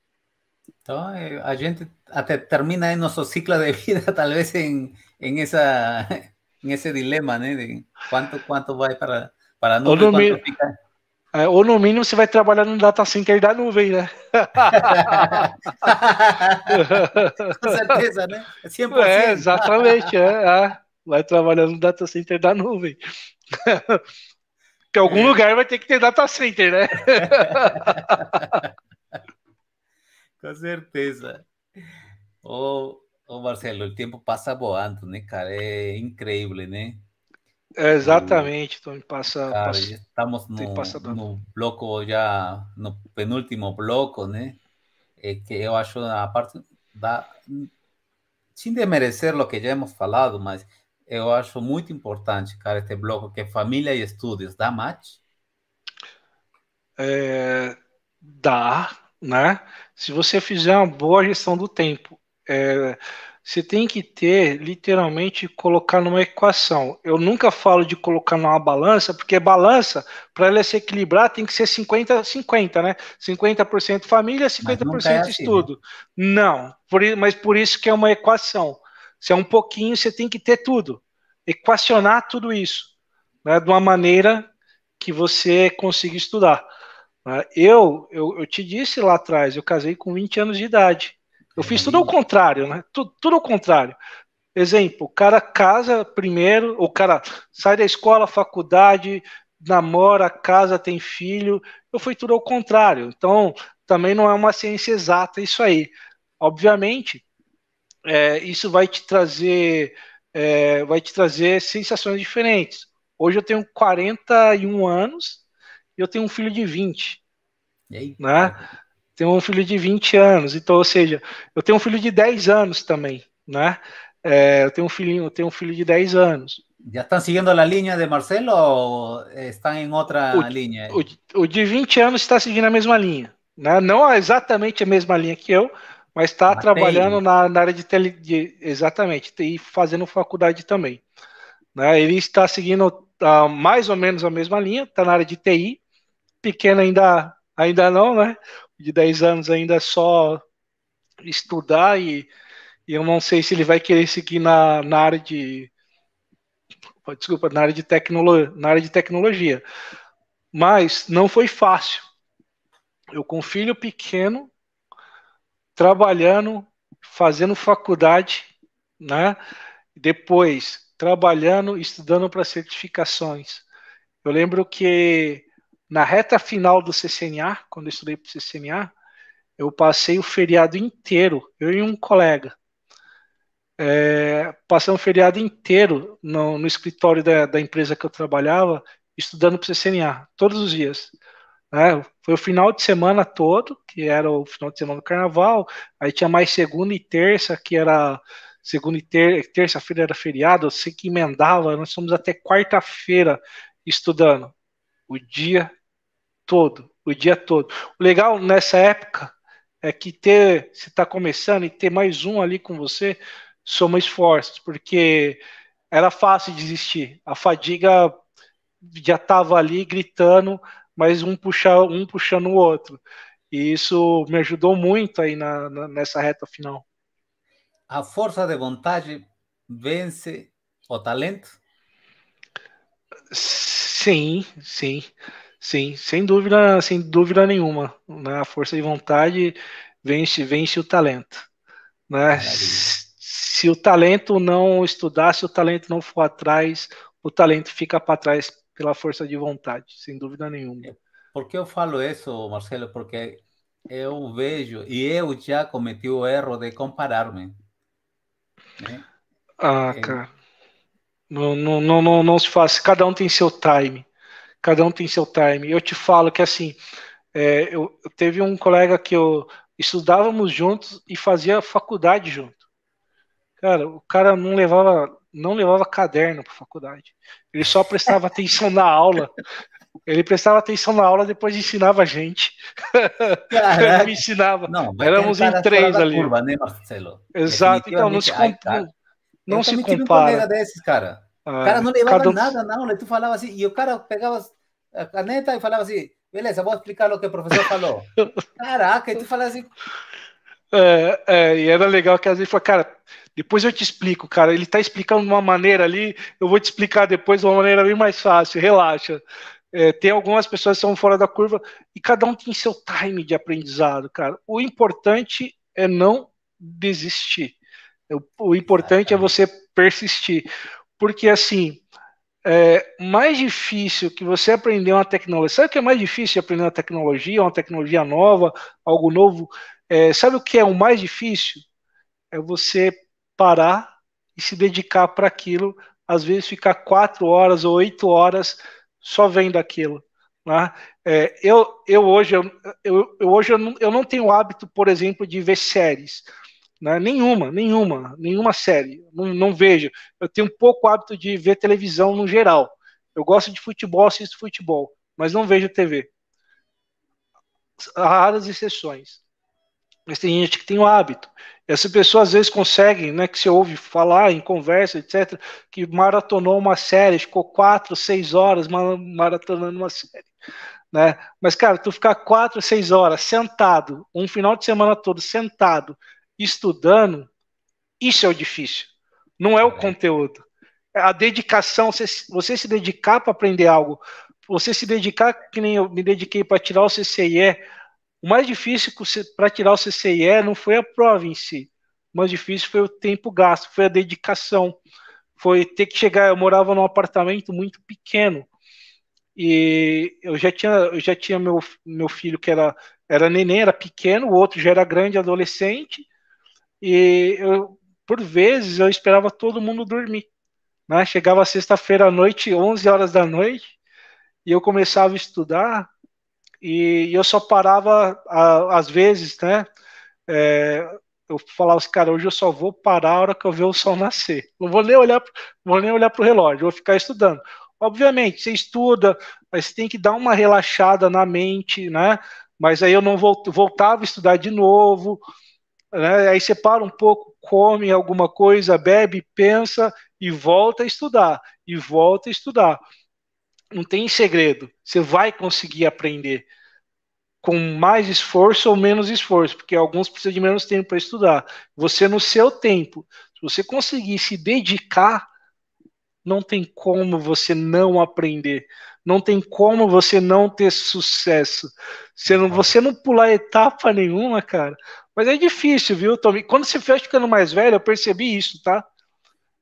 Então, eh, a gente até termina aí nosso ciclo de vida, talvez, em, em, essa, em esse dilema, né? De quanto, quanto vai para, para a nuvem, quanto mínimo, fica... É, ou no mínimo você vai trabalhar no data center da nuvem, né? Com certeza, né? É, é exatamente. É, é, Vai trabalhar no data center da nuvem. Porque algum é. lugar vai ter que ter data center, né? Com certeza. Ô, ô Marcelo, o tempo passa voando, né, cara? É incrível, né? É exatamente, então passa, cara, passa estamos no, no, bloco já no penúltimo bloco, né? É que eu acho a parte da sem demerecer o que já hemos falado, mas eu acho muito importante, cara, este bloco que é família e estudos. Dá mate? É, dá, né? Se você fizer uma boa gestão do tempo. É, você tem que ter, literalmente, colocar numa equação. Eu nunca falo de colocar numa balança, porque balança, para ela se equilibrar, tem que ser 50-50, né? 50% família, 50% é assim, estudo. Né? Não, por, mas por isso que é uma equação. Se é um pouquinho, você tem que ter tudo, equacionar tudo isso, né, de uma maneira que você consiga estudar. Né, eu, eu, eu te disse lá atrás, eu casei com 20 anos de idade. Eu fiz tudo ao contrário, né? Tudo, tudo ao contrário. Exemplo, o cara casa primeiro, o cara sai da escola, faculdade, namora, casa, tem filho. Eu fui tudo ao contrário. Então, também não é uma ciência exata isso aí. Obviamente, é, isso vai te trazer é, vai te trazer sensações diferentes. Hoje eu tenho 41 anos e eu tenho um filho de 20. Né? Tenho um filho de 20 anos, então, ou seja, eu tenho um filho de 10 anos também, né? É, eu tenho um filhinho, eu tenho um filho de 10 anos. Já estão seguindo a linha de Marcelo ou eh, estão em outra o, linha? O, o de 20 anos está seguindo a mesma linha, né? Não é exatamente a mesma linha que eu, mas está trabalhando na, na, área de, tele, de, exatamente e fazendo faculdade também. Né? Ele está seguindo uh, mais ou menos a mesma linha, está na área de TI, pequeno ainda ainda não, né? De 10 anos ainda é só estudar e, e, eu não sei se ele vai querer seguir na, na área de desculpa, na área de tecnologia, na área de tecnologia. Mas não foi fácil. Eu com filho pequeno, trabalhando, fazendo faculdade, né? Depois trabalhando, estudando para certificações. Eu lembro que na reta final do CCNA, quando eu estudei para o CCNA, eu passei o feriado inteiro, eu e um colega, é, passei um feriado inteiro no, no escritório da, da, empresa que eu trabalhava, estudando para o CCNA, todos os dias. Né? Foi o final de semana todo, que era o final de semana do carnaval. Aí tinha mais segunda e terça, que era segunda e ter, terça-feira era feriado, eu assim sei que emendava, nós fomos até quarta-feira estudando o dia todo, o dia todo. O legal nessa época é que ter, se está começando e ter mais um ali com você, soma esforços, porque era fácil desistir. A fadiga já estava ali gritando, mas um puxar um puxando o outro. E isso me ajudou muito aí na, na, nessa reta final. A força de vontade vence o talento? Sim, sim, sim, sem dúvida, sem dúvida nenhuma. Né? A força de vontade vence, vence o talento. Né? Se o talento não estudar, se o talento não for atrás, o talento fica para trás pela força de vontade, sem dúvida nenhuma. Por que eu falo isso, Marcelo? Porque eu vejo, e eu já cometi o erro de comparar-me. Né? Ah, é. cara. Não, não, não, não, não se faz. Cada um tem seu time. Cada um tem seu time. Eu te falo que assim, é, eu, eu teve um colega que eu estudávamos juntos e fazia faculdade junto. Cara, o cara não levava não levava caderno para faculdade. Ele só prestava atenção na aula. Ele prestava atenção na aula, depois ensinava a gente. Ele me ensinava. Não, Éramos em três ali. Curva, né, Marcelo? Exato. Então, não se, comp... Ai, não se compara. Um desses, cara. Ah, o cara não levava cada... nada na aula. E tu falava assim, e o cara pegava a caneta e falava assim, beleza, vou explicar o que o professor falou. Caraca, e tu falava assim, é, é, e era legal que às vezes falou, cara, depois eu te explico, cara. Ele tá explicando de uma maneira ali, eu vou te explicar depois de uma maneira bem mais fácil, relaxa. É, tem algumas pessoas que são fora da curva e cada um tem seu time de aprendizado, cara. O importante é não desistir. O, o importante é você persistir. Porque assim, é mais difícil que você aprender uma tecnologia. Sabe o que é mais difícil aprender uma tecnologia, uma tecnologia nova, algo novo? É, sabe o que é o mais difícil? É você parar e se dedicar para aquilo, às vezes ficar quatro horas ou oito horas só vendo aquilo. Né? É, eu, eu hoje, eu, eu, hoje eu, não, eu não tenho hábito, por exemplo, de ver séries. Né? Nenhuma, nenhuma, nenhuma série. Não, não, vejo. Eu tenho pouco hábito de ver televisão no geral. Eu gosto de futebol, assisto futebol, mas não vejo TV. Raras exceções. Mas tem gente que tem o hábito. Essa pessoa às vezes consegue, né, que você ouve falar em conversa, etc., que maratonou uma série, ficou quatro, seis horas maratonando uma série. Né? Mas, cara, tu ficar quatro, seis horas sentado, um final de semana todo sentado, estudando, isso é o difícil. Não é o é. conteúdo. É a dedicação, você, você se dedicar para aprender algo, você se dedicar, que nem eu me dediquei para tirar o CCIE, o mais difícil para tirar o CCIE não foi a prova em si. O mais difícil foi o tempo gasto, foi a dedicação. Foi ter que chegar. Eu morava num apartamento muito pequeno. E eu já tinha, eu já tinha meu, meu filho que era, era neném, era pequeno, o outro já era grande, adolescente. E eu, por vezes eu esperava todo mundo dormir. Né? Chegava sexta-feira à noite, 11 horas da noite, e eu começava a estudar e, eu só parava, a, às vezes, né? É, eu falava assim, cara, hoje eu só vou parar a hora que eu ver o sol nascer. Não vou nem olhar, vou nem olhar para o relógio, vou ficar estudando. Obviamente, você estuda, mas você tem que dar uma relaxada na mente, né? Mas aí eu não voltava a estudar de novo, né? Aí você para um pouco, come alguma coisa, bebe, pensa e volta a estudar, e volta a estudar não tem segredo. Você vai conseguir aprender com mais esforço ou menos esforço, porque alguns precisam de menos tempo para estudar. Você, no seu tempo, se você conseguir se dedicar, não tem como você não aprender. Não tem como você não ter sucesso. Você não, uhum. você não pular etapa nenhuma, cara. Mas é difícil, viu, Tommy? Quando você foi ficando mais velho, eu percebi isso, tá?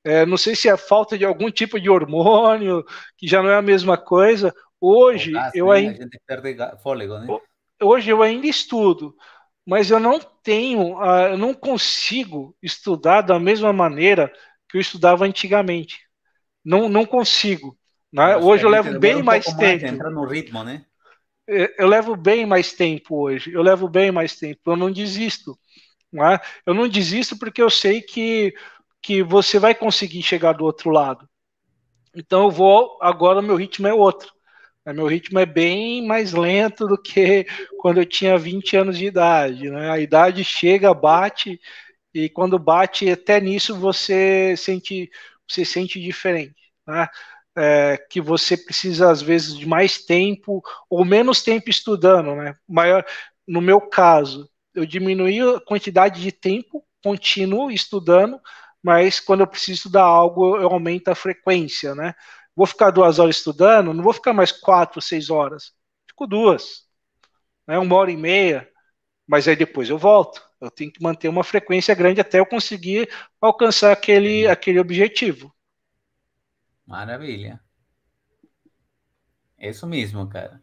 É, não sei se é falta de algum tipo de hormônio, que já não é a mesma coisa. Hoje gás, eu né? gente ainda. Fôlego, né? Hoje eu ainda estudo, mas eu não tenho, ah, eu não consigo estudar da mesma maneira que eu estudava antigamente. Não, não consigo. Né? Hoje eu levo bem um mais tempo. Mais, entra no ritmo, né? É, eu levo bem mais tempo hoje. Eu levo bem mais tempo. Eu não desisto. Não é? Eu não desisto porque eu sei que que você vai conseguir chegar do outro lado. Então eu vou agora meu ritmo é outro. Né? Meu ritmo é bem mais lento do que quando eu tinha 20 anos de idade. Né? A idade chega, bate, e quando bate, até nisso você sente, você sente diferente. Né? É, que você precisa, às vezes, de mais tempo ou menos tempo estudando. Né? Maior, no meu caso, eu diminuí a quantidade de tempo contínuo estudando mas quando eu preciso estudar algo, eu aumento a frequência, né? Vou ficar duas horas estudando, não vou ficar mais quatro, seis horas. Fico duas, né? uma hora e meia, mas aí depois eu volto. Eu tenho que manter uma frequência grande até eu conseguir alcançar aquele, uhum. aquele objetivo. Maravilha. É isso mesmo, cara.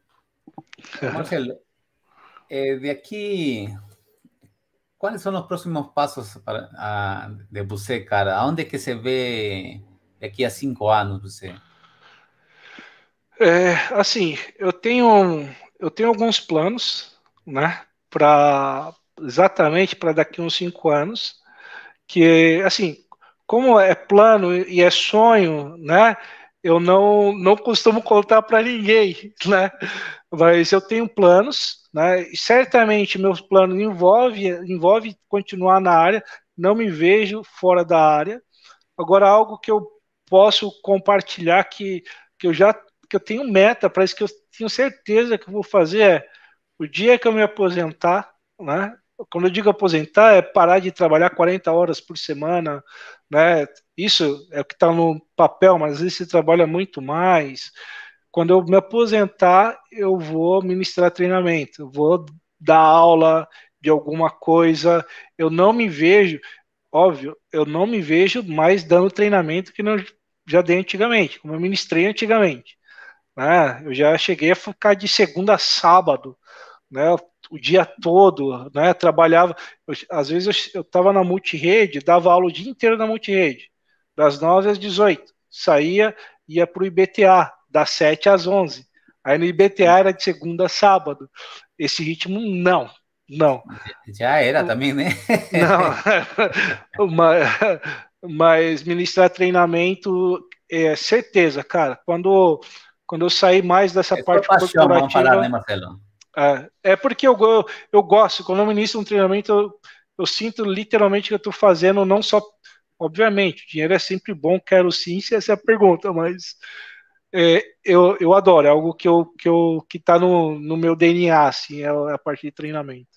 Marcelo, é, de aqui ¿Cuáles son los próximos pasos para, de Busé, cara? ¿A dónde es que se ve daqui a cinco anos Busé? É, eh, assim, eu tenho eu tenho alguns planos, né, para exatamente para daqui uns cinco anos, que assim, como é plano e é sonho, né, eu não não costumo contar para ninguém, né, mas eu tenho planos né? E certamente meus planos envolve, envolve continuar na área, não me vejo fora da área. Agora, algo que eu posso compartilhar que, que eu já que eu tenho meta, para isso que eu tenho certeza que eu vou fazer é o dia que eu me aposentar, né? Quando eu digo aposentar, é parar de trabalhar 40 horas por semana, né? Isso é o que está no papel, mas às vezes você trabalha muito mais quando eu me aposentar, eu vou ministrar treinamento, vou dar aula de alguma coisa. Eu não me vejo, óbvio, eu não me vejo mais dando treinamento que não já dei antigamente, como eu ministrei antigamente. Né? Eu já cheguei a ficar de segunda a sábado, né? o dia todo, né? trabalhava. Eu, às vezes eu estava na multirede, dava aula o dia inteiro na multirede, das 9 às 18. Saía, ia para o IBTA, das 7 às 11. Aí no IBTA era de segunda a sábado. Esse ritmo, não, não. Já era também, né? Não, mas, mas ministrar treinamento, é certeza, cara. Quando, quando eu sair mais dessa é parte paixão, corporativa... Parar, né, Marcelo? É, é porque eu, eu, eu, gosto, quando eu ministro um treinamento, eu, eu sinto literalmente que eu estou fazendo não só... Obviamente, dinheiro é sempre bom, quero sim, se essa é a pergunta, mas é, eu, eu adoro, é algo que eu que eu que tá no, no meu DNA assim, é, é a parte de treinamento.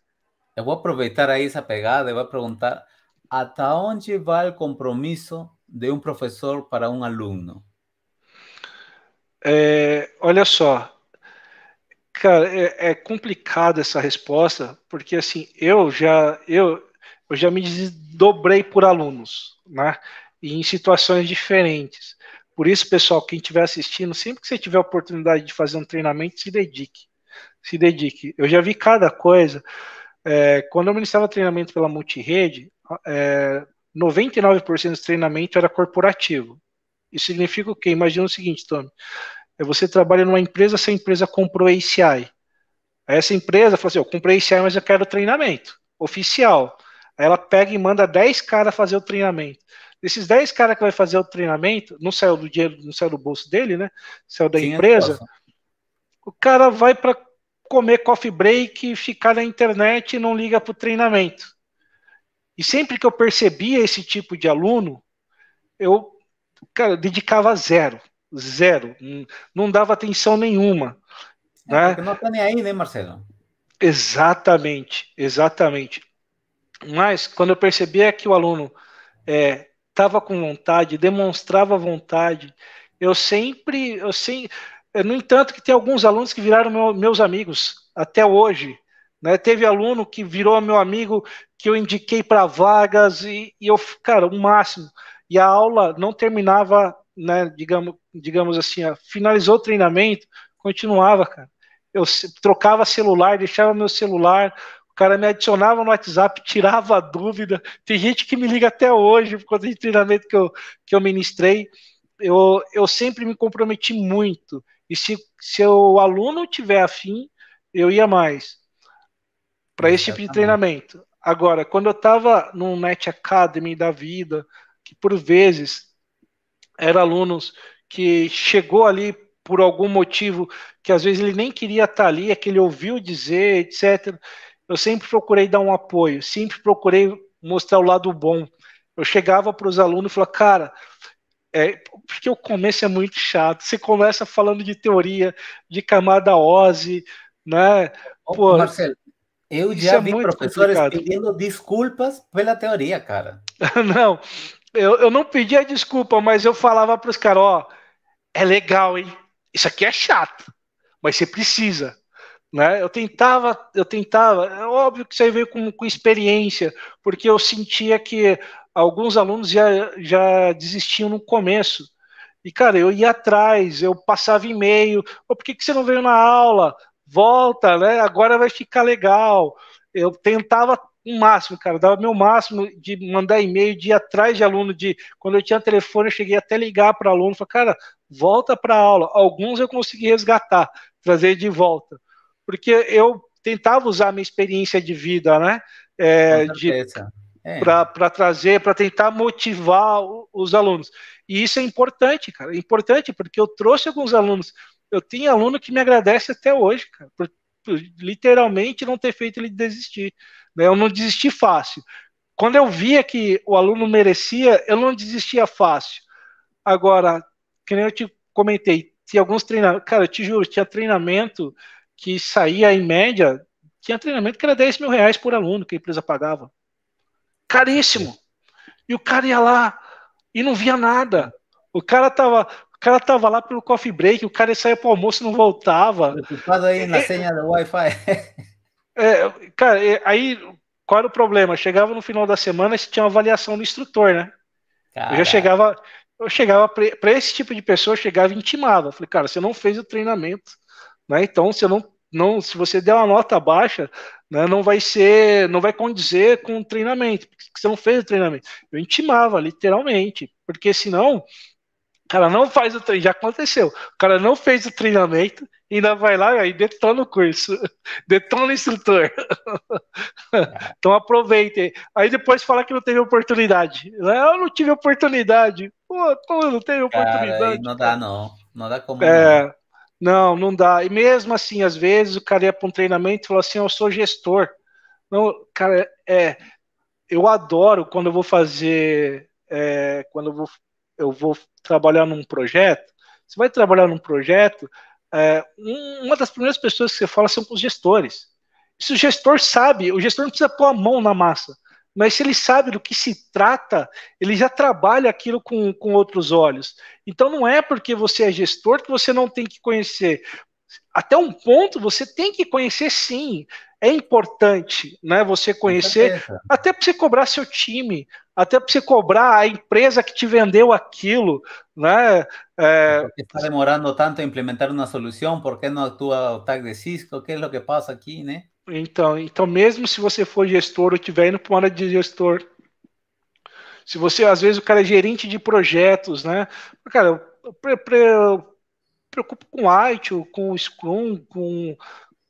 Eu vou aproveitar aí essa pegada e vou perguntar até onde vai o compromisso de um professor para um aluno? É, olha só, cara, é, é complicada essa resposta porque assim eu já eu, eu já me desdobrei por alunos, né? E em situações diferentes. Por isso, pessoal, quem estiver assistindo, sempre que você tiver oportunidade de fazer um treinamento, se dedique. Se dedique. Eu já vi cada coisa. É, quando eu ministrava treinamento pela multirede, é, 99% dos treinamentos era corporativo. Isso significa o quê? Imagina o seguinte, Tommy. É você trabalha numa empresa, essa empresa comprou ACI. Aí essa empresa fala assim, eu comprei ACI, mas eu quero treinamento oficial. Aí ela pega e manda 10 caras fazer o treinamento esses 10 caras que vai fazer o treinamento, não saiu do dinheiro, não saiu do bolso dele, né? Saiu da é empresa. o cara vai para comer coffee break, ficar na internet e não liga para o treinamento. E sempre que eu percebia esse tipo de aluno, eu cara, dedicava zero, zero, hum, não dava atenção nenhuma. É, né? não está nem aí, né, Marcelo? Exatamente, exatamente. Mas quando eu percebia que o aluno é, estava com vontade, demonstrava vontade. Eu sempre, eu sem, eh, no entanto, que tem alguns alunos que viraram meu, meus amigos até hoje. Né? Teve aluno que virou meu amigo que eu indiquei para vagas e, e, eu, cara, o máximo. E a aula não terminava, né, digamos, digamos assim, ó, finalizou o treinamento, continuava, cara. Eu trocava celular, deixava meu celular, o cara me adicionava no WhatsApp, tirava a dúvida. Tem gente que me liga até hoje por conta de treinamento que eu, que eu ministrei. Eu, eu sempre me comprometi muito. E se, se o aluno tiver afim, eu ia mais para esse tipo de treinamento. Agora, quando eu estava no Net Academy da vida, que por vezes eram alunos que chegou ali por algum motivo que às vezes ele nem queria estar tá ali, é que ele ouviu dizer, etc eu sempre procurei dar um apoio, sempre procurei mostrar o lado bom. Eu chegava para os alunos e falava, cara, é, porque o começo é muito chato. Você começa falando de teoria, de camada OSI, né? Pô, Marcelo, eu já é vi professores complicado. pedindo desculpas pela teoria, cara. não, eu, eu não pedia desculpa, mas eu falava para os caras, ó, é legal, hein? Isso aqui é chato, mas você precisa. Né? Eu tentava, eu tentava. É óbvio que isso aí veio com, com experiência, porque eu sentia que alguns alunos já, já desistiam no começo. E, cara, eu ia atrás, eu passava e-mail, oh, por que, que você não veio na aula? Volta, né? Agora vai ficar legal. Eu tentava o um máximo, cara, dava meu máximo de mandar e-mail, de ir atrás de aluno, de quando eu tinha telefone, eu cheguei até ligar para aluno, falei, cara, volta para aula. Alguns eu consegui resgatar, trazer de volta porque eu tentava usar a minha experiência de vida, né? É, é. para trazer, para tentar motivar os alunos. E isso é importante, cara. É importante porque eu trouxe alguns alunos. Eu tenho aluno que me agradece até hoje, cara, por, por literalmente não ter feito ele desistir. Né? Eu não desisti fácil. Quando eu via que o aluno merecia, eu não desistia fácil. Agora, que nem eu te comentei, tinha alguns treinamentos. Cara, eu te juro, tinha treinamento que saía em média, tinha treinamento que era 10 mil reais por aluno que a empresa pagava. Caríssimo. E o cara ia lá e não via nada. O cara tava, o cara tava lá pelo coffee break, o cara saía pro almoço e não voltava. Preocupado aí na é, é senha do Wi-Fi. É, cara, é, aí qual era o problema? Chegava no final da semana e tinha uma avaliação do instrutor, né? Caraca. Eu já chegava, eu chegava para esse tipo de pessoa, eu chegava e intimava. Falei, cara, você não fez o treinamento, né? Então você não não, se você der uma nota baixa, né, não vai ser, não vai condizer com o treinamento, porque você não fez o treinamento. Eu intimava, literalmente, porque senão o cara não faz o treinamento, já aconteceu, o cara não fez o treinamento, ainda vai lá e detona o curso, detona o instrutor. então aproveite Aí depois fala que não teve oportunidade. Eu não tive oportunidade. Pô, não teve oportunidade. Cara, não dá não. Não dá como. É, não. Não, não dá. E mesmo assim, às vezes o cara ia para um treinamento e falou assim: eu sou gestor. Não, cara, é. Eu adoro quando eu vou fazer. É, quando eu vou, eu vou trabalhar num projeto. Você vai trabalhar num projeto, é, uma das primeiras pessoas que você fala são com os gestores. Se o gestor sabe, o gestor não precisa pôr a mão na massa mas se ele sabe do que se trata, ele já trabalha aquilo com, com outros olhos. Então não é porque você é gestor que você não tem que conhecer. Até um ponto você tem que conhecer sim. É importante né, você conhecer, até para você cobrar seu time, até para você cobrar a empresa que te vendeu aquilo. Né? É... Está demorando tanto a implementar uma solução, por que não atua o tag de Cisco? O que é o que passa aqui? Né? Então, então mesmo se você for gestor ou estiver indo para uma área de gestor, se você, às vezes, o cara é gerente de projetos, né? Cara, eu, eu preocupo com Agile, com Scrum, com,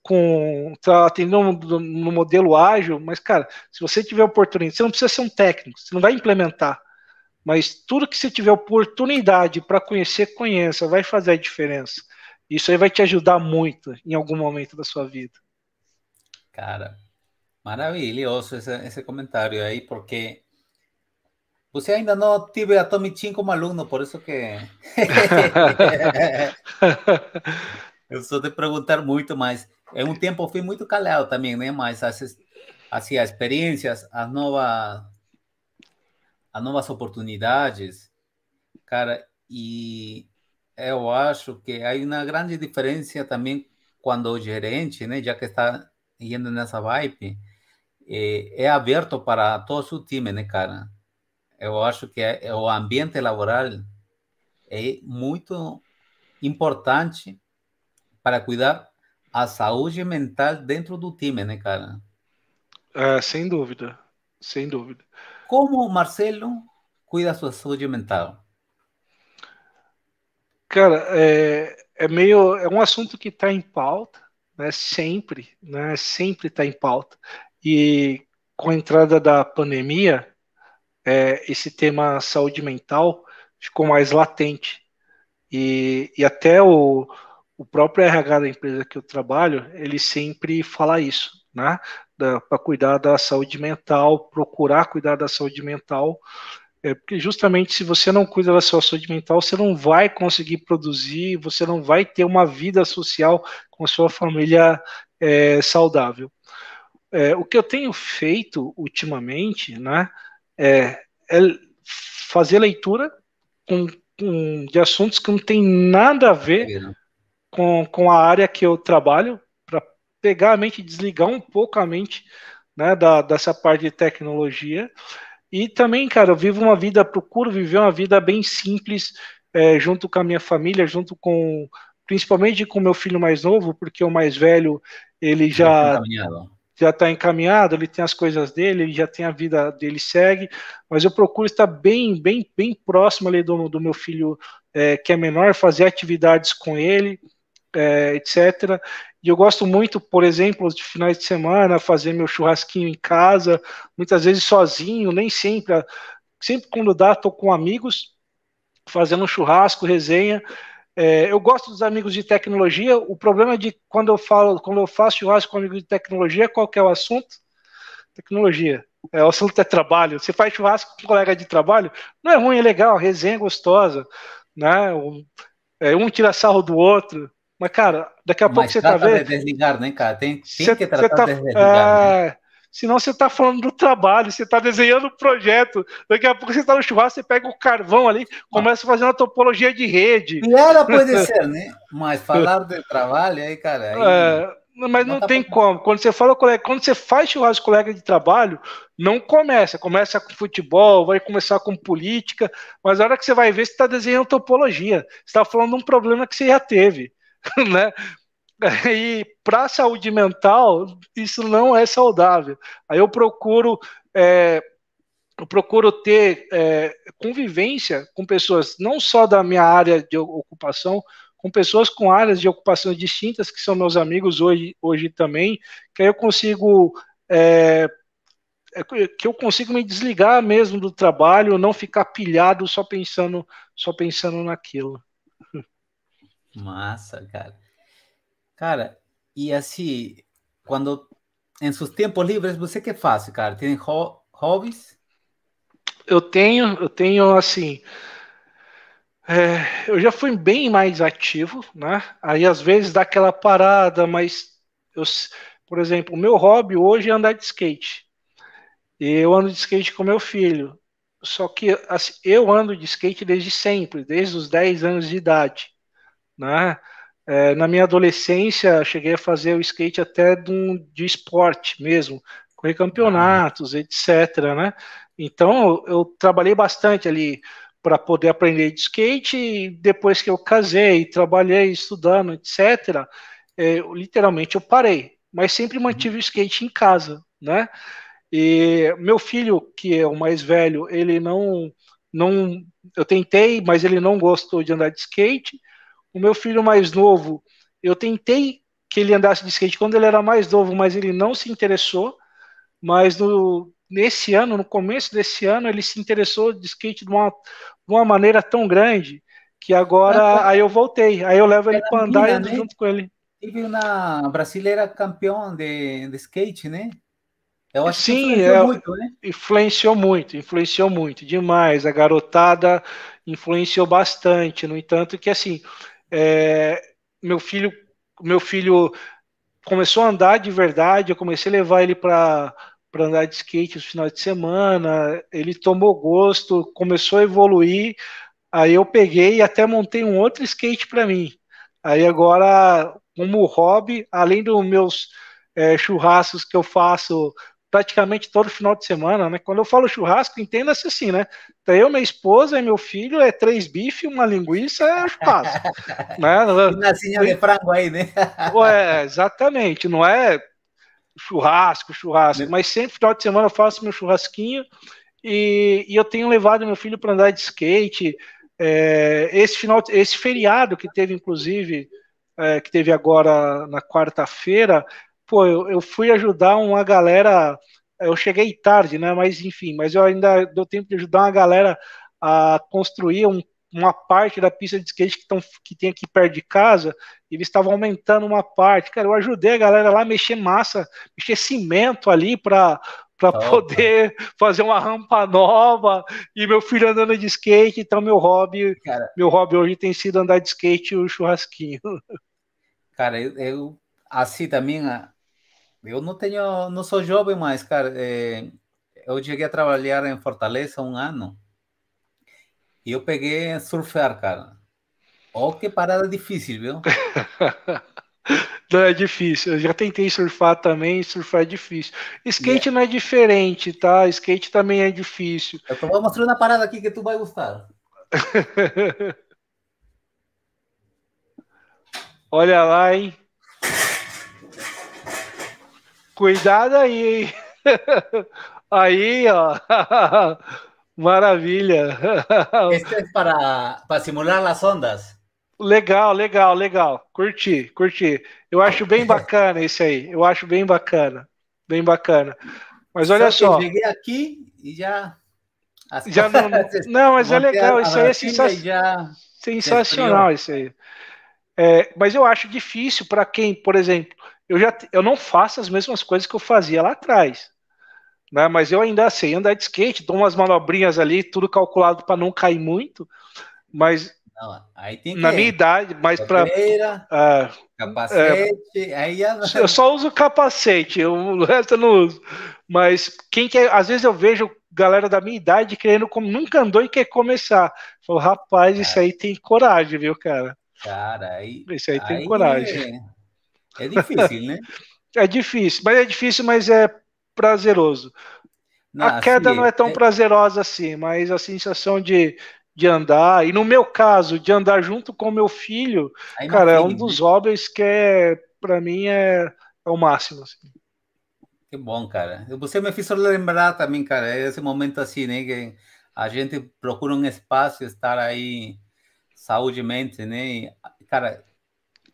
com tá atendendo no, no, modelo ágil, mas, cara, se você tiver oportunidade, você não precisa ser um técnico, você não vai implementar, mas tudo que você tiver oportunidade para conhecer, conheça, vai fazer a diferença. Isso aí vai te ajudar muito em algum momento da sua vida. Cara, maravilhoso esse, esse comentário aí, porque você ainda não tive a Tommy Chin como aluno, por isso que. eu sou de perguntar muito, mas é um tempo fui muito calado também, né? ¿eh? Mas as, assim, as experiências, as novas, as novas oportunidades, cara, e eu acho que há uma grande diferença também quando o gerente, né? Já que está indo nessa vibe, é, eh, é aberto para todo o time, né, cara? Eu acho que é, é o ambiente laboral é muito importante para cuidar a saúde mental dentro do time, né, cara? É, ah, sem dúvida, sem dúvida. Como o Marcelo cuida da sua saúde mental? Cara, é, é meio é um assunto que está em pauta, né, sempre, né, sempre está em pauta. E com a entrada da pandemia, é, esse tema saúde mental ficou mais latente. E, e até o, o próprio RH da empresa que eu trabalho, ele sempre fala isso, né? Para cuidar da saúde mental, procurar cuidar da saúde mental é porque justamente se você não cuida da sua saúde mental, você não vai conseguir produzir, você não vai ter uma vida social com a sua família é, saudável. É, o que eu tenho feito ultimamente, né, é, é fazer leitura com, com, de assuntos que não tem nada a ver com, com a área que eu trabalho, para pegar a mente, desligar um pouco a mente né, da, dessa parte de tecnologia e também, cara, eu vivo uma vida, procuro viver uma vida bem simples, é, junto com a minha família, junto com, principalmente com meu filho mais novo, porque o mais velho, ele tá já já está encaminhado, ele tem as coisas dele, ele já tem a vida dele segue, mas eu procuro estar bem, bem, bem próximo ali do, do meu filho é, que é menor, fazer atividades com ele, é, etc. E eu gosto muito, por exemplo, de finais de semana, fazer meu churrasquinho em casa, muitas vezes sozinho, nem sempre. Sempre quando dá, estou com amigos, fazendo um churrasco, resenha. É, eu gosto dos amigos de tecnologia. O problema é de quando eu falo, quando eu faço churrasco com amigos de tecnologia, qual que é o assunto? Tecnologia. É, o assunto é trabalho. Você faz churrasco com um colega de trabalho, não é ruim, é legal, resenha gostosa, né? Um, é, um tira sarro do outro. Mas, cara, daqui a Mas pouco você tá vendo. desligar, né, cara? Tem, tem cê, que tratar tá, desligar. Né? É... Né? Senão você tá falando do trabalho, você tá desenhando o projeto. Daqui a pouco você tá no churrasco, você pega o carvão ali, começa ah. fazendo a topologia de rede. E era pode ser, né? Mas falar do trabalho, aí, cara. Aí... É... Mas não, não tá tem como. Quando você fala colega, quando você faz churrasco colega de trabalho, não começa. Começa com futebol, vai começar com política, mas na hora que você vai ver, você está desenhando topologia. Você está falando de um problema que você já teve. né? E para a saúde mental, isso não é saudável. Aí eu procuro, é, eu procuro ter é, convivência com pessoas, não só da minha área de ocupação, com pessoas com áreas de ocupação distintas, que são meus amigos hoje, hoje também, que aí eu consigo. É, é que eu consigo me desligar mesmo do trabalho, não ficar pilhado só pensando, só pensando naquilo. Massa, cara. Cara, e assim, quando em seus tempos livres, você que faz, cara? Tem hobbies? Eu tenho, eu tenho assim. É, eu já fui bem mais ativo, né? Aí às vezes dá aquela parada, mas eu, por exemplo, o meu hobby hoje é andar de skate. E Eu ando de skate com meu filho. Só que assim, eu ando de skate desde sempre, desde os 10 anos de idade né? É, na minha adolescência, cheguei a fazer o skate até de, um, de esporte mesmo, correr campeonatos, uhum. etc. Né? Então, eu trabalhei bastante ali para poder aprender de skate. E depois que eu casei, trabalhei estudando, etc., é, eu, literalmente eu parei, mas sempre uhum. mantive o skate em casa. Né? E meu filho, que é o mais velho, ele não. não eu tentei, mas ele não gostou de andar de skate o meu filho mais novo, eu tentei que ele andasse de skate quando ele era mais novo, mas ele não se interessou. Mas no, nesse ano, no começo desse ano, ele se interessou de skate de uma, de uma maneira tão grande que agora ah, aí eu voltei. Aí eu levo ele para andar né? junto com ele. Ele na brasileira campeão de, de skate, né? Eu acho Sim, que influenciou, é, muito, né? influenciou muito, influenciou muito, demais. A garotada influenciou bastante. No entanto, que assim, é, meu filho, meu filho começou a andar de verdade. Eu comecei a levar ele para para andar de skate os finais de semana. Ele tomou gosto, começou a evoluir. Aí eu peguei e até montei um outro skate para mim. Aí agora, como hobby, além dos meus é, churrascos que eu faço praticamente todo final de semana, né? Quando eu falo churrasco, entenda-se assim, né? Então, eu, minha esposa e meu filho é três bife, uma linguiça é churrasco. né? Nascinha de frango aí, né? Ué, exatamente, não é churrasco, churrasco, mas sempre final de semana eu faço meu churrasquinho e, e eu tenho levado meu filho para andar de skate. É, esse final, esse feriado que teve, inclusive, é, que teve agora na quarta-feira, pô, eu, eu fui ajudar uma galera. Eu cheguei tarde, né? Mas enfim, mas eu ainda deu tempo de ajudar uma galera a construir um uma parte da pista de skate que, tão, que tem aqui perto de casa, eles estavam aumentando uma parte. Cara, eu ajudei a galera lá a mexer massa, mexer cimento ali para para ah, poder fazer uma rampa nova e meu filho andando de skate, então meu hobby, cara, meu hobby hoje tem sido andar de skate e o churrasquinho. Cara, eu, eu assim também eu não tenho, não sou jovem mais, cara. É, eu cheguei a trabalhar em Fortaleza um ano e eu peguei surfar, cara. Ó, oh, que parada difícil, viu? não, é difícil. Eu já tentei surfar também, surfar é difícil. Skate yeah. não é diferente, tá? Skate também é difícil. Eu tô mostrando a parada aqui que tu vai gostar. Olha lá, hein? Cuidado aí. Aí, ó. Maravilha. Este é para, para simular as ondas. Legal, legal, legal. Curti, curti. Eu acho bem bacana esse aí. Eu acho bem bacana. Bem bacana. Mas olha só. só. Cheguei aqui e já. As já não, não, mas é legal. Isso aí é sensac... já... sensacional. Isso aí. É, mas eu acho difícil para quem, por exemplo, eu já eu não faço as mesmas coisas que eu fazia lá atrás. Né? Mas eu ainda sei andar de skate, dou umas manobrinhas ali, tudo calculado para não cair muito. Mas não, na minha idade, mas para uh, é, capacete, aí é- eu só uso capacete, eu, o resto eu não uso. Mas quem quer, às vezes eu vejo galera da minha idade querendo como nunca andou e quer começar. Falou, rapaz, cara. isso é. aí tem coragem, viu, cara? Cara, aí, isso aí, aí tem coragem. É difícil, né? é difícil, mas é difícil, mas é prazeroso. Não, a assim queda assim, não é tão é... prazerosa assim, mas a sensação de, de andar, e no meu caso, de andar junto com meu filho, Aí cara, é um dos hobbies que é, para mim é, é, o máximo. Assim. Que bom, cara. Você me fez lembrar também, cara, esse momento assim, né, que a gente procura um espaço, estar aí saúde mente, né? E, cara,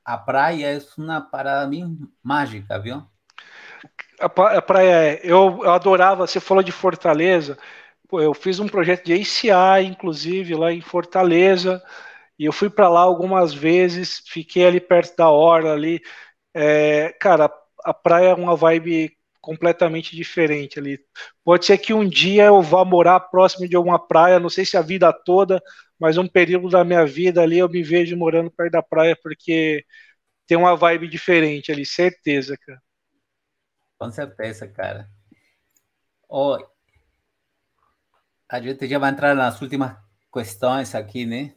a praia é uma parada mim mágica, viu? A praia é. Eu, eu adorava, você falou de Fortaleza. Pô, eu fiz um projeto de ACI, inclusive, lá em Fortaleza. E eu fui para lá algumas vezes, fiquei ali perto da hora ali. É, cara, a praia é uma vibe completamente diferente ali. Pode ser que um dia eu vá morar próximo de alguma praia, não sei se a vida toda, mas um período da minha vida ali eu me vejo morando perto da praia, porque tem uma vibe diferente ali, certeza, cara. Com certeza, cara. oi a gente já vai entrar nas últimas questões aqui, né?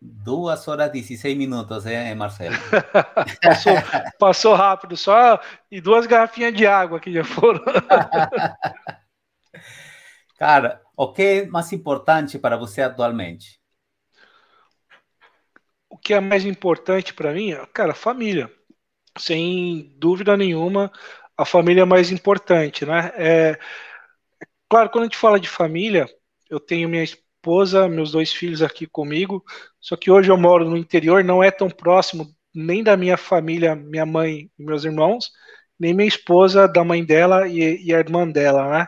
Duas horas e 16 minutos, hein, Marcelo? passou, passou, rápido, só e duas garrafinhas de água que já foram. Cara, o que é mais importante para você atualmente? o que é mais importante para mim, cara, família. Sem dúvida nenhuma, a família é mais importante, né? É, claro, quando a gente fala de família, eu tenho minha esposa, meus dois filhos aqui comigo, só que hoje eu moro no interior, não é tão próximo nem da minha família, minha mãe e meus irmãos, nem minha esposa, da mãe dela e, e a irmã dela, né?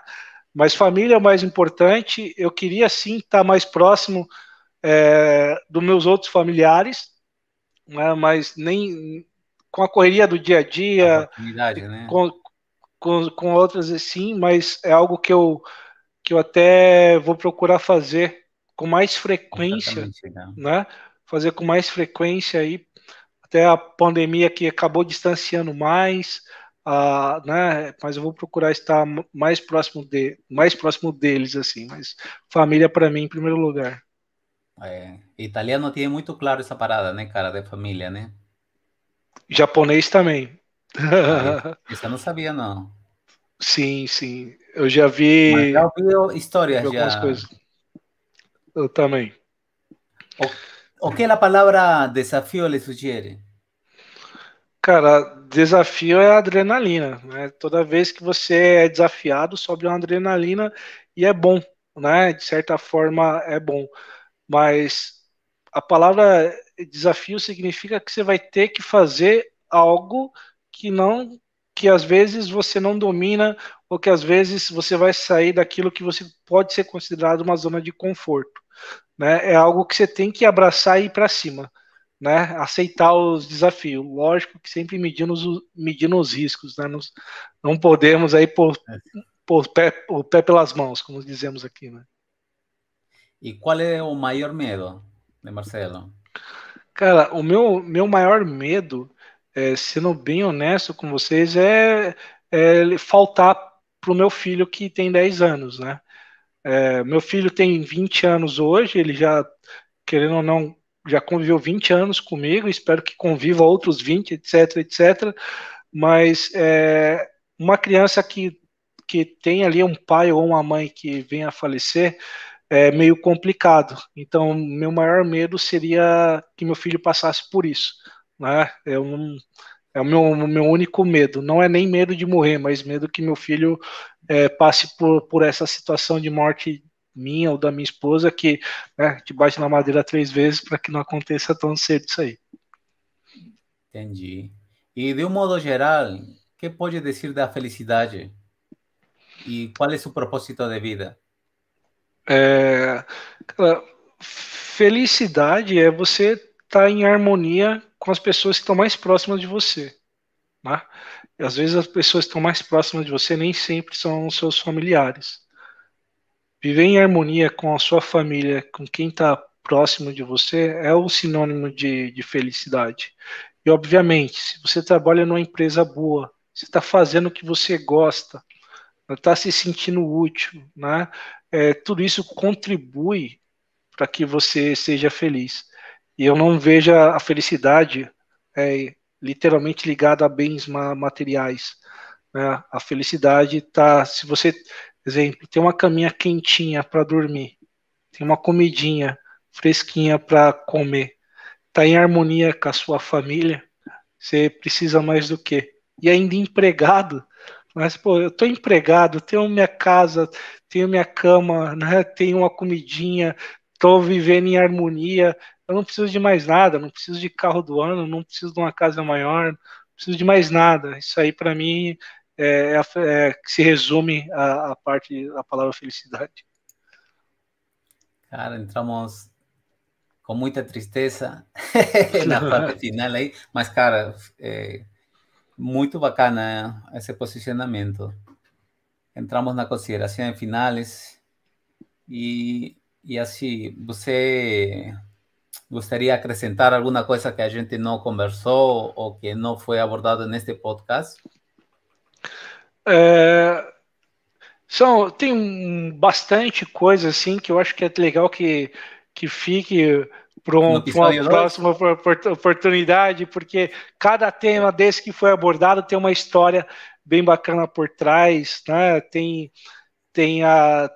Mas família é o mais importante, eu queria sim estar tá mais próximo é, dos meus outros familiares, né, mas nem com a correria do dia a dia, a né? com, com, com, outras assim, mas é algo que eu, que eu até vou procurar fazer com mais frequência, né? né? Fazer com mais frequência aí, até a pandemia que acabou distanciando mais, uh, né? Mas eu vou procurar estar mais próximo de, mais próximo deles assim, mas família para mim em primeiro lugar. É, italiano tem muito claro essa parada, né, cara, de família, né? Japonês também. Isso eu não sabia, não. Sim, sim. Eu já vi. Mas já ouvi histórias algumas já. coisas. Eu também. O, o que a palavra desafio lhe sugere? Cara, desafio é adrenalina, né? Toda vez que você é desafiado, sobe uma adrenalina e é bom, né? De certa forma é bom. Mas a palavra desafio significa que você vai ter que fazer algo que não que às vezes você não domina ou que às vezes você vai sair daquilo que você pode ser considerado uma zona de conforto, né? É algo que você tem que abraçar e ir para cima, né? Aceitar os desafios, lógico que sempre medindo os, medindo os riscos, né? Nos, não podemos aí pôr, é. pôr o pé, o pé pelas mãos, como dizemos aqui, né? E qual é o maior medo de Marcelo? Cara, o meu, meu maior medo, é, sendo bem honesto com vocês, é, é faltar pro meu filho que tem 10 anos, né? É, meu filho tem 20 anos hoje, ele já, querendo ou não, já conviveu 20 anos comigo, espero que conviva outros 20, etc, etc. Mas é, uma criança que, que tem ali um pai ou uma mãe que venha a falecer, é meio complicado. Então, meu maior medo seria que meu filho passasse por isso, né? É um é o meu, meu único medo. Não é nem medo de morrer, mas medo que meu filho é, passe por, por essa situação de morte minha ou da minha esposa, que né, te bate na madeira três vezes para que não aconteça tão cedo isso aí. Entendi. E de um modo geral, que pode dizer da felicidade? E qual é o seu propósito de vida? É, felicidade é você estar tá em harmonia com as pessoas que estão mais próximas de você. Né? E às vezes as pessoas que estão mais próximas de você nem sempre são os seus familiares. Viver em harmonia com a sua família, com quem está próximo de você, é o sinônimo de, de felicidade. E, obviamente, se você trabalha numa empresa boa, você está fazendo o que você gosta, está se sentindo útil, né? é, tudo isso contribui para que você seja feliz. E eu não vejo a felicidade é, literalmente ligada a bens materiais. Né? A felicidade está, se você, exemplo, tem uma caminha quentinha para dormir, tem uma comidinha fresquinha para comer, está em harmonia com a sua família, você precisa mais do que. E ainda empregado, mas pô, eu estou empregado, tenho minha casa, tenho minha cama, né? tenho uma comidinha, estou vivendo em harmonia, eu não preciso de mais nada, não preciso de carro do ano, não preciso de uma casa maior, não preciso de mais nada. Isso aí, para mim, é, é, é se resume a, a parte, da palavra felicidade. Cara, entramos com muita tristeza na parte final aí, mas, cara, é muito bacana esse posicionamento entramos na consideração de finais e, e assim, você gostaria de acrescentar alguma coisa que a gente não conversou ou que não foi abordado neste podcast? É, são, tem bastante coisa assim que eu acho que é legal que, que fique para uma próxima oportunidade, porque cada tema desse que foi abordado tem uma história bem bacana por trás, né? Tem, tem a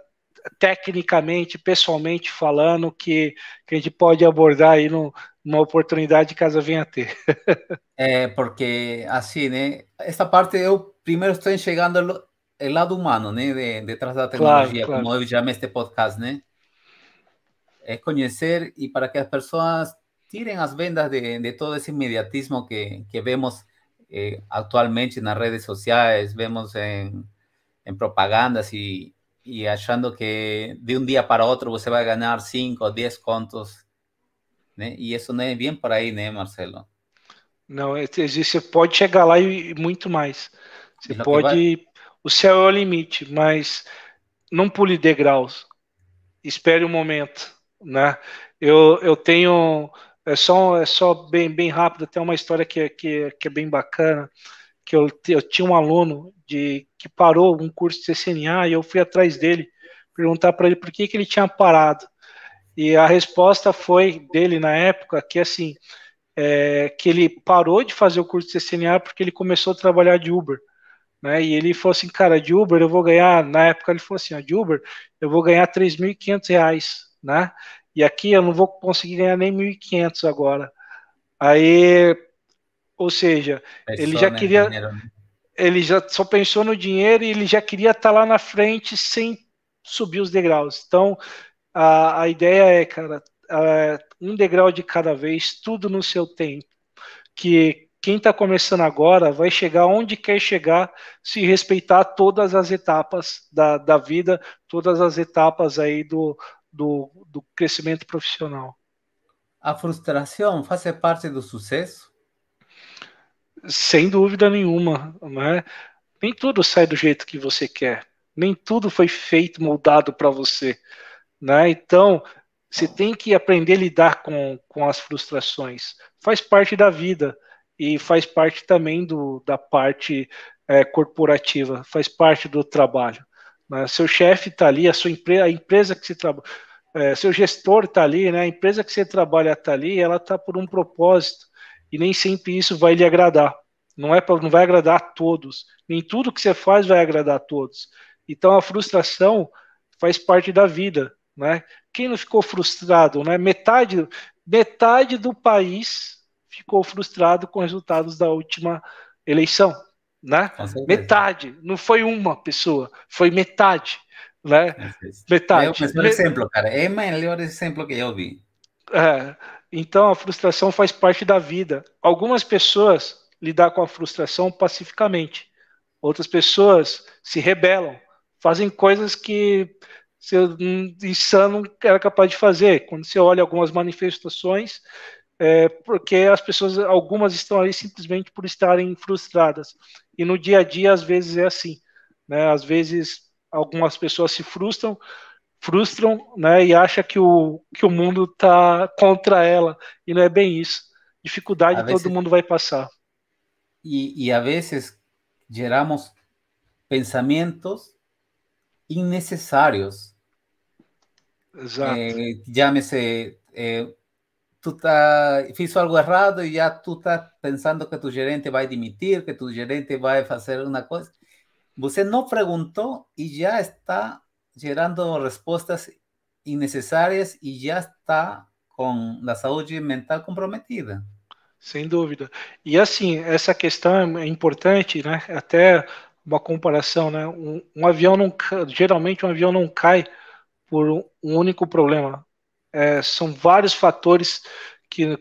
tecnicamente, pessoalmente falando, que, que a gente pode abordar aí no, numa oportunidade caso venha a ter. é, porque assim, né? Essa parte eu primeiro estou enxergando o lado humano, né? De, trás da tecnologia, claro, claro. como eu chamo este podcast, né? É conhecer e para que as pessoas tirem as vendas de, de todo esse imediatismo que, que vemos eh, actualmente en las redes sociales, vemos en, en propagandas y, y, achando que de un día para otro usted va a ganar 5 o 10 contos. Né? E isso não é bem por aí, né, Marcelo? Não, você pode chegar lá e muito mais. Você pode. O céu é o limite, mas não pule degraus. Espere um momento. Né? Eu, eu tenho é só, é só bem, bem rápido, tem uma história que, é, que, é, que é bem bacana, que eu, eu tinha um aluno de que parou um curso de CNA e eu fui atrás dele perguntar para ele por que, que ele tinha parado. E a resposta foi dele na época que assim é, que ele parou de fazer o curso de CNA porque ele começou a trabalhar de Uber. Né? E ele falou assim, cara, de Uber eu vou ganhar, na época ele falou assim, de Uber eu vou ganhar 3.500 reais, né? e aqui eu não vou conseguir ganhar nem 1.500 agora. Aí, ou seja, Pensou, é ele já né, queria. Dinheiro, né? Ele já só pensou no dinheiro e ele já queria estar tá lá na frente sem subir os degraus. Então, a, a ideia é, cara, um degrau de cada vez, tudo no seu tempo. Que quem está começando agora vai chegar onde quer chegar se respeitar todas as etapas da, da vida, todas as etapas aí do, do, do crescimento profissional. A frustração faz parte do sucesso? Sem dúvida nenhuma, né? Nem tudo sai do jeito que você quer. Nem tudo foi feito, moldado para você, né? Então, você tem que aprender a lidar com, com as frustrações. Faz parte da vida e faz parte também do, da parte é, corporativa, faz parte do trabalho. Né? Seu chefe está ali, a sua empresa, a empresa que você trabalha, é, seu gestor está ali, né? A empresa que você trabalha está ali, ela está por um propósito e nem sempre isso vai lhe agradar. Não é não vai agradar a todos. Nem tudo que você faz vai agradar a todos. Então a frustração faz parte da vida, né? Quem não ficou frustrado, né? Metade metade do país ficou frustrado com os resultados da última eleição né? Metade, não foi uma pessoa, foi metade, né? Metade. É o melhor exemplo, cara. É o melhor exemplo que eu vi. É, então a frustração faz parte da vida. Algumas pessoas lidam com a frustração pacificamente, outras pessoas se rebelam, fazem coisas que seu insano era capaz de fazer. Quando você olha algumas manifestações, é porque as pessoas, algumas estão ali simplesmente por estarem frustradas. E no dia a dia, às vezes, é assim. Né? Às vezes, algumas pessoas se frustram, frustram né? e acham que o, que o mundo está contra ela. E não é bem isso. Dificuldade todo mundo vai passar. E, e a vezes, geramos pensamentos innecessários. Exato. Eh, Chame-se eh, tu tá, algo errado e já tu tá pensando que tu gerente vai demitir, que tu gerente vai fazer uma coisa. Você não perguntou e já está gerando respostas innecessárias e já está com a saúde mental comprometida. Sem dúvida. E assim, essa questão é importante, né? Até uma comparação, né? Um, um avião não geralmente um avião não cai por um único problema é, são vários fatores que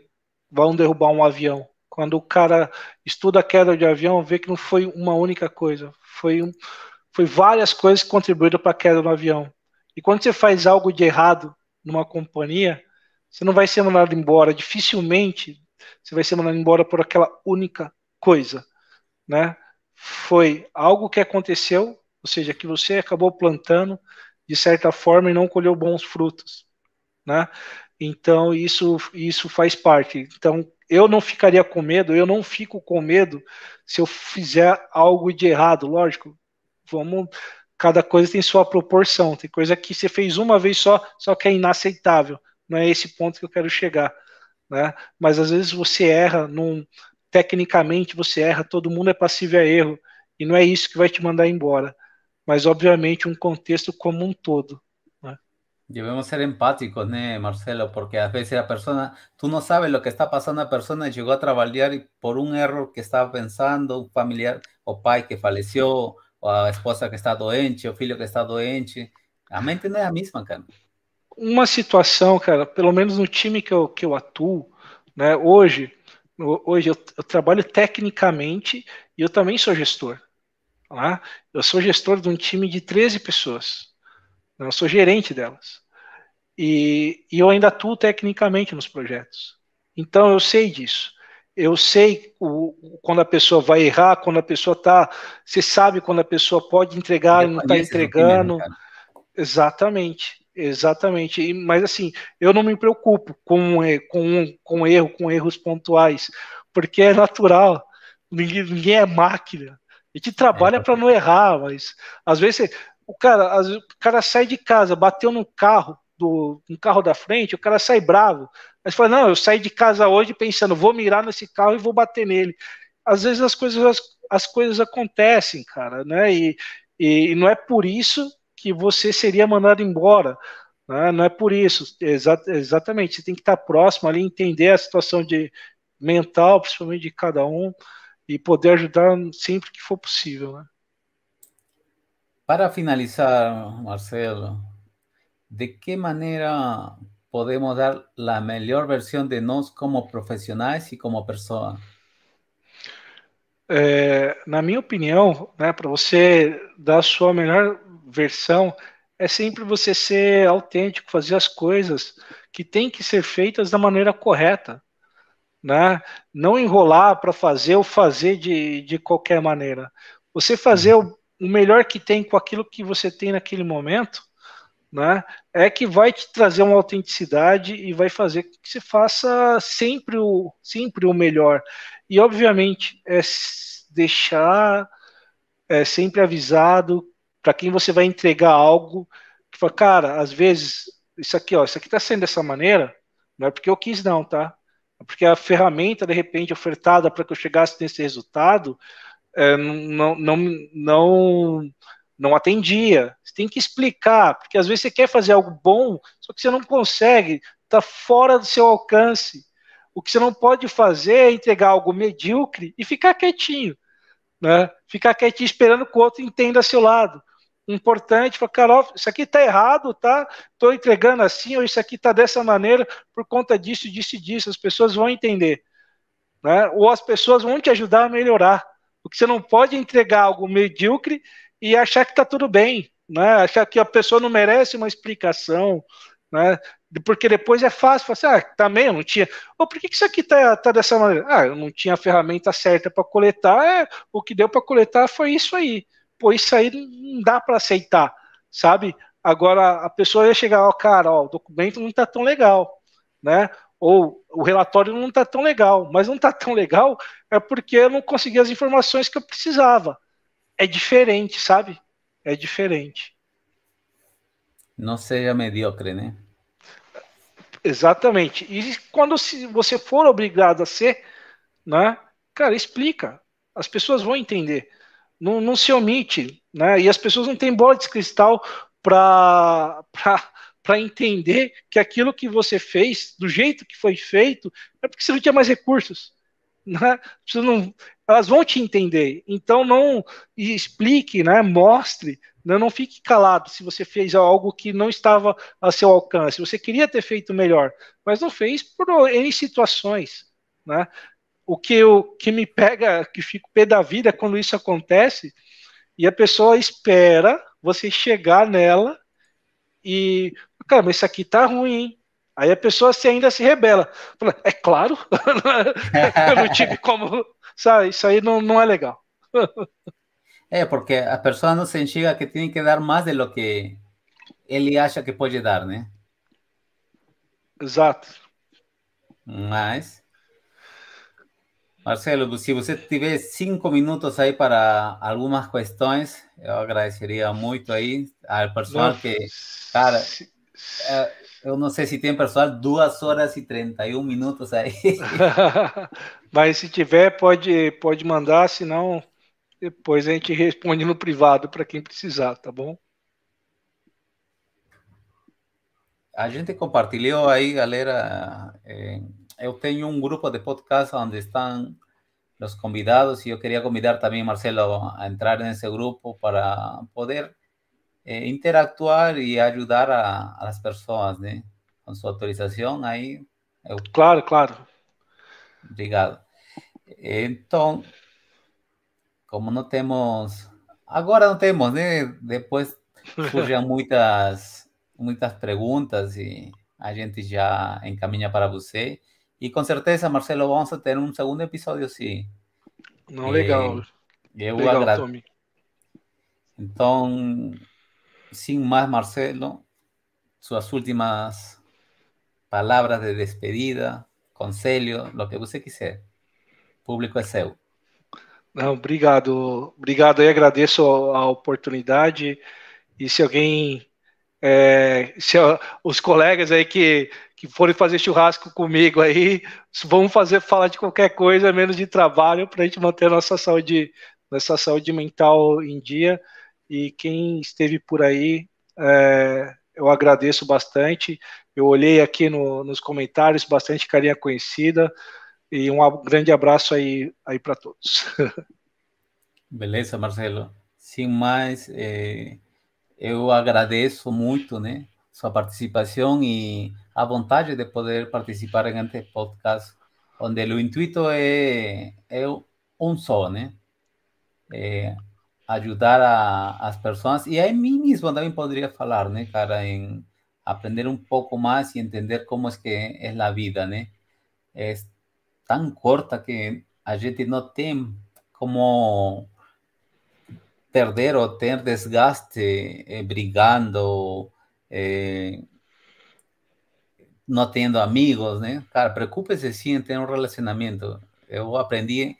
vão derrubar um avião. Quando o cara estuda a queda de avião, vê que não foi uma única coisa, foi, um, foi várias coisas que contribuíram para a queda do avião. E quando você faz algo de errado numa companhia, você não vai ser mandado embora, dificilmente você vai ser mandado embora por aquela única coisa, né? Foi algo que aconteceu, ou seja, que você acabou plantando de certa forma e não colheu bons frutos né? Então isso isso faz parte. Então eu não ficaria com medo, eu não fico com medo se eu fizer algo de errado, lógico. Vamos cada coisa tem sua proporção, tem coisa que você fez uma vez só, só que é inaceitável. Não é esse ponto que eu quero chegar, né? Mas às vezes você erra num tecnicamente você erra, todo mundo é passível a erro e não é isso que vai te mandar embora, mas obviamente um contexto como um todo. Debemos ser empáticos, né, Marcelo? Porque a veces la persona, tú no sabes lo que está pasando, la persona llegó a trabajar y por un error que estaba pensando, un familiar o pai que falleció, o a esposa que está doente, o filho que está doente. A mente não é a mesma, cara. Uma situação, cara, pelo menos no time que eu, que eu atuo, né, hoje, hoje eu, eu trabalho tecnicamente e eu também sou gestor. Tá? Eu sou gestor de um time de 13 pessoas. Eu sou gerente delas. E, e eu ainda atuo tecnicamente nos projetos. Então eu sei disso. Eu sei o, quando a pessoa vai errar, quando a pessoa está, Você sabe quando a pessoa pode entregar, e não está né, entregando. exatamente, exatamente. E, mas assim, eu não me preocupo com, é, com, com erro, com erros pontuais, porque é natural. Ninguém, ninguém é máquina. A gente trabalha é, para não errar, mas às vezes o cara, o cara sai de casa, bateu no carro, do um carro da frente, o cara sai bravo. Mas fala, não, eu saí de casa hoje pensando, vou mirar nesse carro e vou bater nele. Às vezes as coisas, as, as coisas acontecem, cara, né? E, e, e, não é por isso que você seria mandado embora. Né? Não é por isso, exa exatamente. Você tem que estar próximo ali, entender a situação de mental, principalmente de cada um, e poder ajudar sempre que for possível, né? Para finalizar, Marcelo, de qué manera podemos dar la mejor versión de nos como profissionais e como pessoa? Eh, na minha opinião, né, para você dar a sua melhor versão, é sempre você ser autêntico, fazer as coisas que têm que ser feitas da maneira correta. Né? Não enrolar para fazer ou fazer de, de qualquer maneira. Você fazer o, o melhor que tem com aquilo que você tem naquele momento né, é que vai te trazer uma autenticidade e vai fazer que você faça sempre o, sempre o melhor. E, obviamente, é deixar é, sempre avisado para quem você vai entregar algo. Que fala, cara, às vezes, isso aqui, ó, isso aqui está sendo dessa maneira, não é porque eu quis, não, tá? É porque a ferramenta, de repente, ofertada para que eu chegasse nesse resultado, é, não, não, não, não não atendia. Você tem que explicar, porque às vezes você quer fazer algo bom, só que você não consegue, está fora do seu alcance. O que você não pode fazer é entregar algo medíocre e ficar quietinho. Né? Ficar quietinho esperando que o outro entenda a seu lado. Importante, falar, Carol, isso aqui está errado, tá? Estou entregando assim, ou isso aqui está dessa maneira, por conta disso, disso e disso. As pessoas vão entender. Né? Ou as pessoas vão te ajudar a melhorar. O que você não pode entregar algo medíocre e achar que está tudo bem, né? achar que a pessoa não merece uma explicação, né? porque depois é fácil, assim, ah, também tá eu não tinha, Ou por que, isso aqui está tá dessa maneira? Ah, eu não tinha a ferramenta certa para coletar, é, o que deu para coletar foi isso aí, pô, isso aí não dá para aceitar, sabe? Agora a pessoa ia chegar, ó, oh, cara, ó, o documento não está tão legal, né? Ou o relatório não está tão legal, mas não está tão legal é porque eu não consegui as informações que eu precisava é diferente, sabe? É diferente. Não seja medíocre, né? Exatamente. E quando você for obrigado a ser, né? Cara, explica. As pessoas vão entender. Não, não se omite, né? E as pessoas não têm bola de cristal para para entender que aquilo que você fez, do jeito que foi feito, é porque você não tinha mais recursos. Né? Você não, elas vão te entender. Então não explique, né? Mostre, né? não fique calado se você fez algo que não estava a seu alcance. Você queria ter feito melhor, mas não fez por em situações, né? O que eu que me pega, que fico pé da vida é quando isso acontece e a pessoa espera você chegar nela e cara, mas isso aqui tá ruim, hein? Aí a pessoa se assim, ainda se rebela. Fala, é claro, eu não tive como. Sabe, isso aí não, não é legal. É, porque a pessoa não se enxerga que tem que dar mais de lo que ele acha que pode dar, né? Exato. Mas, Marcelo, se você tiver cinco minutos aí para algumas questões, eu agradeceria muito aí ao pessoal que, cara, é, eu não sei se tem pessoal, duas horas e 31 minutos aí. Mas se tiver, pode, pode mandar, senão depois a gente responde no privado para quem precisar, tá bom? A gente compartilhou aí, galera. Eh, eu tenho um grupo de podcast onde estão os convidados e eu queria convidar também Marcelo a entrar nesse grupo para poder eh, interactuar e ajudar a, as pessoas, né? ¿eh? Com sua autorização, aí eu... Eh, claro, claro. Obrigado. Então, como não temos... Agora não temos, né? ¿eh? Depois surgem muitas, muitas perguntas e a gente já encaminha para você. E com certeza, Marcelo, vamos ter um segundo episódio, sim. Não, legal. Eu legal, Tommy. Então, sin más, Marcelo, sus últimas palabras de despedida, conselho, lo que você quiser. O público é seu. Não, obrigado, obrigado e agradeço a oportunidade. E se alguém, é, se os colegas aí que, que forem fazer churrasco comigo aí, vamos fazer falar de qualquer coisa menos de trabalho para a gente manter a nossa saúde, nossa saúde mental em dia e quem esteve por aí, é, eu agradeço bastante. Eu olhei aqui no, nos comentários, bastante carinha conhecida, e um grande abraço aí, aí para todos. Beleza, Marcelo. Sim, mas é, eh, eu agradeço muito né, sua participação e a vontade de poder participar em este podcast, onde o intuito é, é um só, né? É, Ayudar a, las personas... Y a mí mismo... También podría falar, né, cara, en aprender un poco más... Y entender cómo es que es la vida, Es tan corta que a gente no tem como perder o tener desgaste eh, brigando, eh, No teniendo amigos, né? Cara, preocupe-se sim un relacionamiento. Yo aprendí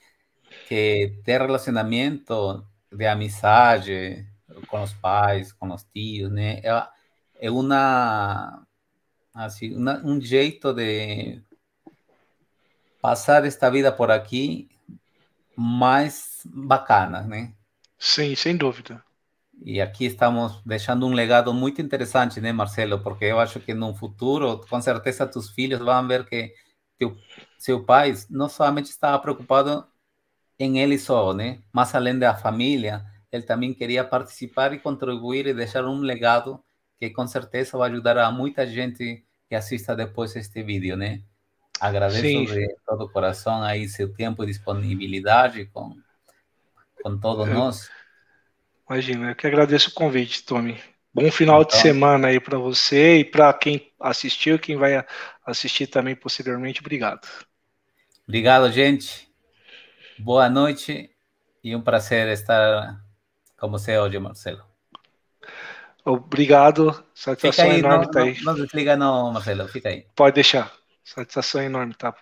que tener relacionamiento... de amizade com os pais, com os tios, né? É, é uma, assim, uma, um jeito de passar esta vida por aqui mais bacana, né? Sim, sem dúvida. E aqui estamos deixando um legado muito interessante, né, Marcelo? Porque eu acho que no futuro, com certeza, tus filhos vão ver que teu, seu pai não somente estava preocupado em ele só, né? Mas além da família, ele também queria participar e contribuir e deixar um legado que com certeza vai ajudar a muita gente que assista depois este vídeo, né? Agradeço Sim. de todo o coração aí seu tempo e disponibilidade com, com todos eu, nós. Imagina, eu que agradeço o convite, Tommy. Bom final então, de semana aí para você e para quem assistiu, quem vai assistir também posteriormente. Obrigado. Obrigado, gente. Boa noite e um prazer estar com você hoje, Marcelo. Obrigado, satisfação aí, enorme. Não, tá aí. não desliga não, Marcelo, fica aí. Pode deixar, satisfação enorme, tá?